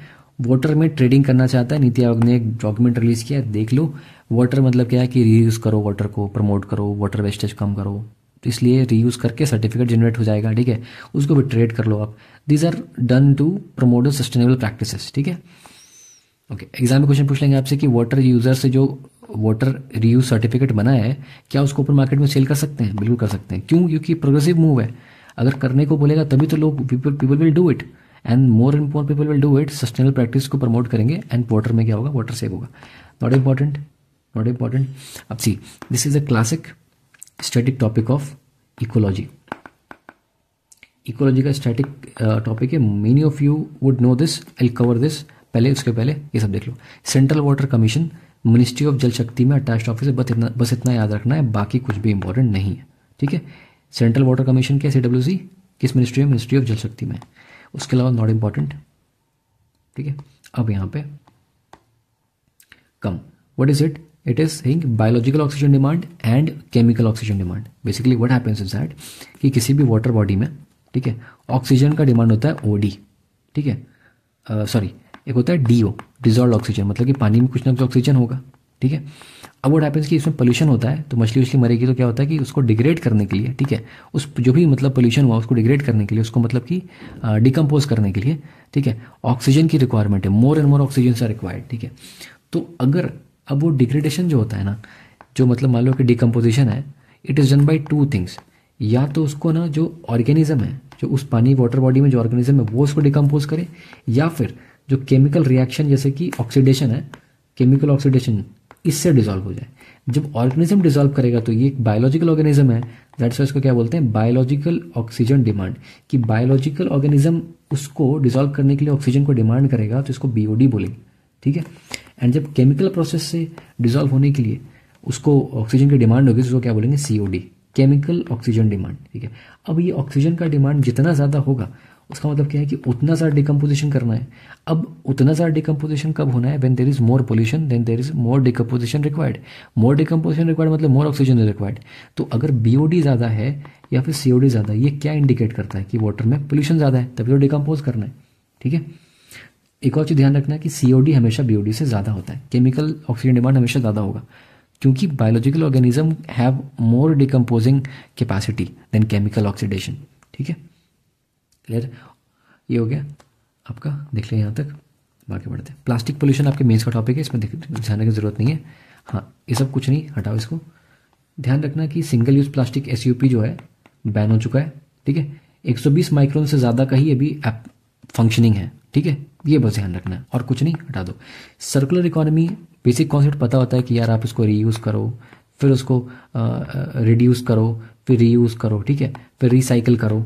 वाटर में ट्रेडिंग करना चाहता है नीति आयोग ने एक डॉक्यूमेंट रिलीज किया देख लो वाटर मतलब क्या है कि रीयूज करो वाटर को प्रमोट करो वाटर वेस्टेज कम करो तो इसलिए रीयूज करके सर्टिफिकेट जनरेट हो जाएगा ठीक है उसको भी ट्रेड कर लो आप these are done to promote sustainable practice ठीक है ओके एग्जाम में क्वेश्चन पूछ लेंगे आपसे कि वाटर यूजर से जो वाटर रीयूज सर्टिफिकेट बना है क्या उसको ओपन मार्केट में सेल कर सकते हैं बिल्कुल कर सकते हैं क्यों क्योंकि प्रोग्रेसिव मूव है अगर करने को बोलेगा तभी तो लोग people people will do it and more and more people will do it sustainable practice को प्रमोट करेंगे एंड वाटर में क्या होगा वाटर सेव होगा नॉट इम्पॉर्टेंट नॉट इम्पॉर्टेंट अब see this is a classic static topic of ecology ecology का static topic uh, है many of you would know this I cover this पहले उसके पहले ये सब देख लो central water commission ministry of Jal Shakti में अटैच ऑफिस है बस इतना बस इतना याद रखना है बाकी कुछ भी इंपॉर्टेंट नहीं है ठीक है सेंट्रल वाटर कमीशन क्या सी डब्ल्यू सी किस मिनिस्ट्री है मिनिस्ट्री ऑफ जल शक्ति में उसके अलावा नॉट इम्पॉर्टेंट ठीक है अब यहाँ पे come what is it it is thing biological oxygen demand and chemical oxygen demand basically what happens is that कि किसी भी वाटर बॉडी में ठीक है ऑक्सीजन का डिमांड होता है ओ डी ठीक है सॉरी एक होता है डी ओ डिजॉल्व ऑक्सीजन मतलब कि पानी में कुछ ना कुछ ऑक्सीजन होगा ठीक है अब वोट हैपन्स कि इसमें पोल्यूशन होता है तो मछली उछली मरेगी तो क्या होता है कि उसको डिग्रेड करने के लिए ठीक है उस जो भी मतलब पोल्यूशन हुआ उसको डिग्रेड करने के लिए उसको मतलब कि डिकम्पोज करने के लिए ठीक है ऑक्सीजन की रिक्वायरमेंट है more and more oxygen are required ठीक है तो अगर अब वो डिग्रेडेशन जो होता है ना जो मतलब मान लो कि डिकम्पोजिशन है it is done by two things या तो उसको ना जो ऑर्गेनिज्म है जो उस पानी वाटर बॉडी में जो ऑर्गेनिज्म है वो उसको डिकम्पोज करे या फिर जो केमिकल रिएक्शन जैसे कि ऑक्सीडेशन है केमिकल ऑक्सीडेशन इससे डिजोल्व हो जाए जब ऑर्गेनिज्म डिजोल्व करेगा तो ये एक बायोलॉजिकल ऑर्गेनिज्म है दैट्स इसको क्या बोलते हैं बायोलॉजिकल ऑक्सीजन डिमांड कि बायोलॉजिकल ऑर्गेनिज्म उसको डिजोल्व करने के लिए ऑक्सीजन को डिमांड करेगा तो इसको बीओडी बोलेंगे ठीक है एंड जब केमिकल प्रोसेस से डिजोल्व होने के लिए उसको ऑक्सीजन की डिमांड होगी तो उसको क्या बोलेंगे सीओडी केमिकल ऑक्सीजन डिमांड ठीक है अब ये ऑक्सीजन का डिमांड जितना ज़्यादा होगा उसका मतलब क्या है कि उतना सारा डिकम्पोजिशन करना है अब उतना सारा डिकम्पोजिशन कब होना है when there is more pollution then there is more decomposition required more decomposition required मतलब मोर ऑक्सीजन इज रिक्वायर्ड तो अगर बीओडी ज़्यादा है या फिर सीओडी ज़्यादा है ये क्या इंडिकेट करता है कि वाटर में पोल्यूशन ज़्यादा है तभी तो डिकम्पोज करना है ठीक है एक और चीज़ ध्यान रखना है कि सीओडी हमेशा बीओडी से ज़्यादा होता है केमिकल ऑक्सीजन डिमांड हमेशा ज़्यादा होगा क्योंकि biological organism have more decomposing capacity than chemical oxidation ठीक है क्लियर ये हो गया आपका देख लें यहाँ तक बाकी बढ़ते हैं प्लास्टिक पोल्यूशन आपके मेन्स का टॉपिक है इसमें जाने की ज़रूरत नहीं है हाँ ये सब कुछ नहीं हटाओ इसको ध्यान रखना कि सिंगल यूज़ प्लास्टिक एस जो है बैन हो चुका है ठीक है 120 माइक्रोन से ज़्यादा का ही अभी एप फंक्शनिंग है ठीक है ये बस ध्यान रखना है और कुछ नहीं हटा दो सर्कुलर इकोनॉमी बेसिक कॉन्सेप्ट पता होता है कि यार आप इसको रीयूज़ करो फिर उसको रिड्यूस करो फिर रीयूज़ करो ठीक है फिर रिसाइकल करो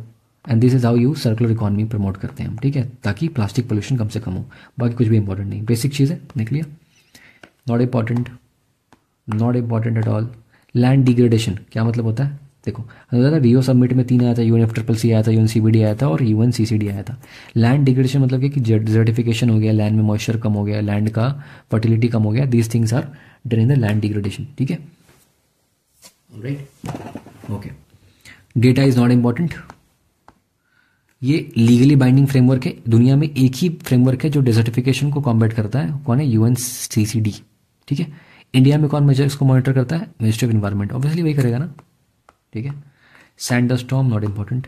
and this is how you circular economy promote करते हैं हम ठीक है ताकि प्लास्टिक पोल्यूशन कम से कम हो बाकी कुछ भी इंपॉर्टेंट नहीं बेसिक चीज़ है not important not important at all land degradation क्या मतलब होता है देखो दादा रियो सबमिट में तीन आया था U N F triple C आया था U N C B D आया था और U N C C D आया था लैंड डिग्रेडेशन मतलब क्या कि जर्टिफिकेशन हो गया लैंड में मॉइस्चर कम हो गया लैंड का फर्टिलिटी कम हो गया these things are done in the land degradation ठीक है right okay data is not important ये लीगली बाइंडिंग फ्रेमवर्क है दुनिया में एक ही फ्रेमवर्क है जो डिजर्टिफिकेशन को कॉम्बेट करता है कौन है यू ठीक है इंडिया में कौन मेजर इसको मॉनिटर करता है मिनिस्ट्री ऑफ इन्वायरमेंट ऑब्वियसली वही करेगा ना ठीक है sand storm not important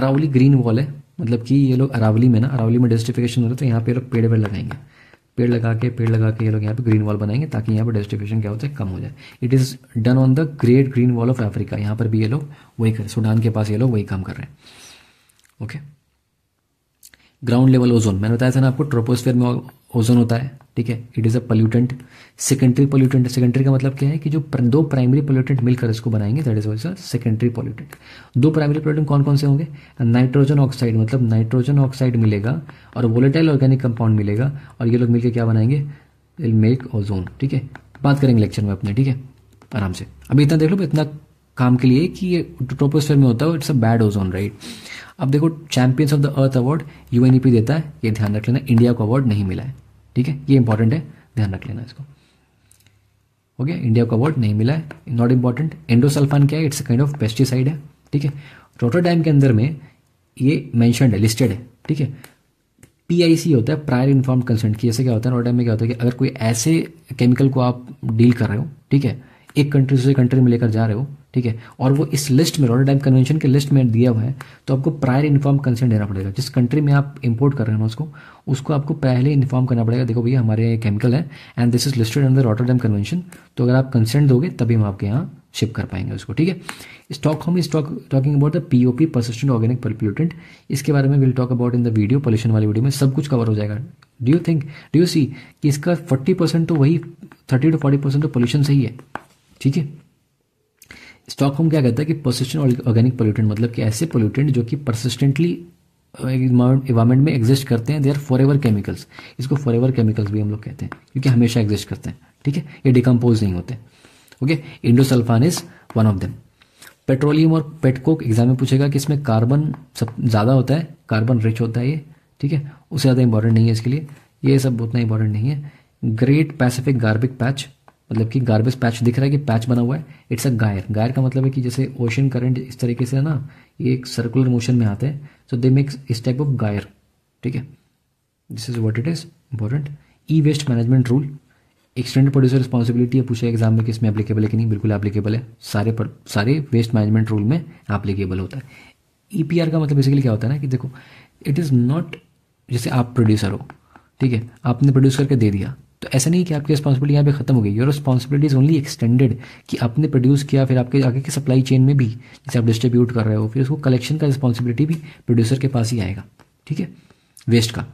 Aravalli green wall है मतलब कि ये लोग अरावली में ना अरावली में डिस्टिफिकेशन हो रहा है तो यहाँ पे लोग पेड़ वेड़ लगाएंगे पेड़ लगा के पेड़ लगा के ये लोग यहाँ पे ग्रीन वॉल बनाएंगे ताकि यहाँ पर डेस्टिफिकेशन क्या हो जाए कम हो जाए it is done on the great green wall of Africa यहाँ पर भी ये लोग वही कर सुडान के पास ये लोग वही काम कर रहे हैं okay okay? Ground level ozone मैंने बताया था ना आपको ट्रोपोस्फेयर में ओजोन होता है ठीक है it is a pollutant secondary pollutant secondary का मतलब क्या है कि जो दो प्राइमरी पोल्यूटेंट मिलकर इसको बनाएंगे that is a secondary pollutant दो प्राइमरी पोल्यूटेंट कौन कौन से होंगे नाइट्रोजन ऑक्साइड मतलब नाइट्रोजन ऑक्साइड मिलेगा और वोलेटाइल ऑर्गेनिक कंपाउंड मिलेगा और ये लोग मिलकर क्या बनाएंगे मेक ओजोन ठीक है बात करेंगे लेक्चर में अपने ठीक है आराम से अभी इतना देख लो इतना काम के लिए कि ये ट्रोपोस्फेयर में होता है it's a bad ozone right अब देखो champions of the earth award U देता है ये ध्यान रख लेना इंडिया को अवार्ड नहीं मिला है ठीक है ये इंपॉर्टेंट है ध्यान रख लेना इसको हो गया इंडिया को अवार्ड नहीं मिला है नॉट इंपॉर्टेंट एंडोसल्फान क्या है इट्स काइंड ऑफ पेस्टिसाइड है ठीक है डैम के अंदर में ये मैंशन है लिस्टेड है ठीक है पीआईसी होता है प्रायर इन्फॉर्म कंसेंट की जैसे क्या होता है नोएडा में क्या होता है कि अगर कोई ऐसे केमिकल को आप डील कर रहे हो ठीक है एक कंट्री से कंट्री में लेकर जा रहे हो ठीक है और वो इस लिस्ट में टाइम कन्वेंशन के लिस्ट में दिया हुआ है तो आपको प्रायर इन्फॉर्म कंसेंट देना पड़ेगा जिस कंट्री में आप इंपोर्ट कर रहे हो उसको उसको आपको पहले इन्फॉर्म करना पड़ेगा देखो भैया हमारे केमिकल है and this is listed under dam convention तो अगर आप कंसेंट दोगे तभी हम आपके यहाँ शिप कर पाएंगे उसको ठीक है स्टॉक हम stock talking about the P O P persistent organic pollutant इसके बारे में will talk about in the video pollution वाली वीडियो में सब कुछ कवर हो जाएगा do you think do you see कि इसका फोर्टी परसेंट तो वही थर्टी टू फोर्टी परसेंट तो पोल्यूशन से ही है ठीक है स्टॉक होम क्या कहता है कि परसिस्टेंट ऑर्गेनिक पोल्यूटेंट मतलब कि ऐसे पोल्यूटेंट जो कि परसिस्टेंटली इन्वायरमेंट uh, में एग्जिस्ट करते हैं they are forever chemicals इसको फॉर एवर केमिकल्स भी हम लोग कहते हैं क्योंकि हमेशा एग्जिस्ट करते हैं ठीक है ये डिकम्पोज नहीं होते okay endosulfan is one of them petroleum और पेटकोक एग्जाम में पूछेगा कि इसमें कार्बन सब ज़्यादा होता है कार्बन रिच होता है ये ठीक है उससे ज़्यादा इंपॉर्टेंट नहीं है इसके लिए ये सब उतना इंपॉर्टेंट नहीं है ग्रेट पैसिफिक गार्बिक पैच मतलब कि गार्बेज पैच दिख रहा है कि पैच बना हुआ है इट्स अ गायर गायर का मतलब है कि जैसे ओशन करंट इस तरीके से है ना ये एक सर्कुलर मोशन में आते हैं सो दे मेक इस टाइप ऑफ गायर ठीक है this is what it is important E waste management rule extended producer responsibility पूछा एग्जाम में किसमें एप्लीकेबल है कि नहीं बिल्कुल एप्लीकेबल है सारे पर, सारे वेस्ट मैनेजमेंट रूल में एप्लीकेबल होता है ई e का मतलब बेसिकली क्या होता है ना कि देखो इट इज़ नॉट जैसे आप प्रोड्यूसर हो ठीक है आपने प्रोड्यूस करके दे दिया तो ऐसा नहीं कि आपकी रिस्पॉन्सिबिलिटी यहाँ पे खत्म हो गई your responsibility is only extended कि आपने प्रोड्यूस किया फिर आपके आगे की सप्लाई चेन में भी जैसे आप डिस्ट्रीब्यूट कर रहे हो फिर उसको कलेक्शन का रिस्पॉन्सिबिलिटी भी प्रोड्यूसर के पास ही आएगा ठीक है वेस्ट का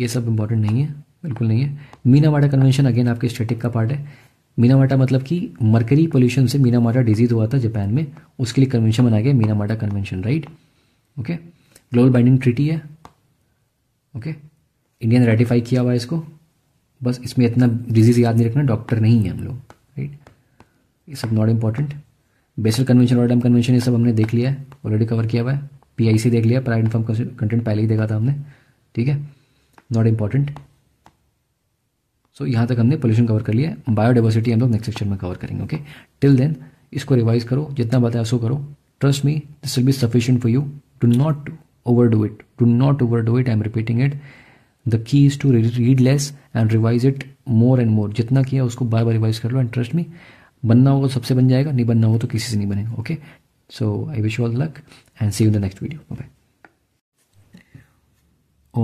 ये सब इंपॉर्टेंट नहीं है बिल्कुल नहीं है मीना वाटा कन्वेंशन अगेन आपके स्टेटिक का पार्ट है मीना माटा मतलब कि मरकरी पोल्यूशन से मीना माटा डिजीज हुआ था जापान में उसके लिए कन्वेंशन बनाया गया Minamata convention right okay global binding treaty है ओके okay? इंडिया ने रेटिफाई किया हुआ है इसको बस इसमें इतना डिजीज़ याद नहीं रखना डॉक्टर नहीं है हम लोग राइट ये सब not important Basel convention Rotterdam convention ये सब हमने देख लिया है ऑलरेडी कवर किया हुआ है पीआईसी देख लिया प्राइड इन्फॉर्म कंटेंट पहले ही देखा था हमने ठीक है नॉट इम्पॉर्टेंट सो यहाँ तक हमने पोल्यूशन कवर कर लिया है बायोडाइवर्सिटी हम लोग नेक्स्ट सेक्शन में कवर करेंगे ओके टिल देन इसको रिवाइज करो जितना बताया उसको करो trust me this will be sufficient for you do not overdo it do not overdo it I am repeating it the key is to read less and revise it more and more जितना किया उसको बार बार revise कर लो and trust me बनना होगा तो सबसे बन जाएगा नहीं बनना हो तो किसी से नहीं बनेगा okay so I wish all luck and see in the next video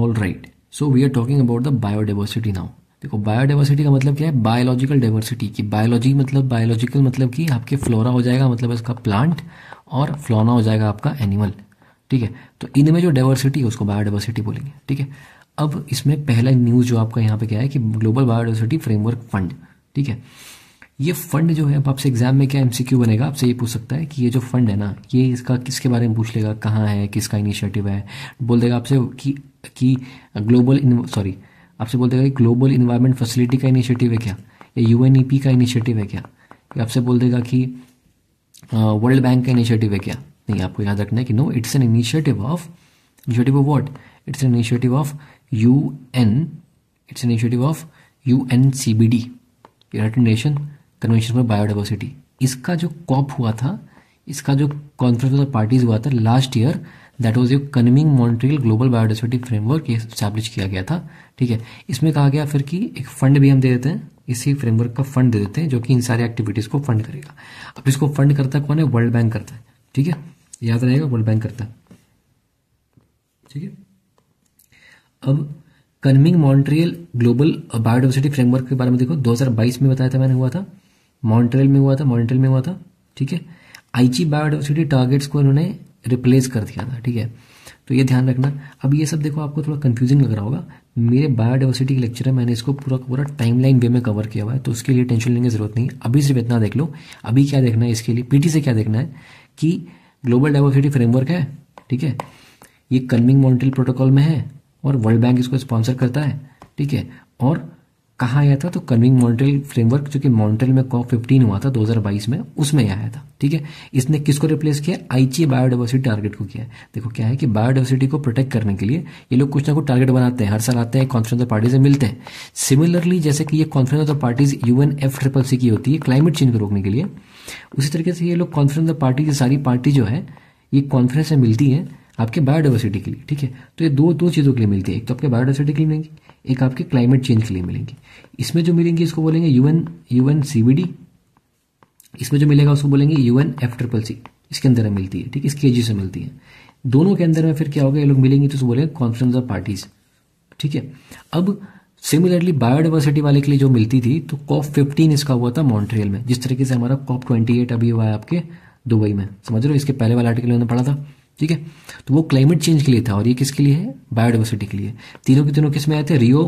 all right so we are talking about the biodiversity now देखो बायोडाइवर्सिटी का मतलब क्या है बायोलॉजिकल डाइवर्सिटी की बायोलॉजी मतलब बायोलॉजिकल मतलब कि आपके फ्लोरा हो जाएगा मतलब इसका प्लांट और फ्लोना हो जाएगा आपका एनिमल ठीक है तो इनमें जो डाइवर्सिटी है उसको बायोडाइवर्सिटी बोलेंगे ठीक है अब इसमें पहला न्यूज़ जो आपका यहाँ पे क्या है कि ग्लोबल बायोडाइवर्सिटी फ्रेमवर्क फंड ठीक है ये फंड जो है अब आपसे एग्जाम में क्या एमसीक्यू बनेगा आपसे ये पूछ सकता है कि ये जो फंड है ना ये इसका किसके बारे में पूछ लेगा कहाँ है किसका इनिशिएटिव है बोल देगा आपसे कि कि ग्लोबल सॉरी आपसे बोल देगा कि ग्लोबल इन्वायरमेंट फैसिलिटी का इनिशिएटिव है क्या या यू e का इनिशिएटिव है क्या आपसे बोल देगा कि वर्ल्ड बैंक का इनिशिएटिव है क्या नहीं आपको याद रखना है कि no it's an initiative of initiative of what it's an initiative of of U N C B D United Nation convention for biodiversity इसका जो कॉप हुआ था इसका जो कॉन्फ्रेंस ऑफ पार्टीज हुआ था last year that was your Kunming Montreal global biodiversity framework establish किया गया था ठीक है इसमें कहा गया फिर कि एक फंड भी हम दे देते हैं इसी फ्रेमवर्क का फंड दे देते हैं जो कि इन सारी एक्टिविटीज़ को फंड करेगा अब इसको फंड करता कौन है वर्ल्ड बैंक करता है ठीक है याद रहेगा वर्ल्ड बैंक करता है ठीक है अब Kunming Montreal global biodiversity framework के बारे में देखो 2022 में बताया था मैंने हुआ था मॉन्ट्रियल में हुआ था मॉन्ट्रियल में हुआ था ठीक है आईची बायोडाइवर्सिटी टारगेट्स को इन्होंने रिप्लेस कर दिया था ठीक है तो ये ध्यान रखना अब ये सब देखो आपको थोड़ा कंफ्यूजिंग लग रहा होगा मेरे बायोडाइवर्सिटी के लेक्चर है मैंने इसको पूरा पूरा टाइम वे में कवर किया हुआ है तो उसके लिए टेंशन लेने की जरूरत नहीं अभी सिर्फ इतना देख लो अभी क्या देखना है इसके लिए पीटी से क्या देखना है कि ग्लोबल डाइवर्सिटी फ्रेमवर्क है ठीक है ये कन्विंग मॉन्ट्रियल प्रोटोकॉल में है और वर्ल्ड बैंक इसको स्पॉन्सर करता है ठीक है और कहा आया था तो कन्विंग मॉन्ट्रेल फ्रेमवर्क जो कि मॉन्ट्रेल में कॉप फिफ्टीन हुआ था 2022 में उसमें आया था ठीक है इसने किसको रिप्लेस किया आईची बायोडाइवर्सिटी टारगेट को किया है देखो क्या है कि बायोडाइवर्सिटी को प्रोटेक्ट करने के लिए ये लोग कुछ ना कुछ टारगेट बनाते हैं हर साल आते हैं कॉन्फ्रेंस ऑफ पार्टी से मिलते हैं सिमिलरली जैसे कि ये conference of parties UN F triple C की होती है क्लाइमेट चेंज को रोकने के लिए उसी तरीके से ये लोग कॉन्फ्रेंस ऑफ पार्टी की सारी पार्टी जो है ये कॉन्फ्रेंस में मिलती है आपके बायोडाइवर्सिटी के लिए ठीक है तो ये दो दो चीज़ों के लिए मिलती है एक तो आपके बायोडाइवर्सिटी के लिए मिलेंगी एक आपके क्लाइमेट चेंज के लिए मिलेंगी इसमें जो मिलेंगी इसको बोलेंगे यूएन यूएन सीबीडी इसमें जो मिलेगा उसको बोलेंगे यूएन एफ ट्रिपल सी इसके अंदर मिलती है ठीक है इसके से मिलती है दोनों के अंदर में फिर क्या होगा ये लोग मिलेंगे तो उसको बोलेंगे कॉन्फ्रेंस ऑफ पार्टीज ठीक है अब सिमिलरली बायोडाइवर्सिटी वाले के लिए जो मिलती थी तो कॉप फिफ्टीन इसका हुआ था मॉन्ट्रियल में जिस तरीके से हमारा कॉप ट्वेंटी एट अभी हुआ है आपके दुबई में समझ रहे हो इसके पहले वाला आर्टिकल उन्होंने पढ़ा था ठीक है तो वो क्लाइमेट चेंज के लिए था और ये किसके लिए है बायोडाइवर्सिटी के लिए तीनों के तीनों किस में आए थे रियो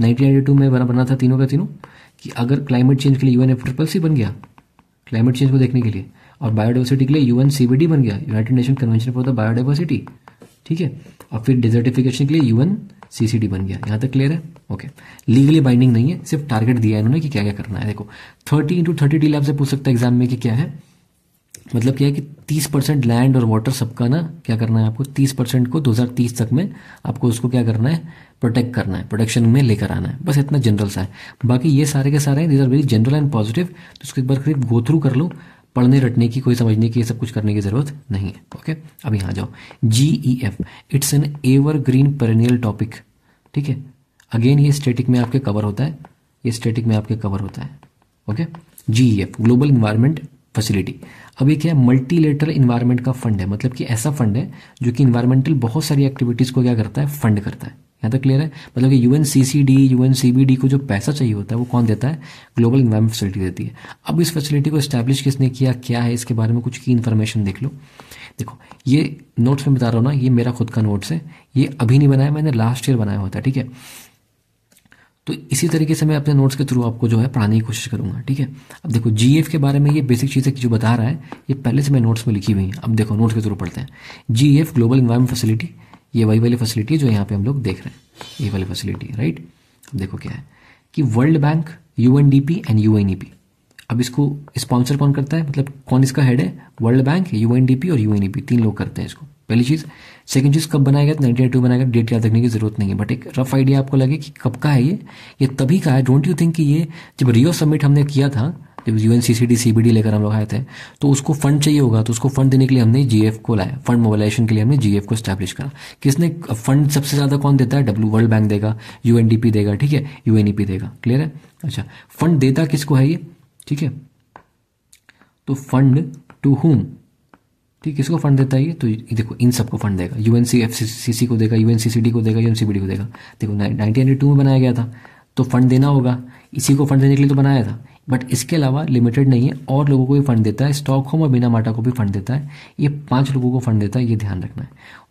नाइनटीन में बना बना था तीनों का तीनों कि अगर क्लाइमेट चेंज के लिए यूएन एफ ट्रिपल सी बन गया क्लाइमेट चेंज को देखने के लिए और बायोडाइवर्सिटी के लिए यूएन सीबीडी बन गया United Nation convention for the biodiversity ठीक है और फिर डिजर्टिफिकेशन के लिए यूएन सीसीडी बन गया यहां तक क्लियर है ओके लीगली बाइंडिंग नहीं है सिर्फ टारगेट दिया है इन्होंने कि क्या क्या करना है देखो thirty into thirty D lab से पूछ सकता है एग्जाम में कि क्या है मतलब क्या है कि 30 परसेंट लैंड और वाटर सबका ना क्या करना है आपको 30 परसेंट को 2030 तक में आपको उसको क्या करना है प्रोटेक्ट करना है प्रोटेक्शन में लेकर आना है बस इतना जनरल सा है बाकी ये सारे के सारे this are very general and positive तो इसको एक बार करीब गो थ्रू कर लो पढ़ने रटने की कोई समझने की ये सब कुछ करने की जरूरत नहीं है ओके अब यहाँ जाओ G E F it's an evergreen perennial topic ठीक है अगेन ये स्टेटिक में आपके कवर होता है ये स्टेटिक में आपके कवर होता है okay G E F global environment facility अब ये क्या है मल्टीलेटरल इन्वायरमेंट का फंड है मतलब कि ऐसा फंड है जो कि इन्वायरमेंटल बहुत सारी एक्टिविटीज़ को क्या करता है फंड करता है यहाँ तक क्लियर है मतलब कि U N C C D U N C B D को जो पैसा चाहिए होता है वो कौन देता है ग्लोबल इन्वायरमेंट फैसिलिटी देती है अब इस फैसिलिटी को स्टैब्लिश किसने किया क्या है इसके बारे में कुछ की इन्फॉर्मेशन देख लो देखो ये नोट्स में बता रहा हूँ ना ये मेरा खुद का नोट्स है ये अभी नहीं बनाया मैंने लास्ट ईयर बनाया होता है ठीक है तो इसी तरीके से मैं अपने नोट्स के थ्रू आपको जो है पढ़ाने की कोशिश करूंगा ठीक है अब देखो जी के बारे में ये बेसिक चीज़ें जो बता रहा है ये पहले से मैं नोट्स में लिखी हुई हैं अब देखो नोट्स के थ्रू पढ़ते हैं जी ग्लोबल इन्वायरमेंट फैसिलिटी ये वही वाली फैसिलिटी जो यहाँ पे हम लोग देख रहे हैं ये वाली फैसिलिटी राइट अब देखो क्या है कि world bank U and U N अब इसको स्पॉन्सर कौन करता है मतलब कौन इसका हेड है वर्ल्ड बैंक यू और यू e तीन लोग करते हैं इसको पहली चीज़ सेकंड चीज़ कब बनाया गया तो नाइनटीन टू बनाया गया डेट याद रखने की जरूरत नहीं है बट एक रफ आइडिया आपको लगे कि कब का है ये ये तभी का है डोंट यू थिंक कि ये जब रियो सबमिट हमने किया था जब यू सीबीडी लेकर हम लोग आए थे तो उसको फंड चाहिए होगा तो उसको फंड देने के लिए हमने जीएफ को लाया फंड मोबाइलाइजेशन के लिए हमने जीएफ को स्टैब्लिश करा किसने फंड सबसे ज़्यादा कौन देता है डब्ल्यू वर्ल्ड बैंक देगा यूएनडीपी देगा ठीक है यूएनईपी e देगा क्लियर है अच्छा फंड देता किसको है ये ठीक है तो फंड टू होम ठीक किसको फंड देता है ये तो देखो इन सबको फंड देगा U N F C C को देगा यू एन को देगा यू को देगा देखो नाइनटीन हंड्रेड टू में बनाया गया था तो फंड देना होगा इसी को फंड देने के लिए तो बनाया था बट इसके अलावा लिमिटेड नहीं है और लोगों को भी फंड देता है स्टॉक होम और बिना माटा को भी फंड देता है ये पांच लोगों को फंड देता है ये ध्यान रखना है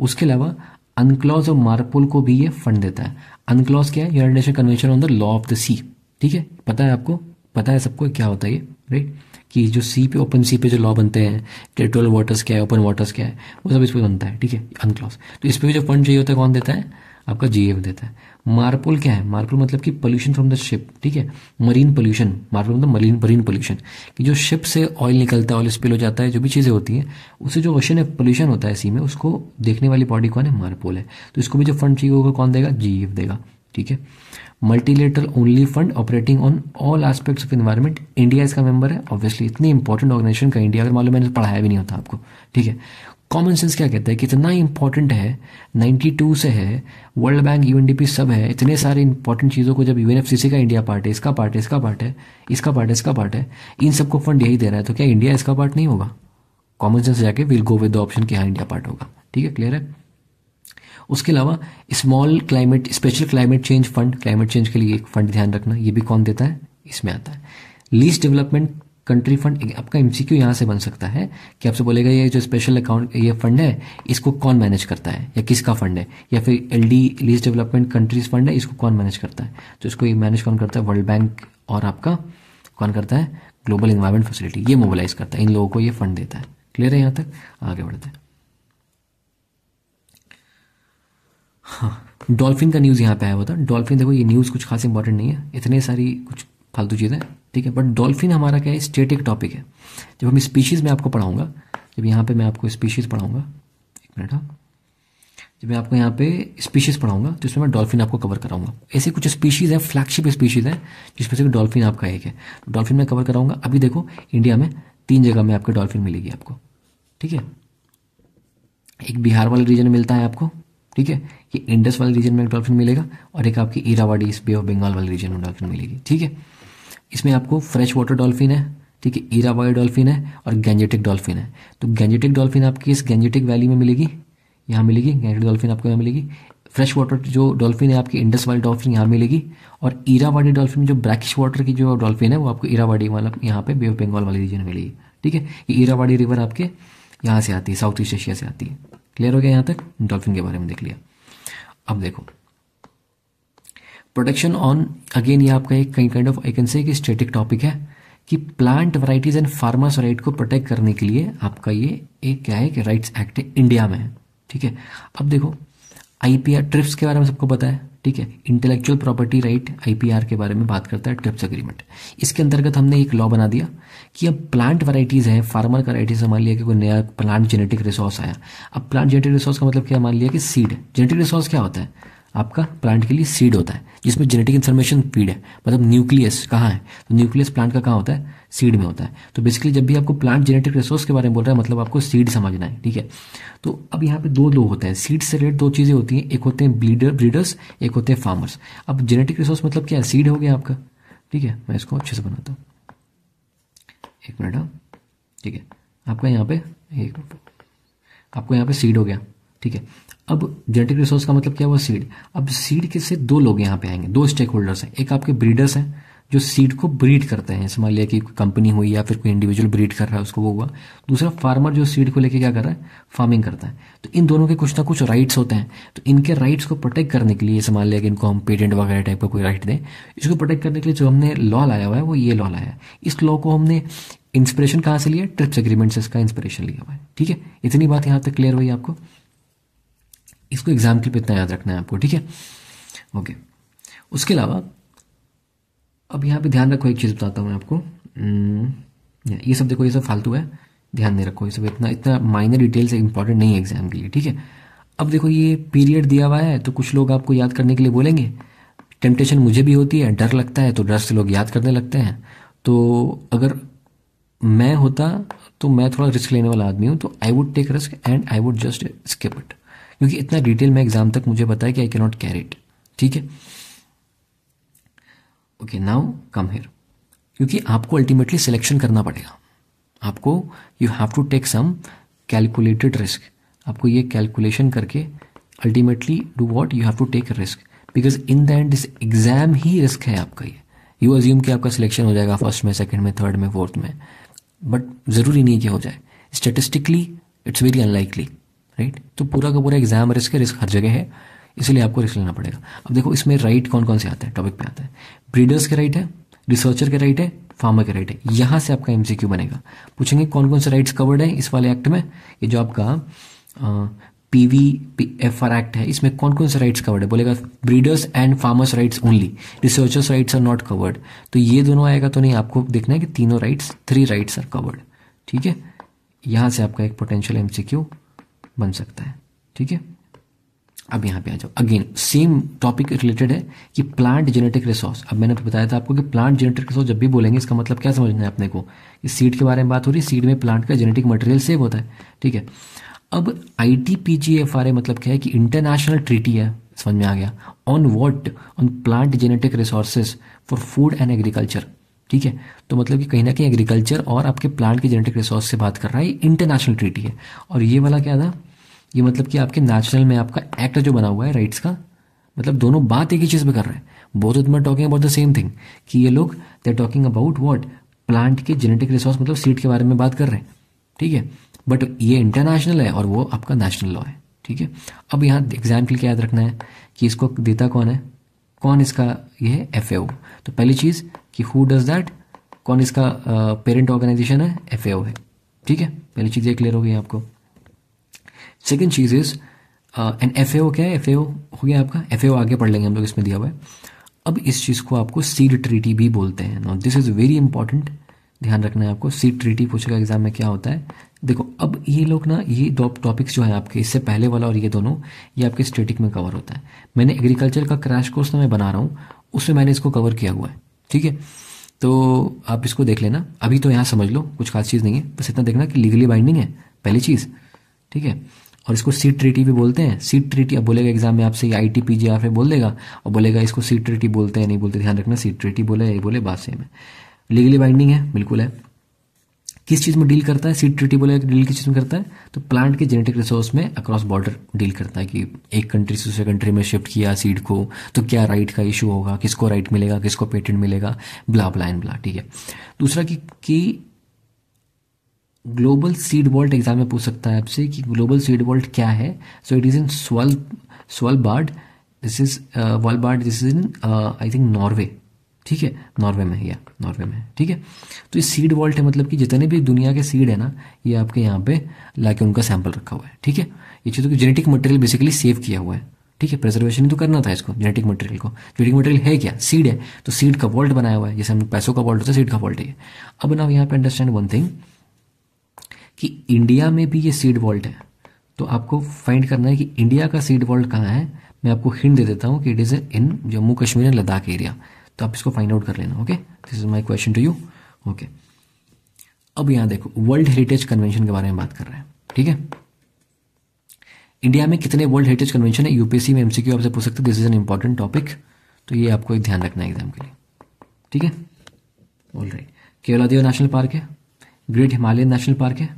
उसके अलावा अनक्लॉज और मार्पोल को भी ये फंड देता है अनक्लॉज क्या है United Nation convention on the law of the sea ठीक है पता है आपको पता है सबको क्या होता है ये राइट कि जो सी पे ओपन सी पे जो लॉ बनते हैं टेरिटोरियल वाटर्स क्या है ओपन वाटर्स क्या है वो सब इस पर बनता है ठीक है अनक्लॉज तो इस पर भी जो फंड चाहिए होता है कौन देता है आपका जीएफ देता है मारपोल क्या है मारपोल मतलब कि पोल्यूशन फ्रॉम द शिप ठीक है मरीन पोल्यूशन मारपोल मतलब मरीन मरीन पोल्यूशन कि जो शिप से ऑयल निकलता है ऑयल स्पिल हो जाता है जो भी चीज़ें होती है उससे जो ओशन है पोल्यूशन होता है सी में उसको देखने वाली बॉडी कौन है मारपोल है तो इसको भी जो फंड चाहिए होगा कौन देगा जी देगा ठीक है multilateral only fund operating on all aspects of environment India इसका मेंबर है ऑब्वियसली इतनी इंपॉर्टेंट ऑर्गेनाइजेशन का इंडिया अगर मालूम मैंने पढ़ाया भी नहीं होता आपको ठीक है कॉमन सेंस क्या कहता है कि इतना इंपॉर्टेंट है 92 से है वर्ल्ड बैंक यू सब है इतने सारे इंपॉर्टेंट चीज़ों को जब यू का इंडिया पार्ट है इसका पार्ट है इसका पार्ट है इसका पार्ट है इसका पार्ट है इन सबको फंड यही दे रहा है तो क्या इंडिया इसका पार्ट नहीं होगा कॉमन सेंस जाके will go with the option कि हाँ इंडिया पार्ट होगा ठीक है क्लियर है उसके अलावा small climate special climate change fund climate change के लिए एक फंड ध्यान रखना ये भी कौन देता है इसमें आता है लीस्ट डेवलपमेंट कंट्री फंड आपका एम सी क्यू यहाँ से बन सकता है कि आपसे बोलेगा ये जो स्पेशल अकाउंट ये फंड है इसको कौन मैनेज करता है या किसका फंड है या फिर L D least development countries fund है इसको कौन मैनेज करता है तो इसको ये मैनेज कौन करता है वर्ल्ड बैंक और आपका कौन करता है ग्लोबल इन्वायरमेंट फैसिलिटी ये मोबिलाइज करता है इन लोगों को ये फंड देता है क्लियर है यहाँ तक आगे बढ़ते हैं हाँ डॉल्फिन का न्यूज़ यहाँ पे आया हुआ था डॉल्फिन देखो ये न्यूज़ कुछ खास इंपॉर्टेंट नहीं है इतने सारी कुछ फालतू चीज़ें ठीक है बट डॉल्फिन हमारा क्या है स्टेटिक टॉपिक है जब हम स्पीशीज़ में आपको पढ़ाऊंगा जब यहाँ पे मैं आपको स्पीशीज़ पढ़ाऊंगा एक मिनट हाँ जब मैं आपको यहाँ पे स्पीशीज़ पढ़ाऊंगा तो इसमें मैं डॉल्फिन आपको कवर कराऊंगा ऐसे कुछ स्पीशीज़ हैं फ्लैगशिप स्पीशीज़ हैं जिसमें से डॉल्फिन आपका एक है तो डॉल्फिन मैं कवर कराऊंगा अभी देखो इंडिया में तीन जगह में आपके डॉल्फिन मिलेगी आपको ठीक है एक बिहार वाले रीजन मिलता है आपको ठीक है ये इंडस वाले रीजन में डॉल्फिन मिलेगा और एक आपकी ईरावाडी इस बे ऑफ बंगाल वाले रीजन में डॉल्फिन मिलेगी ठीक है इसमें आपको फ्रेश वाटर डॉल्फिन है ठीक है ईरावाडी डॉल्फिन है और गैंजेटिक डॉल्फिन है तो गैंजेटिक डॉल्फिन आपकी इस गैंजेटिक वैली में मिलेगी यहाँ मिलेगी गैंजेटिक डॉल्फिन आपको यहाँ मिलेगी फ्रेश वाटर जो डॉल्फिन है आपकी इंडस वाली डॉल्फिन यहाँ मिलेगी और ईरावाडी डॉल्फिन जो ब्रैकिश वाटर की जो डॉल्फिन है वो आपको ईरावाडी वाला यहाँ पे बे ऑफ बंगाल वाले रीजन में मिलेगी ठीक है ये ईरावाडी रिवर आपके यहाँ से आती है साउथ ईस्ट एशिया से आती है क्लियर हो गया यहां तक डॉल्फिन के बारे में देख लिया अब देखो प्रोटेक्शन ऑन अगेन ये आपका एक kind of I can say static topic है कि plant varieties and farmers right को प्रोटेक्ट करने के लिए आपका ये एक क्या है कि राइट्स एक्ट है इंडिया में है ठीक है अब देखो आईपीआर ट्रिप्स के बारे में सबको पता है ठीक है इंटेलेक्चुअल प्रॉपर्टी राइट आईपीआर के बारे में बात करता है ट्रिप्स अग्रीमेंट इसके अंतर्गत हमने एक लॉ बना दिया कि अब प्लांट वराइटीज हैं फार्मर का वराइटीज मान लिया कि कोई नया प्लांट जेनेटिक रिसोर्स आया अब प्लांट जेनेटिक रिसोर्स का मतलब क्या मान लिया कि सीड जेनेटिक रिसोर्स क्या होता है आपका प्लांट के लिए सीड होता है जिसमें जेनेटिक इन्फॉर्मेशन फीड है मतलब न्यूक्लियस कहाँ है तो न्यूक्लियस प्लांट का कहाँ होता है सीड में होता है तो बेसिकली जब भी आपको प्लांट जेनेटिक रिसोर्स के बारे में बोल रहा है मतलब आपको सीड समझना है ठीक है तो अब यहाँ पे दो लोग होते हैं सीड से रिलेटेड दो चीज़ें होती हैं एक होते हैं ब्रीडर ब्रीडर्स एक होते हैं फार्मर्स अब जेनेटिक रिसोर्स मतलब क्या है सीड हो गया आपका ठीक है मैं इसको अच्छे से बनाता हूँ एक मिनट हाँ ठीक है आपका यहाँ पे एक आपको यहाँ पे सीड हो गया ठीक है अब जेनेटिक रिसोर्स का मतलब क्या हुआ सीड अब सीड के से दो लोग यहाँ पे आएंगे दो स्टेक होल्डर्स हैं एक आपके ब्रीडर्स हैं जो सीड को ब्रीड करते हैं समझ लिया कि कंपनी हुई या फिर कोई इंडिविजुअल ब्रीड कर रहा है उसको वो हुआ दूसरा फार्मर जो सीड को लेके क्या कर रहा है फार्मिंग करता है तो इन दोनों के कुछ ना कुछ राइट्स होते हैं तो इनके राइट्स को प्रोटेक्ट करने के लिए समझ लिया कि इनको हम पेटेंट वगैरह टाइप का कोई राइट दें इसको प्रोटेक्ट करने के लिए जो हमने लॉ लाया हुआ है वो ये लॉ लाया है इस लॉ को हमने इंस्पिरेशन कहाँ से लिया ट्रिप्स एग्रीमेंट से इसका इंस्पिरेशन लिया हुआ है ठीक है इतनी बात यहाँ तक क्लियर हुई आपको इसको एग्जाम्पल पर इतना याद रखना है आपको ठीक है ओके उसके अलावा अब यहाँ पे ध्यान रखो एक चीज़ बताता हूँ मैं आपको हम्म, ये सब देखो ये सब फालतू है ध्यान नहीं रखो ये सब इतना इतना माइनर डिटेल्स इंपॉर्टेंट नहीं है एग्जाम के लिए ठीक है अब देखो ये पीरियड दिया हुआ है तो कुछ लोग आपको याद करने के लिए बोलेंगे टेम्पटेशन मुझे भी होती है डर लगता है तो डर से लोग याद करने लगते हैं तो अगर मैं होता तो मैं थोड़ा रिस्क लेने वाला आदमी हूँ तो I would take risk and I would just skip it क्योंकि इतना डिटेल मैं एग्जाम तक मुझे बताया कि आई नॉट कैर इट ठीक है ओके नाउ कम हेयर क्योंकि आपको अल्टीमेटली सिलेक्शन करना पड़ेगा आपको you have to take some calculated risk आपको ये कैलकुलेशन करके ultimately do what you have to take risk because in the end this exam ही रिस्क है आपका ये यू अज्यूम कि आपका सिलेक्शन हो जाएगा फर्स्ट में सेकेंड में थर्ड में फोर्थ में बट ज़रूरी नहीं कि हो जाए statistically it's very unlikely right तो पूरा का पूरा एग्जाम रिस्क है रिस्क हर जगह है इसलिए आपको रिस्क लेना पड़ेगा अब देखो इसमें राइट कौन कौन से आता है टॉपिक पे आता है ब्रीडर्स के राइट है रिसर्चर के राइट है फार्मर के राइट है यहां से आपका एमसीक्यू बनेगा पूछेंगे कौन कौन से राइट्स कवर्ड है इस वाले एक्ट में ये जो आपका पीवी एफ आर एक्ट है इसमें कौन कौन से राइट्स कवर्ड है बोलेगा breeders and farmers rights only researchers rights are not covered तो ये दोनों आएगा तो नहीं आपको देखना है कि तीनों rights three rights are covered ठीक है यहां से आपका एक पोटेंशियल एमसीक्यू बन सकता है ठीक है अब यहां पे आ जाओ अगेन सेम टॉपिक रिलेटेड है कि प्लांट जेनेटिक रिसोर्स अब मैंने तो बताया था आपको कि प्लांट जेनेटिक रिसोर्स जब भी बोलेंगे इसका मतलब क्या समझना है अपने को कि सीड के बारे में बात हो रही है सीड में प्लांट का जेनेटिक मटेरियल सेव होता है ठीक है अब I T P G F R A मतलब क्या है कि इंटरनेशनल ट्रीटी है समझ में आ गया on what on plant genetic resources for food and agriculture ठीक है तो मतलब कि कहीं ना कहीं एग्रीकल्चर और आपके प्लांट के जेनेटिक रिसोर्स से बात कर रहा है इंटरनेशनल ट्रीटी है और ये वाला क्या था ये मतलब कि आपके नेचुरल में आपका एक्ट जो बना हुआ है राइट्स का मतलब दोनों बात एक ही चीज़ पे कर रहे हैं both of talking about the same thing कि ये लोग they are talking about what plant के जेनेटिक रिसोर्स मतलब सीड के बारे में बात कर रहे हैं ठीक है बट ये इंटरनेशनल है और वो आपका नेशनल लॉ है ठीक है अब यहाँ एग्जाम्पल के याद रखना है कि इसको देता कौन है कौन इसका ये है एफ तो पहली चीज़ कि हु डज दैट कौन इसका पेरेंट ऑर्गेनाइजेशन है एफ है ठीक है पहली चीज़ ये क्लियर हो गई आपको सेकेंड चीज़ इज़ एंड एफ क्या है एफ हो गया आपका एफ आगे पढ़ लेंगे हम लोग इसमें दिया हुआ है अब इस चीज़ को आपको सीड ट्रीटी भी बोलते हैं now this is very important ध्यान रखना है आपको सीड ट्रीटी पूछेगा एग्जाम में क्या होता है देखो अब ये लोग ना ये दो टॉपिक्स जो है आपके इससे पहले वाला और ये दोनों ये आपके स्टेटिक में कवर होता है मैंने एग्रीकल्चर का क्रैश कोर्स ना मैं बना रहा हूँ उसमें मैंने इसको कवर किया हुआ है ठीक है तो आप इसको देख लेना अभी तो यहाँ समझ लो कुछ खास चीज़ नहीं है बस इतना देखना कि लीगली बाइंडिंग है पहली चीज़ ठीक है और इसको सीट ट्रीटी भी बोलते हैं सीट ट्रीटी अब बोलेगा एग्जाम में आपसे I T P G R बोल देगा और बोलेगा इसको सीट ट्रीटी बोलते हैं नहीं बोलते ध्यान रखना सीट ट्रीटी बोले ये बोले बात सेम है लीगली बाइंडिंग है बिल्कुल है किस चीज़ में डील करता है सीट ट्रीटी बोले डील किस चीज़ में करता है तो प्लांट के जेनेटिक रिसोर्स में अक्रॉस बॉर्डर डील करता है कि एक कंट्री से दूसरे कंट्री में शिफ्ट किया सीड को तो क्या राइट का इशू होगा किसको राइट मिलेगा किसको पेटेंट मिलेगा ब्ला ब्ला एंड ब्ला ठीक है दूसरा कि, कि ग्लोबल सीड वॉल्ट एग्जाम में पूछ सकता है आपसे कि ग्लोबल सीड वॉल्ट क्या है so it is in Svalbard this is bard this is in I think Norway ठीक है नॉर्वे में या नॉर्वे में ठीक है तो ये सीड वॉल्ट है मतलब कि जितने भी दुनिया के सीड है ना ये आपके यहाँ पे लाके उनका सैंपल रखा हुआ है ठीक है ये चीज़ों की जेनेटिक मटेरियल बेसिकली सेव किया हुआ है ठीक है प्रिजर्वेशन तो करना था इसको जेनेटिक मटेरियल को जेनेटिक मटेरियल है क्या सीड है तो सीड का वॉल्ट बनाया हुआ है जैसे हम पैसों का वॉल्ट होता है सीड का वॉल्ट है अब ना यहाँ पे अंडरस्टैंड वन थिंग कि इंडिया में भी ये सीड वॉल्ट है तो आपको फाइंड करना है कि इंडिया का सीड वॉल्ट कहाँ है मैं आपको हिंट दे देता हूँ कि it is in Jammu Kashmir and Ladakh area तो आप इसको फाइंड आउट कर लेना okay this is my question to you okay अब यहां देखो वर्ल्ड हेरिटेज कन्वेंशन के बारे में बात कर रहे हैं ठीक है इंडिया में कितने वर्ल्ड हेरिटेज कन्वेंशन है यूपीएससी में एमसीक्यू आपसे पूछ सकते this is an important topic तो ये आपको एक ध्यान रखना है एग्जाम के लिए ठीक है all right Keoladeo national park है ग्रेट हिमालयन नेशनल पार्क है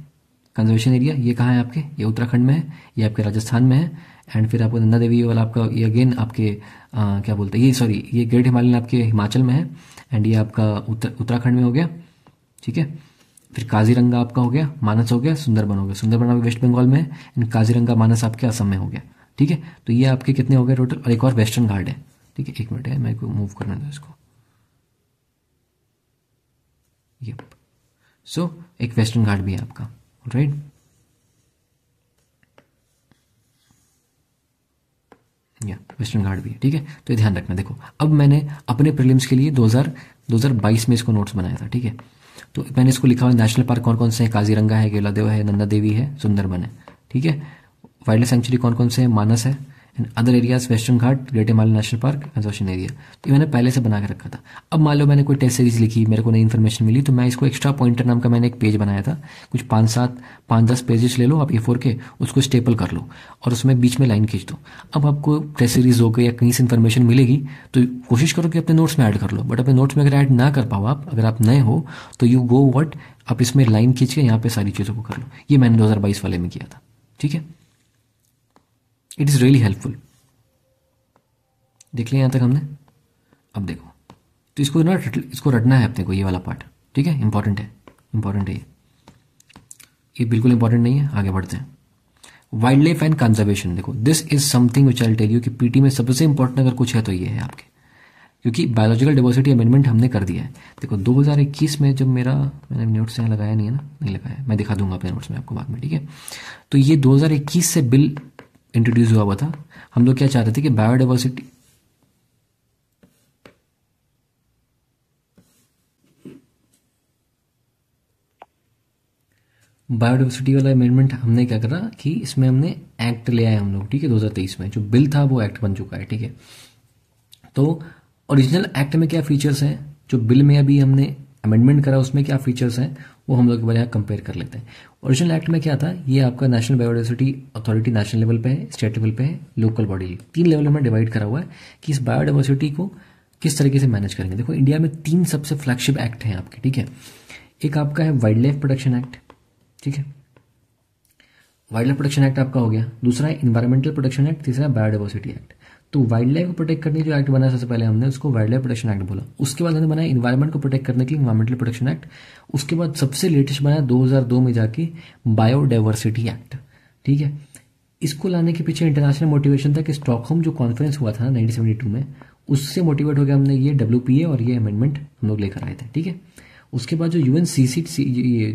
कंजर्वेशन एरिया ये कहाँ है आपके ये उत्तराखंड में है ये आपके राजस्थान में है एंड फिर आपको नंदा देवी वाला आपका ये अगेन आपके आ, क्या बोलते हैं ये सॉरी ये ग्रेट हिमालयन आपके हिमाचल में है एंड ये आपका उत्तराखंड में हो गया ठीक है फिर काजीरंगा आपका हो गया मानस हो गया सुंदरबन हो गया सुंदरबन आपके वेस्ट बंगाल में है एंड काजीरंगा मानस आपके असम में हो गया ठीक है तो ये आपके कितने हो गए टोटल और एक और वेस्टर्न घाट है ठीक है एक मिनट है मैं मूव करना था इसको सो so, एक वेस्टर्न घाट भी है आपका right या वेस्टर्न घाट भी है ठीक है तो ये ध्यान रखना देखो अब मैंने अपने प्रीलिम्स के लिए 2000 2022 में इसको नोट्स बनाया था ठीक है तो मैंने इसको लिखा हुआ नेशनल पार्क कौन कौन से हैं काजीरंगा है गेला देव है नंदा देवी है सुंदरबन है ठीक है वाइल्ड लाइफ सेंचुरी कौन कौन से हैं मानस है and other areas western Ghat great Himalaya national park conservation area तो मैंने पहले से बना के रखा था अब मान लो मैंने कोई टेस्ट सीरीज लिखी मेरे को नई इन्फॉर्मेशन मिली तो मैं इसको एक्स्ट्रा पॉइंटर नाम का मैंने एक पेज बनाया था कुछ पाँच सात पाँच दस पेजेस ले लो आप ए फोर के उसको स्टेपल कर लो और उसमें बीच में लाइन खींच दो अब आपको टेस्ट सीरीज हो गई या कहीं से इन्फॉर्मेशन मिलेगी तो कोशिश करो कि अपने नोट्स में ऐड कर लो बट अपने नोट्स में अगर ऐड ना कर पाओ आप अगर आप नए हो तो यू गो वट आप इसमें लाइन खींच के यहाँ पे सारी चीज़ों को कर लो ये मैंने दो वाले में किया था ठीक है इट इज़ रियली हेल्पफुल देख लिया यहां तक हमने अब देखो तो इसको ना इसको रटना है अपने को ये वाला पार्ट ठीक है इंपॉर्टेंट है इंपॉर्टेंट है ये ये बिल्कुल इंपॉर्टेंट नहीं है आगे बढ़ते हैं वाइल्ड लाइफ एंड कंजर्वेशन देखो this is something which I tell you कि पीटी में सबसे इंपॉर्टेंट अगर कुछ है तो ये है आपके क्योंकि बायोलॉजिकल डाइवर्सिटी अमेंडमेंट हमने कर दिया है देखो 2021 में जब मेरा मैंने नोट्स यहाँ लगाया नहीं है ना नहीं लगाया मैं दिखा दूंगा अपने नोट्स में आपको बाद में ठीक है तो ये 2021 से बिल इंट्रोड्यूस हुआ हुआ था हम लोग क्या चाहते थे कि बायोडाइवर्सिटी बायोडाइवर्सिटी वाला अमेंडमेंट हमने क्या करा कि इसमें हमने एक्ट ले आया हम लोग ठीक है 2023 में जो बिल था वो एक्ट बन चुका है ठीक है तो ओरिजिनल एक्ट में क्या फीचर्स हैं जो बिल में अभी हमने अमेंडमेंट करा उसमें क्या फीचर्स हैं वो हम लोग के बारे में कंपेयर कर लेते हैं ओरिजिनल एक्ट में क्या था ये आपका national biodiversity authority national level पे है स्टेट लेवल पे है लोकल बॉडी तीन लेवल में डिवाइड करा हुआ है कि इस बायोडाइवर्सिटी को किस तरीके से मैनेज करेंगे देखो इंडिया में तीन सबसे फ्लैगशिप एक्ट हैं आपके ठीक है एक आपका है वाइल्ड लाइफ प्रोटेक्शन एक्ट ठीक है वाइल्ड लाइफ प्रोटेक्शन एक्ट आपका हो गया दूसरा है इन्वायरमेंटल प्रोटेक्शन एक्ट तीसरा बायोडाइवर्सिटी एक्ट तो वाइल्ड लाइफ को प्रोटेक्ट करने जो एक्ट बना सबसे पहले हमने उसको वाइल्ड लाइफ प्रोटेक्शन एक्ट बोला उसके बाद हमने बनाया इन्वायरमेंट को प्रोटेक्ट करने के लिए इन्वायरमेंटल प्रोटेक्शन एक्ट उसके बाद सबसे लेटेस्ट बनाया दो में जाके बायोडाइवर्सिटी एक्ट ठीक है इसको लाने के पीछे इंटरनेशनल मोटिवेशन था कि स्टॉकहोम जो कॉन्फ्रेंस हुआ था नाइनटीन में उससे मोटिवेट हो गया हमने ये डब्ल्यू और ये अमेंडमेंट हम लोग लेकर आए थे ठीक है उसके बाद जो U N C C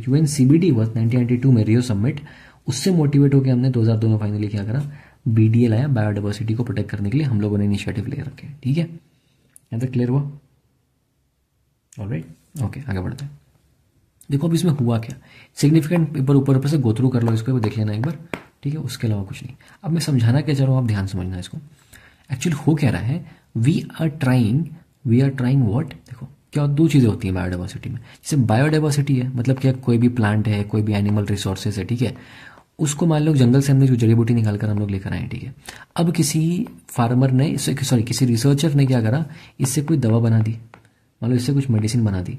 U N C B D हुआ नाइनटीन में रियो सबमिट उससे मोटिवेट होकर हमने 2002 में फाइनली क्या करा बी आया बायोडाइवर्सिटी को प्रोटेक्ट करने के लिए हम लोगों ने इनिशिएटिव ले रखे हैं ठीक है यहाँ तक क्लियर हुआ ऑल राइट ओके आगे बढ़ते हैं देखो अब इसमें हुआ क्या सिग्निफिकेंट पेपर ऊपर ऊपर से गोथ्रू कर लो इसको देख लेना एक बार ठीक है उसके अलावा कुछ नहीं अब मैं समझाना क्या चाह रहा हूँ आप ध्यान समझना इसको एक्चुअली हो क्या रहा है we are trying we are trying what देखो क्या दो चीज़ें होती हैं बायोडाइवर्सिटी में जैसे बायोडाइवर्सिटी है मतलब क्या कोई भी प्लांट है कोई भी एनिमल रिसोर्सेज है ठीक है उसको मान लो जंगल से हमने जो जड़ी बूटी निकाल कर हम लोग लेकर आए ठीक है अब किसी फार्मर ने सॉरी किसी रिसर्चर ने क्या करा इससे कोई दवा बना दी मान लो इससे कुछ मेडिसिन बना दी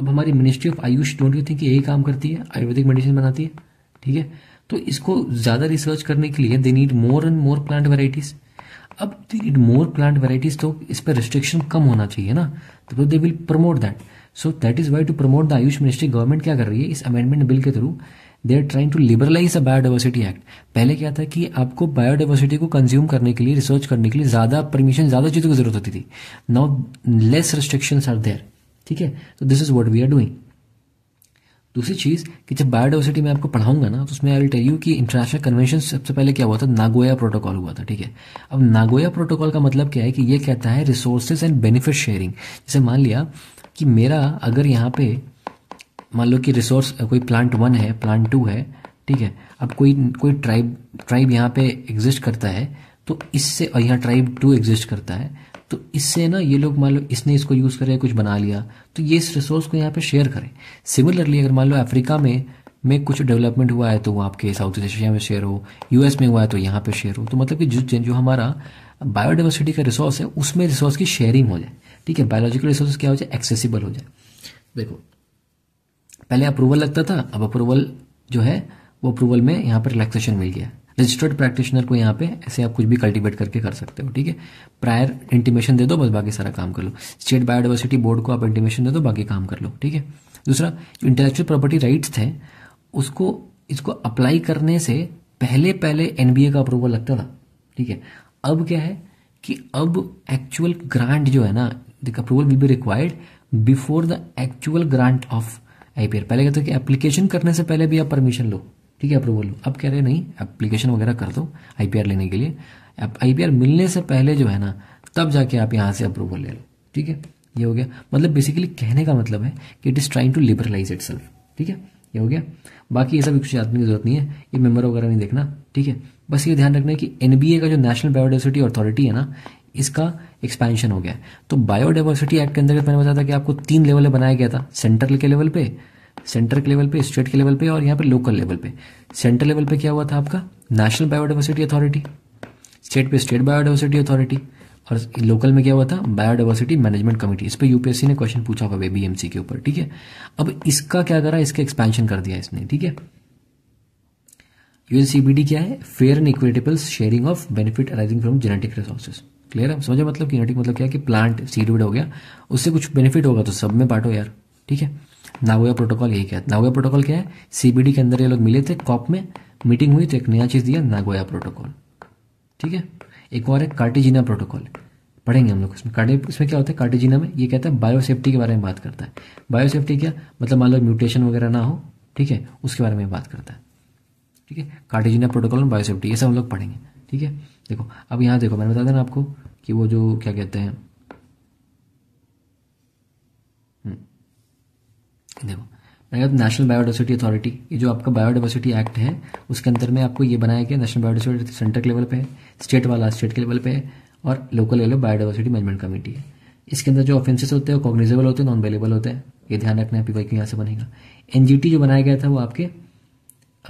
अब हमारी ministry of AYUSH don't you think यही काम करती है आयुर्वेदिक मेडिसिन बनाती है ठीक है तो इसको ज़्यादा रिसर्च करने के लिए they need more and more plant varieties अब they need more plant varieties तो इस पर रिस्ट्रिक्शन कम होना चाहिए ना तो they will promote that so that is why to promote the AYUSH ministry government क्या कर रही है इस अमेंडमेंट बिल के through they are trying to liberalise a biodiversity act पहले क्या था कि आपको बायोडाइवर्सिटी को कंज्यूम करने के लिए रिसर्च करने के लिए ज़्यादा परमिशन ज़्यादा चीज़ों की जरूरत होती थी now less restriction are there ठीक है तो this is what we are doing दूसरी चीज़ कि जब बायोडाइवर्सिटी मैं आपको पढ़ाऊंगा ना तो उसमें आई विल टेल यू कि इंटरनेशनल कन्वेंशन सबसे पहले क्या हुआ था नागोया प्रोटोकॉल हुआ था ठीक है अब नागोया प्रोटोकॉल का मतलब क्या है कि ये कहता है रिसोर्सेज एंड बेनिफिट शेयरिंग जैसे मान लिया कि मेरा अगर यहाँ पे मान लो कि रिसोर्स कोई प्लांट वन है प्लांट टू है ठीक है अब कोई कोई ट्राइब ट्राइब यहाँ पे एग्जिस्ट करता है तो इससे और यहाँ ट्राइब टू एग्जिस्ट करता है तो इससे ना ये लोग मान लो इसने इसको यूज़ करके कुछ बना लिया तो ये इस रिसोर्स को यहाँ पे शेयर करें सिमिलरली अगर मान लो अफ्रीका में में कुछ डेवलपमेंट हुआ है तो वो आपके साउथ ईस्ट एशिया में शेयर हो यूएस में हुआ है तो यहाँ पे शेयर हो तो मतलब कि जो जो हमारा बायोडाइवर्सिटी का रिसोर्स है उसमें रिसोर्स की शेयरिंग हो जाए ठीक है बायोलॉजिकल रिसोर्स क्या हो जाए एक्सेसिबल हो जाए देखो पहले अप्रूवल लगता था अब अप्रूवल जो है वो अप्रूवल में यहाँ पर रिलैक्सेशन मिल गया रजिस्टर्ड प्रैक्टिशनर को यहाँ पे ऐसे आप कुछ भी कल्टीवेट करके कर सकते हो ठीक है प्रायर इंटीमेशन दे दो बस बाकी सारा काम कर लो स्टेट बायोडाइवर्सिटी बोर्ड को आप इंटीमेशन दे दो बाकी काम कर लो ठीक है दूसरा इंटेलेक्चुअल प्रॉपर्टी राइट्स थे उसको इसको अप्लाई करने से पहले पहले एनबीए का अप्रूवल लगता था ठीक है अब क्या है कि अब एक्चुअल ग्रांट जो है ना approval will be required before the actual grant of IPR पहले कहते कि एप्लीकेशन करने से पहले भी आप परमिशन लो ठीक है अप्रूवल लो अब कह रहे नहीं एप्लीकेशन वगैरह कर दो आईपीआर लेने के लिए आईपीआर मिलने से पहले जो है ना तब जाके आप यहाँ से अप्रूवल ले लो ठीक है ये हो गया मतलब बेसिकली कहने का मतलब है कि it is trying to liberalise it ठीक है ये हो गया बाकी ये सब कुछ आदमी की जरूरत नहीं है ये मेमर वगैरह नहीं देखना ठीक है बस ये ध्यान रखना है कि एन का जो नेशनल बायोडाइवर्सिटी अथॉरिटी है ना इसका एक्सपेंशन हो गया तो बायोडाइवर्सिटी एक्ट के अंदर मैंने बताया था कि आपको तीन लेवल बनाया गया था सेंटर के लेवल पे सेंटर के लेवल पे स्टेट के लेवल पे और यहाँ पे लोकल लेवल पे सेंटर लेवल पे क्या हुआ था आपका नेशनल बायोडाइवर्सिटी अथॉरिटी स्टेट पे स्टेट बायोडाइवर्सिटी अथॉरिटी और लोकल में क्या हुआ था बायोडाइवर्सिटी मैनेजमेंट कमेटी इस पर यूपीएससी ने क्वेश्चन पूछा होगा बीएमसी के ऊपर ठीक है अब इसका क्या करा इसका एक्सपेंशन कर दिया इसने ठीक है यूएनसीबीडी क्या है fair and equitable sharing of benefit arising from genetic resources clear है समझो मतलब किनेटिक मतलब क्या है कि प्लांट सीड हो गया उससे कुछ बेनिफिट होगा तो सब में बांटो यार ठीक है नागोया प्रोटोकॉल यही क्या है नागोया प्रोटोकॉल क्या है सीबीडी के अंदर ये लोग मिले थे कॉप में मीटिंग हुई तो एक नया चीज़ दिया नागोया प्रोटोकॉल ठीक है एक और है कार्टिजिना प्रोटोकॉल पढ़ेंगे हम लोग इसमें कार्टे इसमें क्या होता है कार्टिजिना में ये कहता है बायोसेफ्टी के बारे में बात करता है बायोसेफ्टी क्या मतलब मान लो म्यूटेशन वगैरह ना हो ठीक है उसके बारे में बात करता है ठीक है कार्टेजिना प्रोटोकॉल में बायोसेफ्टी ये सब हम लोग पढ़ेंगे ठीक है देखो अब यहाँ देखो मैंने बता देना आपको कि वो जो क्या कहते हैं हम्म। देखो मैं नेशनल बायोडाइवर्सिटी अथॉरिटी ये जो आपका बायोडाइवर्सिटी एक्ट है उसके अंदर में आपको ये बनाया गया नेशनल बायोडाइवर्सिटी सेंटर के लेवल पे है स्टेट वाला स्टेट के लेवल पे है और local level biodiversity management committee है इसके अंदर जो ऑफेंसेस होते हैं वो कॉग्निजेबल होते हैं नॉन वेलेबल होते हैं ये ध्यान रखना है पी वाई यहाँ से बनेगा एनजीटी जो बनाया गया था वो आपके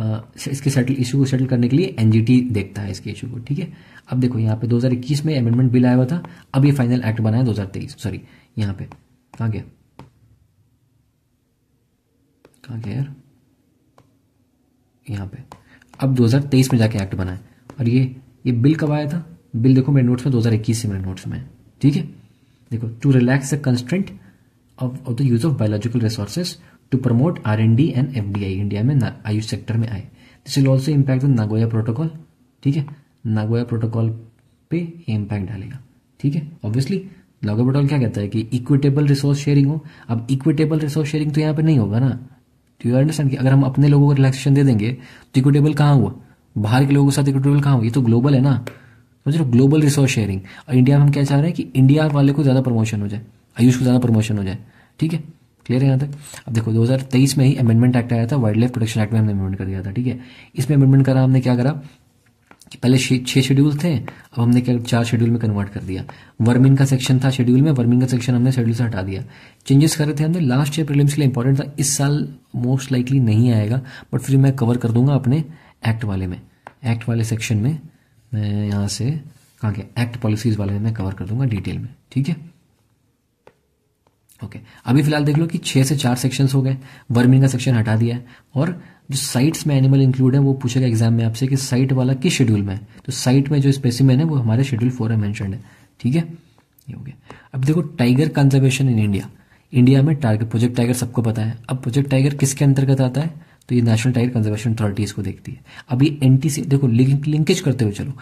इसके सेटल इशू को सेटल करने के लिए एनजीटी देखता है इसके इशू को ठीक है अब देखो यहाँ पे 2021 में अमेंडमेंट बिल आया हुआ था अब ये फाइनल एक्ट बना है 2023 सॉरी यहाँ पे कहाँ गया कहाँ गया यार यहाँ पे अब 2023 में जाके एक्ट बना है और ये ये बिल कब आया था बिल देखो मेरे नोट्स में दो से मेरे नोट्स में ठीक है देखो to relax the constant of of the use of biological resources to promote R and D and F D I India में आयुष सेक्टर में आए this will also impact the Nagoya protocol ठीक है नागोया प्रोटोकॉल पे ये impact डालेगा ठीक है ऑब्वियसली नागोया प्रोटोकॉल क्या कहता है कि इक्विटेबल रिसोर्स शेयरिंग हो अब इक्विटेबल रिसोर्स शेयरिंग तो यहाँ पर नहीं होगा ना यू अंडरस्टैंड कि अगर हम अपने लोगों को रिलैक्सेशन दे देंगे तो इक्विटेबल कहाँ हुआ बाहर के लोगों के साथ इक्विटेबल कहाँ हुआ ये तो ग्लोबल है ना समझ लो ग्लोबल रिसोर्स शेयरिंग और इंडिया में हम क्या चाह रहे हैं कि इंडिया वाले को ज़्यादा प्रमोशन हो जाए आयुष को ज़्यादा प्रमोशन हो जाए ठीक है क्लियर है यहाँ तक अब देखो 2023 में ही अमेंडमेंट एक्ट आया था वाइल्ड लाइफ प्रोटेक्शन एक्ट में हमने अमेंडमेंट कर दिया था ठीक है इसमें अमेंडमेंट करा हमने क्या करा कि पहले छह शेड्यूल थे अब हमने क्या चार शेड्यूल में कन्वर्ट कर दिया वर्मिन का सेक्शन था शेड्यूल में वर्मिन का सेक्शन हमने शेड्यूल से हटा दिया चेंजेस करे थे हमने लास्ट ईयर प्रीलिम्स के लिए इंपॉर्टेंट था इस साल मोस्ट लाइकली नहीं आएगा बट फिर मैं कवर कर दूंगा अपने एक्ट वाले में एक्ट वाले सेक्शन में मैं यहाँ से कहा गया एक्ट पॉलिसीज वाले में मैं कवर कर दूंगा डिटेल में ठीक है ओके okay. अभी फिलहाल देख लो कि छह से चार सेक्शंस हो गए वर्मिंग का सेक्शन हटा दिया है और जो साइट्स में एनिमल इंक्लूड है वो पूछेगा एग्जाम में आपसे कि साइट वाला किस शेड्यूल में है तो साइट में जो स्पेसिमेन है वो हमारे शेड्यूल फोर में मैंशनड है ठीक है ये हो गया अब देखो tiger conservation in India India में टारगेट प्रोजेक्ट टाइगर सबको पता है अब प्रोजेक्ट टाइगर किसके अंतर्गत आता है तो ये नेशनल टाइगर कंजर्वेशन अथॉरिटी इसको देखती है अभी एनटीसी देखो लिंक लिंकेज करते हुए चलो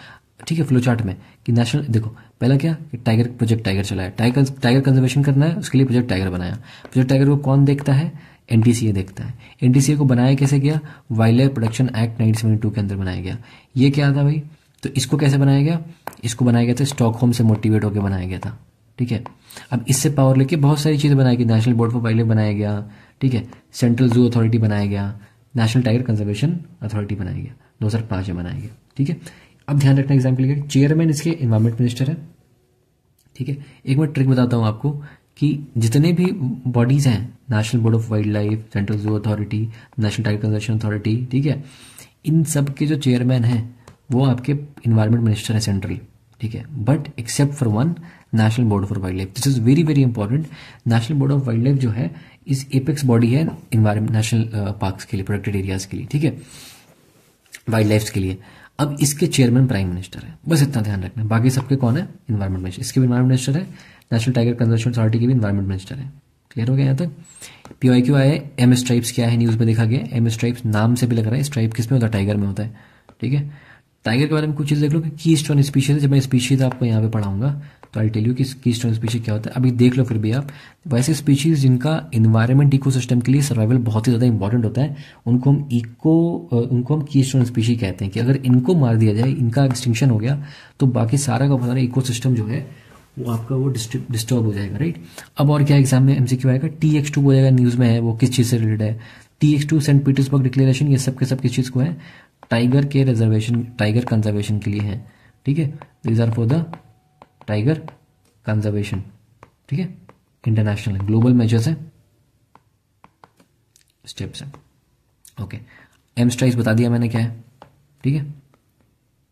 ठीक है फ्लो चार्ट में कि नेशनल देखो पहला क्या कि टाइगर प्रोजेक्ट टाइगर चलाया टाइगर टाइगर कंजर्वेशन करना है उसके लिए प्रोजेक्ट टाइगर बनाया प्रोजेक्ट टाइगर को कौन देखता है एनडीसीए देखता है एनडीसीए को बनाया कैसे गया wild life production act nineteen के अंदर बनाया गया ये क्या था भाई तो इसको कैसे बनाया गया इसको बनाया गया था स्टॉकहोम से मोटिवेट होकर बनाया गया था ठीक है अब इससे पावर लेके बहुत सारी चीज़ें बनाई गई नेशनल बोर्ड फॉर वाइल्ड बनाया गया ठीक है सेंट्रल जू अथॉरिटी बनाया गया नेशनल टाइगर कंजर्वेशन अथॉरिटी बनाया गया दो में बनाया गया ठीक है अब ध्यान रखना एग्जाम के लिए चेयरमैन इसके इन्वायरमेंट मिनिस्टर है ठीक है एक मैं ट्रिक बताता हूँ आपको कि जितने भी बॉडीज हैं national board of wild life central zoo authority national tiger conservation authority ठीक है इन सब के जो चेयरमैन हैं वो आपके इन्वायरमेंट मिनिस्टर हैं सेंट्रल ठीक है but except for one national board for wild life this is very very important national board of wild life जो है इस एपेक्स बॉडी है इन्वायरमेंट नेशनल पार्क के लिए प्रोटेक्टेड एरियाज के लिए ठीक है वाइल्ड लाइफ के लिए अब इसके चेयरमैन प्राइम मिनिस्टर है बस इतना ध्यान रखना बाकी सबके कौन है इन्वायरमेंट मिनिस्टर इसके भी इन्वायरमेंट मिनिस्टर है नेशनल टाइगर कंजर्वेशन अथॉरिटी के भी इन्वायरमेंट मिनिस्टर है क्लियर हो गया यहाँ तक पी आई क्यू आए एम स्ट्राइप्स क्या है न्यूज़ में देखा गया एम स्ट्राइप्स नाम से भी लग रहा है स्ट्राइप किस में होता है टाइगर में होता है ठीक है टाइगर के बारे में कुछ चीज़ देख लो कि स्टोन स्पीशीज जब मैं स्पीशीज आपको यहाँ पे पढ़ाऊंगा तो आई टेल यू कि की स्टोन स्पीशीज क्या होता है अभी देख लो फिर भी आप वैसे स्पीशीज जिनका इन्वायरमेंट इको के लिए सर्वाइवल बहुत ही ज़्यादा इंपॉर्टेंट होता है उनको हम इको उनको हम की स्टोन स्पीशी कहते हैं कि अगर इनको मार दिया जाए इनका एक्सटिंक्शन हो गया तो बाकी सारा का सारा इको जो है वो आपका वो डिस्टर्ब हो जाएगा राइट अब और क्या एग्जाम में एमसीक्यू आएगा टी एक्स टू हो जाएगा न्यूज़ में है वो किस चीज़ से रिलेटेड है T X two Saint Petersburg declaration ये सब के सब किस चीज़ को है टाइगर के रिजर्वेशन टाइगर कंजर्वेशन के लिए है ठीक है these are for the tiger conservation ठीक है इंटरनेशनल ग्लोबल मेजर्स है स्टेप्स हैं ओके एम स्ट्राइप्स बता दिया मैंने क्या है ठीक है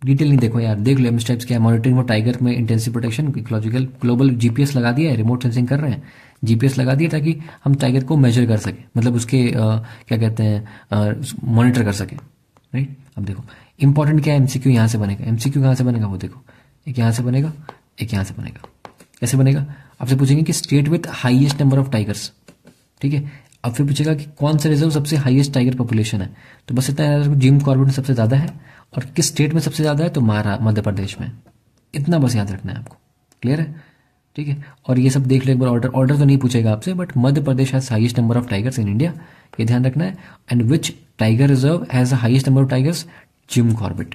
डिटेल नहीं देखो यार देख लो एम स्टेप्स क्या है मॉनिटरिंग फॉर टाइगर में intensive protection ecological global GPS लगा दिया है रिमोट सेंसिंग कर रहे हैं जीपीएस लगा दिया ताकि हम टाइगर को मेजर कर सके मतलब उसके आ, क्या कहते हैं मॉनिटर कर सके राइट अब देखो इंपॉर्टेंट क्या है एमसीक्यू यहां से बनेगा एमसीक्यू कहां से बनेगा वो देखो एक यहां से बनेगा एक यहां से बनेगा कैसे बनेगा आपसे पूछेंगे कि state with highest number of tigers ठीक है अब फिर पूछेगा कि कौन सा रिजर्व सबसे हाईएस्ट टाइगर पॉपुलेशन है तो बस इतना याद जिम कॉर्बेट सबसे ज़्यादा है और किस स्टेट में सबसे ज़्यादा है तो महाराष्ट्र मध्य प्रदेश में इतना बस याद रखना है आपको क्लियर है ठीक है और ये सब देख लो एक बार ऑर्डर ऑर्डर तो नहीं पूछेगा आपसे but Madhya Pradesh has highest number of tigers in India ये ध्यान रखना है and which tiger reserve has highest number of tigers Jim Corbett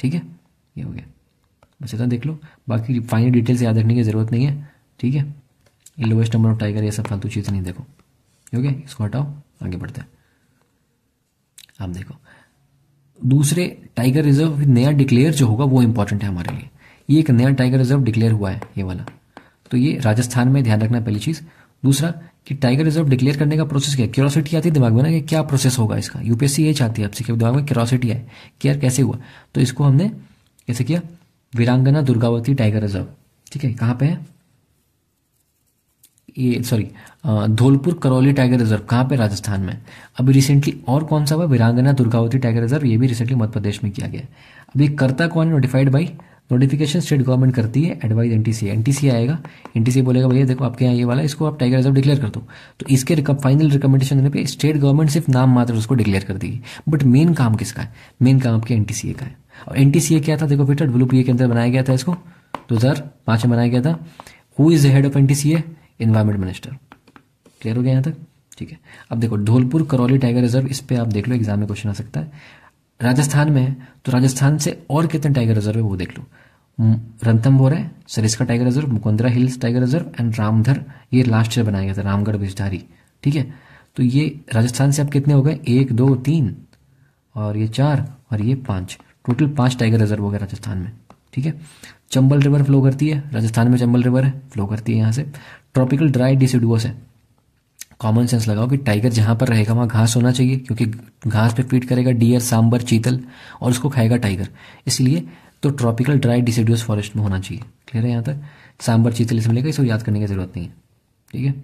ठीक है ये हो गया बस इतना अच्छा, तो देख लो बाकी फाइनल डिटेल्स याद रखने की ज़रूरत नहीं है ठीक है लोवेस्ट नंबर ऑफ टाइगर ये सब फालतू चीज़ नहीं देखो ठीक है इसको हटाओ आगे बढ़ते हैं आप देखो दूसरे टाइगर रिजर्व नया डिक्लेयर जो होगा वो इंपॉर्टेंट है हमारे लिए ये एक नया टाइगर रिजर्व डिक्लेयर हुआ है ये वाला तो ये राजस्थान में ध्यान रखना पहली चीज़ दूसरा कि टाइगर रिजर्व डिक्लेयर करने का प्रोसेस क्या क्यूरोसिटी आती है दिमाग में ना कि क्या प्रोसेस होगा इसका यूपीएससी ये चाहती है आपसे कि दिमाग में क्यूरोसिटी आए कि कैसे हुआ तो इसको हमने कैसे किया वीरांगना दुर्गावती टाइगर रिजर्व ठीक है कहाँ पे है ये sorry Dholpur Karauli tiger reserve कहाँ पे राजस्थान में अभी रिसेंटली और कौन सा हुआ वीरांगना दुर्गावती टाइगर रिजर्व ये भी रिसेंटली मध्य प्रदेश में किया गया अभी करता कौन notified by notification state government करती है एडवाइज एन टी आएगा एन बोलेगा भैया देखो आपके यहाँ ये वाला इसको आप टाइगर रिजर्व डिक्लेयर कर दो तो इसके फाइनल रिकमेंडेशन देने पे स्टेट गवर्नमेंट सिर्फ नाम मात्र उसको डिक्लेयर कर देगी बट मेन काम किसका है मेन काम आपके एन का है और एन क्या था देखो बेटा डब्ल्यू के अंदर बनाया गया था इसको दो में बनाया गया था who is head of N T C minister clear हो गया यहाँ तक ठीक है अब देखो धौलपुर करौली टाइगर रिजर्व इस पर आप देख लो एग्जाम में क्वेश्चन आ सकता है राजस्थान में तो राजस्थान से और कितने टाइगर रिजर्व है वो देख लो रंथम बोर है Sariska tiger reserve Mukundra hills tiger reserve and रामधर ये लास्ट ईयर बनाया गया था रामगढ़ बिजधारी ठीक है तो ये राजस्थान से अब कितने हो गए एक दो तीन और ये चार और ये पांच टोटल पांच टाइगर रिजर्व हो गया राजस्थान में ठीक है चंबल रिवर फ्लो करती है राजस्थान में चंबल रिवर है फ्लो करती है यहाँ से ट्रॉपिकल ड्राई डिसिडुअस है कॉमन सेंस लगाओ कि टाइगर जहां पर रहेगा वहां घास होना चाहिए क्योंकि घास पे फीड करेगा डियर सांबर चीतल और उसको खाएगा टाइगर इसलिए तो ट्रॉपिकल ड्राई डिसिडुअस फॉरेस्ट में होना चाहिए क्लियर है यहाँ तक सांबर चीतल इसमें लेगा इसको याद करने की ज़रूरत नहीं है ठीक है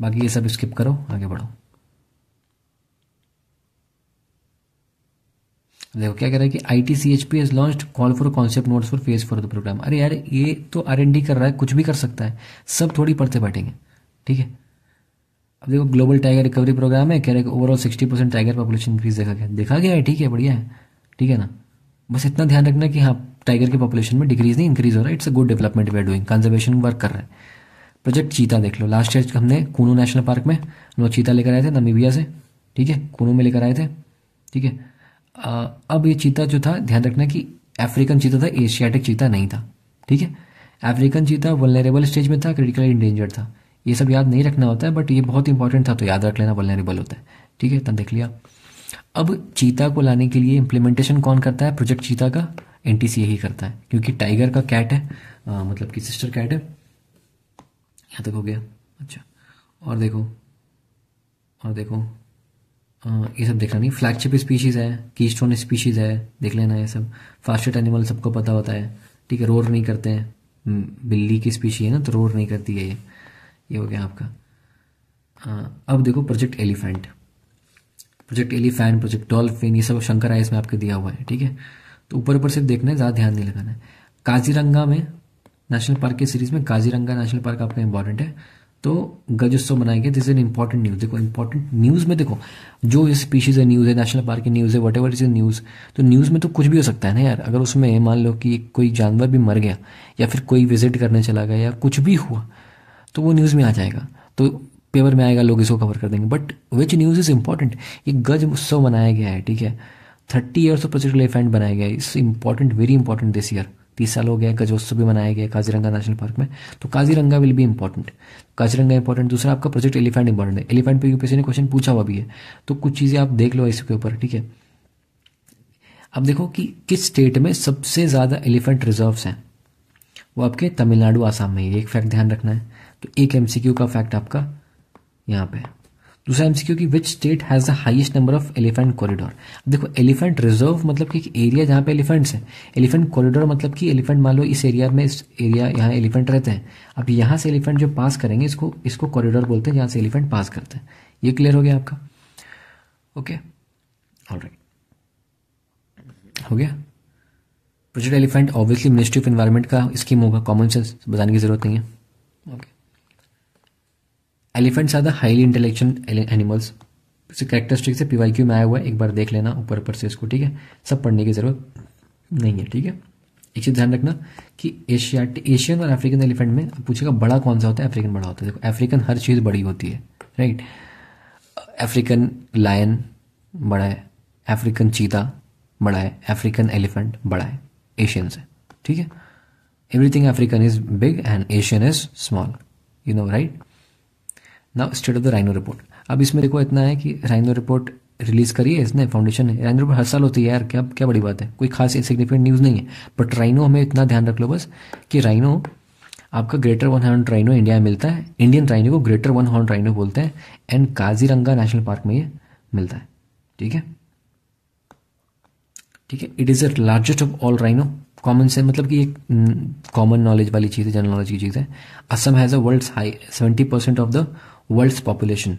बाकी ये सब स्किप करो आगे बढ़ो देखो क्या कह रहा है कि I T C H P as launch call for concept note for phase for the programme अरे यार ये तो आर एन डी कर रहा है कुछ भी कर सकता है सब थोड़ी पढ़ते बैठेंगे ठीक है अब देखो ग्लोबल टाइगर रिकवरी प्रोग्राम है कह रहे हैं overall sixty percent tiger population increase देखा गया देखा गया है ठीक है बढ़िया है ठीक है ना बस इतना ध्यान रखना कि हाँ टाइगर के पॉपुलेशन में डिक्रीज नहीं इंक्रीज हो रहा है it's a good development we doing conservation work कर रहे हैं प्रोजेक्ट चीता देख लो लास्ट ईयर हमने कूनो नेशनल पार्क में हम लोग चीता लेकर आए थे नमीबिया से ठीक है कूनू में लेकर आए थे ठीक है अब ये चीता जो था ध्यान रखना कि अफ्रीकन चीता था एशियाटिक चीता नहीं था ठीक है अफ्रीकन चीता वलनरेबल स्टेज में था क्रिटिकल इंडेंजर था ये सब याद नहीं रखना होता है बट ये बहुत इंपॉर्टेंट था तो याद रख लेना वलनरेबल होता है ठीक है तब देख लिया अब चीता को लाने के लिए इम्प्लीमेंटेशन कौन करता है प्रोजेक्ट चीता का एन ही करता है क्योंकि टाइगर का कैट है आ, मतलब कि सिस्टर कैट है यहाँ तक हो गया अच्छा और देखो और देखो ये सब देखना नहीं फ्लैगशिप स्पीशीज़ है की स्टोन स्पीशीज़ है देख लेना ये सब फास्टेड एनिमल सबको पता होता है ठीक है रोर नहीं करते हैं हम्म, बिल्ली की स्पीशी है ना तो रोर नहीं करती है ये ये हो गया आपका अब देखो project elephant project elephant project dolphin ये सब शंकर आय में आपके दिया हुआ है ठीक है तो ऊपर ऊपर सिर्फ देखना है ज़्यादा ध्यान नहीं लगाना है काजीरंगा में नेशनल पार्क की सीरीज़ में काजीरंगा नेशनल पार्क आपका इंपॉर्टेंट है तो गज उत्सव मनाया गया दिस एन इंपॉर्टेंट न्यूज़ देखो इंपॉर्टेंट न्यूज़ में देखो जो स्पीशीज़ है न्यूज़ है नेशनल पार्क की न्यूज़ है वट एवर इज न्यूज़ तो न्यूज़ में तो कुछ भी हो सकता है ना यार अगर उसमें मान लो कि कोई जानवर भी मर गया या फिर कोई विजिट करने चला गया या कुछ भी हुआ तो वो न्यूज़ में आ जाएगा तो पेपर में आएगा लोग इसको कवर कर देंगे but which news is important ये गज उत्सव मनाया गया है ठीक है थर्टी ईयर्स ऑफ पर्टिकुलर बनाया गया है it's important very important this year तीस साल हो गया गजोत्सव भी मनाया गया काजीरंगा नेशनल पार्क में तो काजीरंगा विल भी इंपॉर्टेंट काजीरंगा इंपॉर्टेंट दूसरा आपका प्रोजेक्ट एलिफेंट इंपॉर्टेंट है एलिफेंट पे यूपीएससी ने क्वेश्चन पूछा हुआ भी है तो कुछ चीज़ें आप देख लो इसके ऊपर ठीक है अब देखो कि किस स्टेट में सबसे ज़्यादा एलिफेंट रिजर्व हैं वो आपके तमिलनाडु आसाम में एक फैक्ट ध्यान रखना है तो एक एमसीक्यू का फैक्ट आपका यहां पे दूसरा एमसीक्यू की which state has the highest number of elephant corridor देखो एलिफेंट रिजर्व मतलब कि एक एरिया जहां पे एलिफेंट्स हैं एलिफेंट कॉरिडोर मतलब कि एलिफेंट मान लो इस एरिया में इस एरिया यहाँ एलिफेंट रहते हैं अब यहां से एलिफेंट जो पास करेंगे इसको इसको कॉरिडोर बोलते हैं जहां से एलिफेंट पास करते हैं ये क्लियर हो गया आपका ओके ऑल हो गया project elephant obviously ministry of environment का स्कीम होगा कॉमन सेंस बताने की जरूरत नहीं है okay okay. Elephants are the highly intellectual animals इसे कैरेक्टरिस्टिक से पी क्यू में आया हुआ है एक बार देख लेना ऊपर ऊपर से इसको ठीक है सब पढ़ने की ज़रूरत नहीं है ठीक है एक चीज़ ध्यान रखना कि एशिया एशियन और अफ्रीकन एलिफेंट में पूछेगा बड़ा कौन सा होता है अफ्रीकन बड़ा होता है देखो अफ्रीकन हर चीज़ बड़ी होती है राइट अफ्रीकन लायन बड़ा है अफ्रीकन चीता बड़ा है अफ्रीकन एलिफेंट बड़ा है एशियन से ठीक है everything African is big and Asian is small you know right now state of the rhino report अब इसमें देखो इतना है कि राइनो रिपोर्ट रिलीज करी है इसने फाउंडेशन ने राइनो रिपोर्ट हर साल होती है यार क्या क्या बड़ी बात है कोई खास सिग्निफिकेंट न्यूज़ नहीं है बट राइनो हमें इतना ध्यान रख लो बस कि राइनो आपका greater one horn rhino India में मिलता है इंडियन राइनो को ग्रेटर वन हॉर्न राइनो बोलते हैं एंड काजीरंगा नेशनल पार्क में ये मिलता है ठीक है ठीक है it is the largest of all rhino common से मतलब कि एक कॉमन नॉलेज वाली चीज़ है जनरल नॉलेज की चीज़ है Assam has a world high seventy percent of the world's population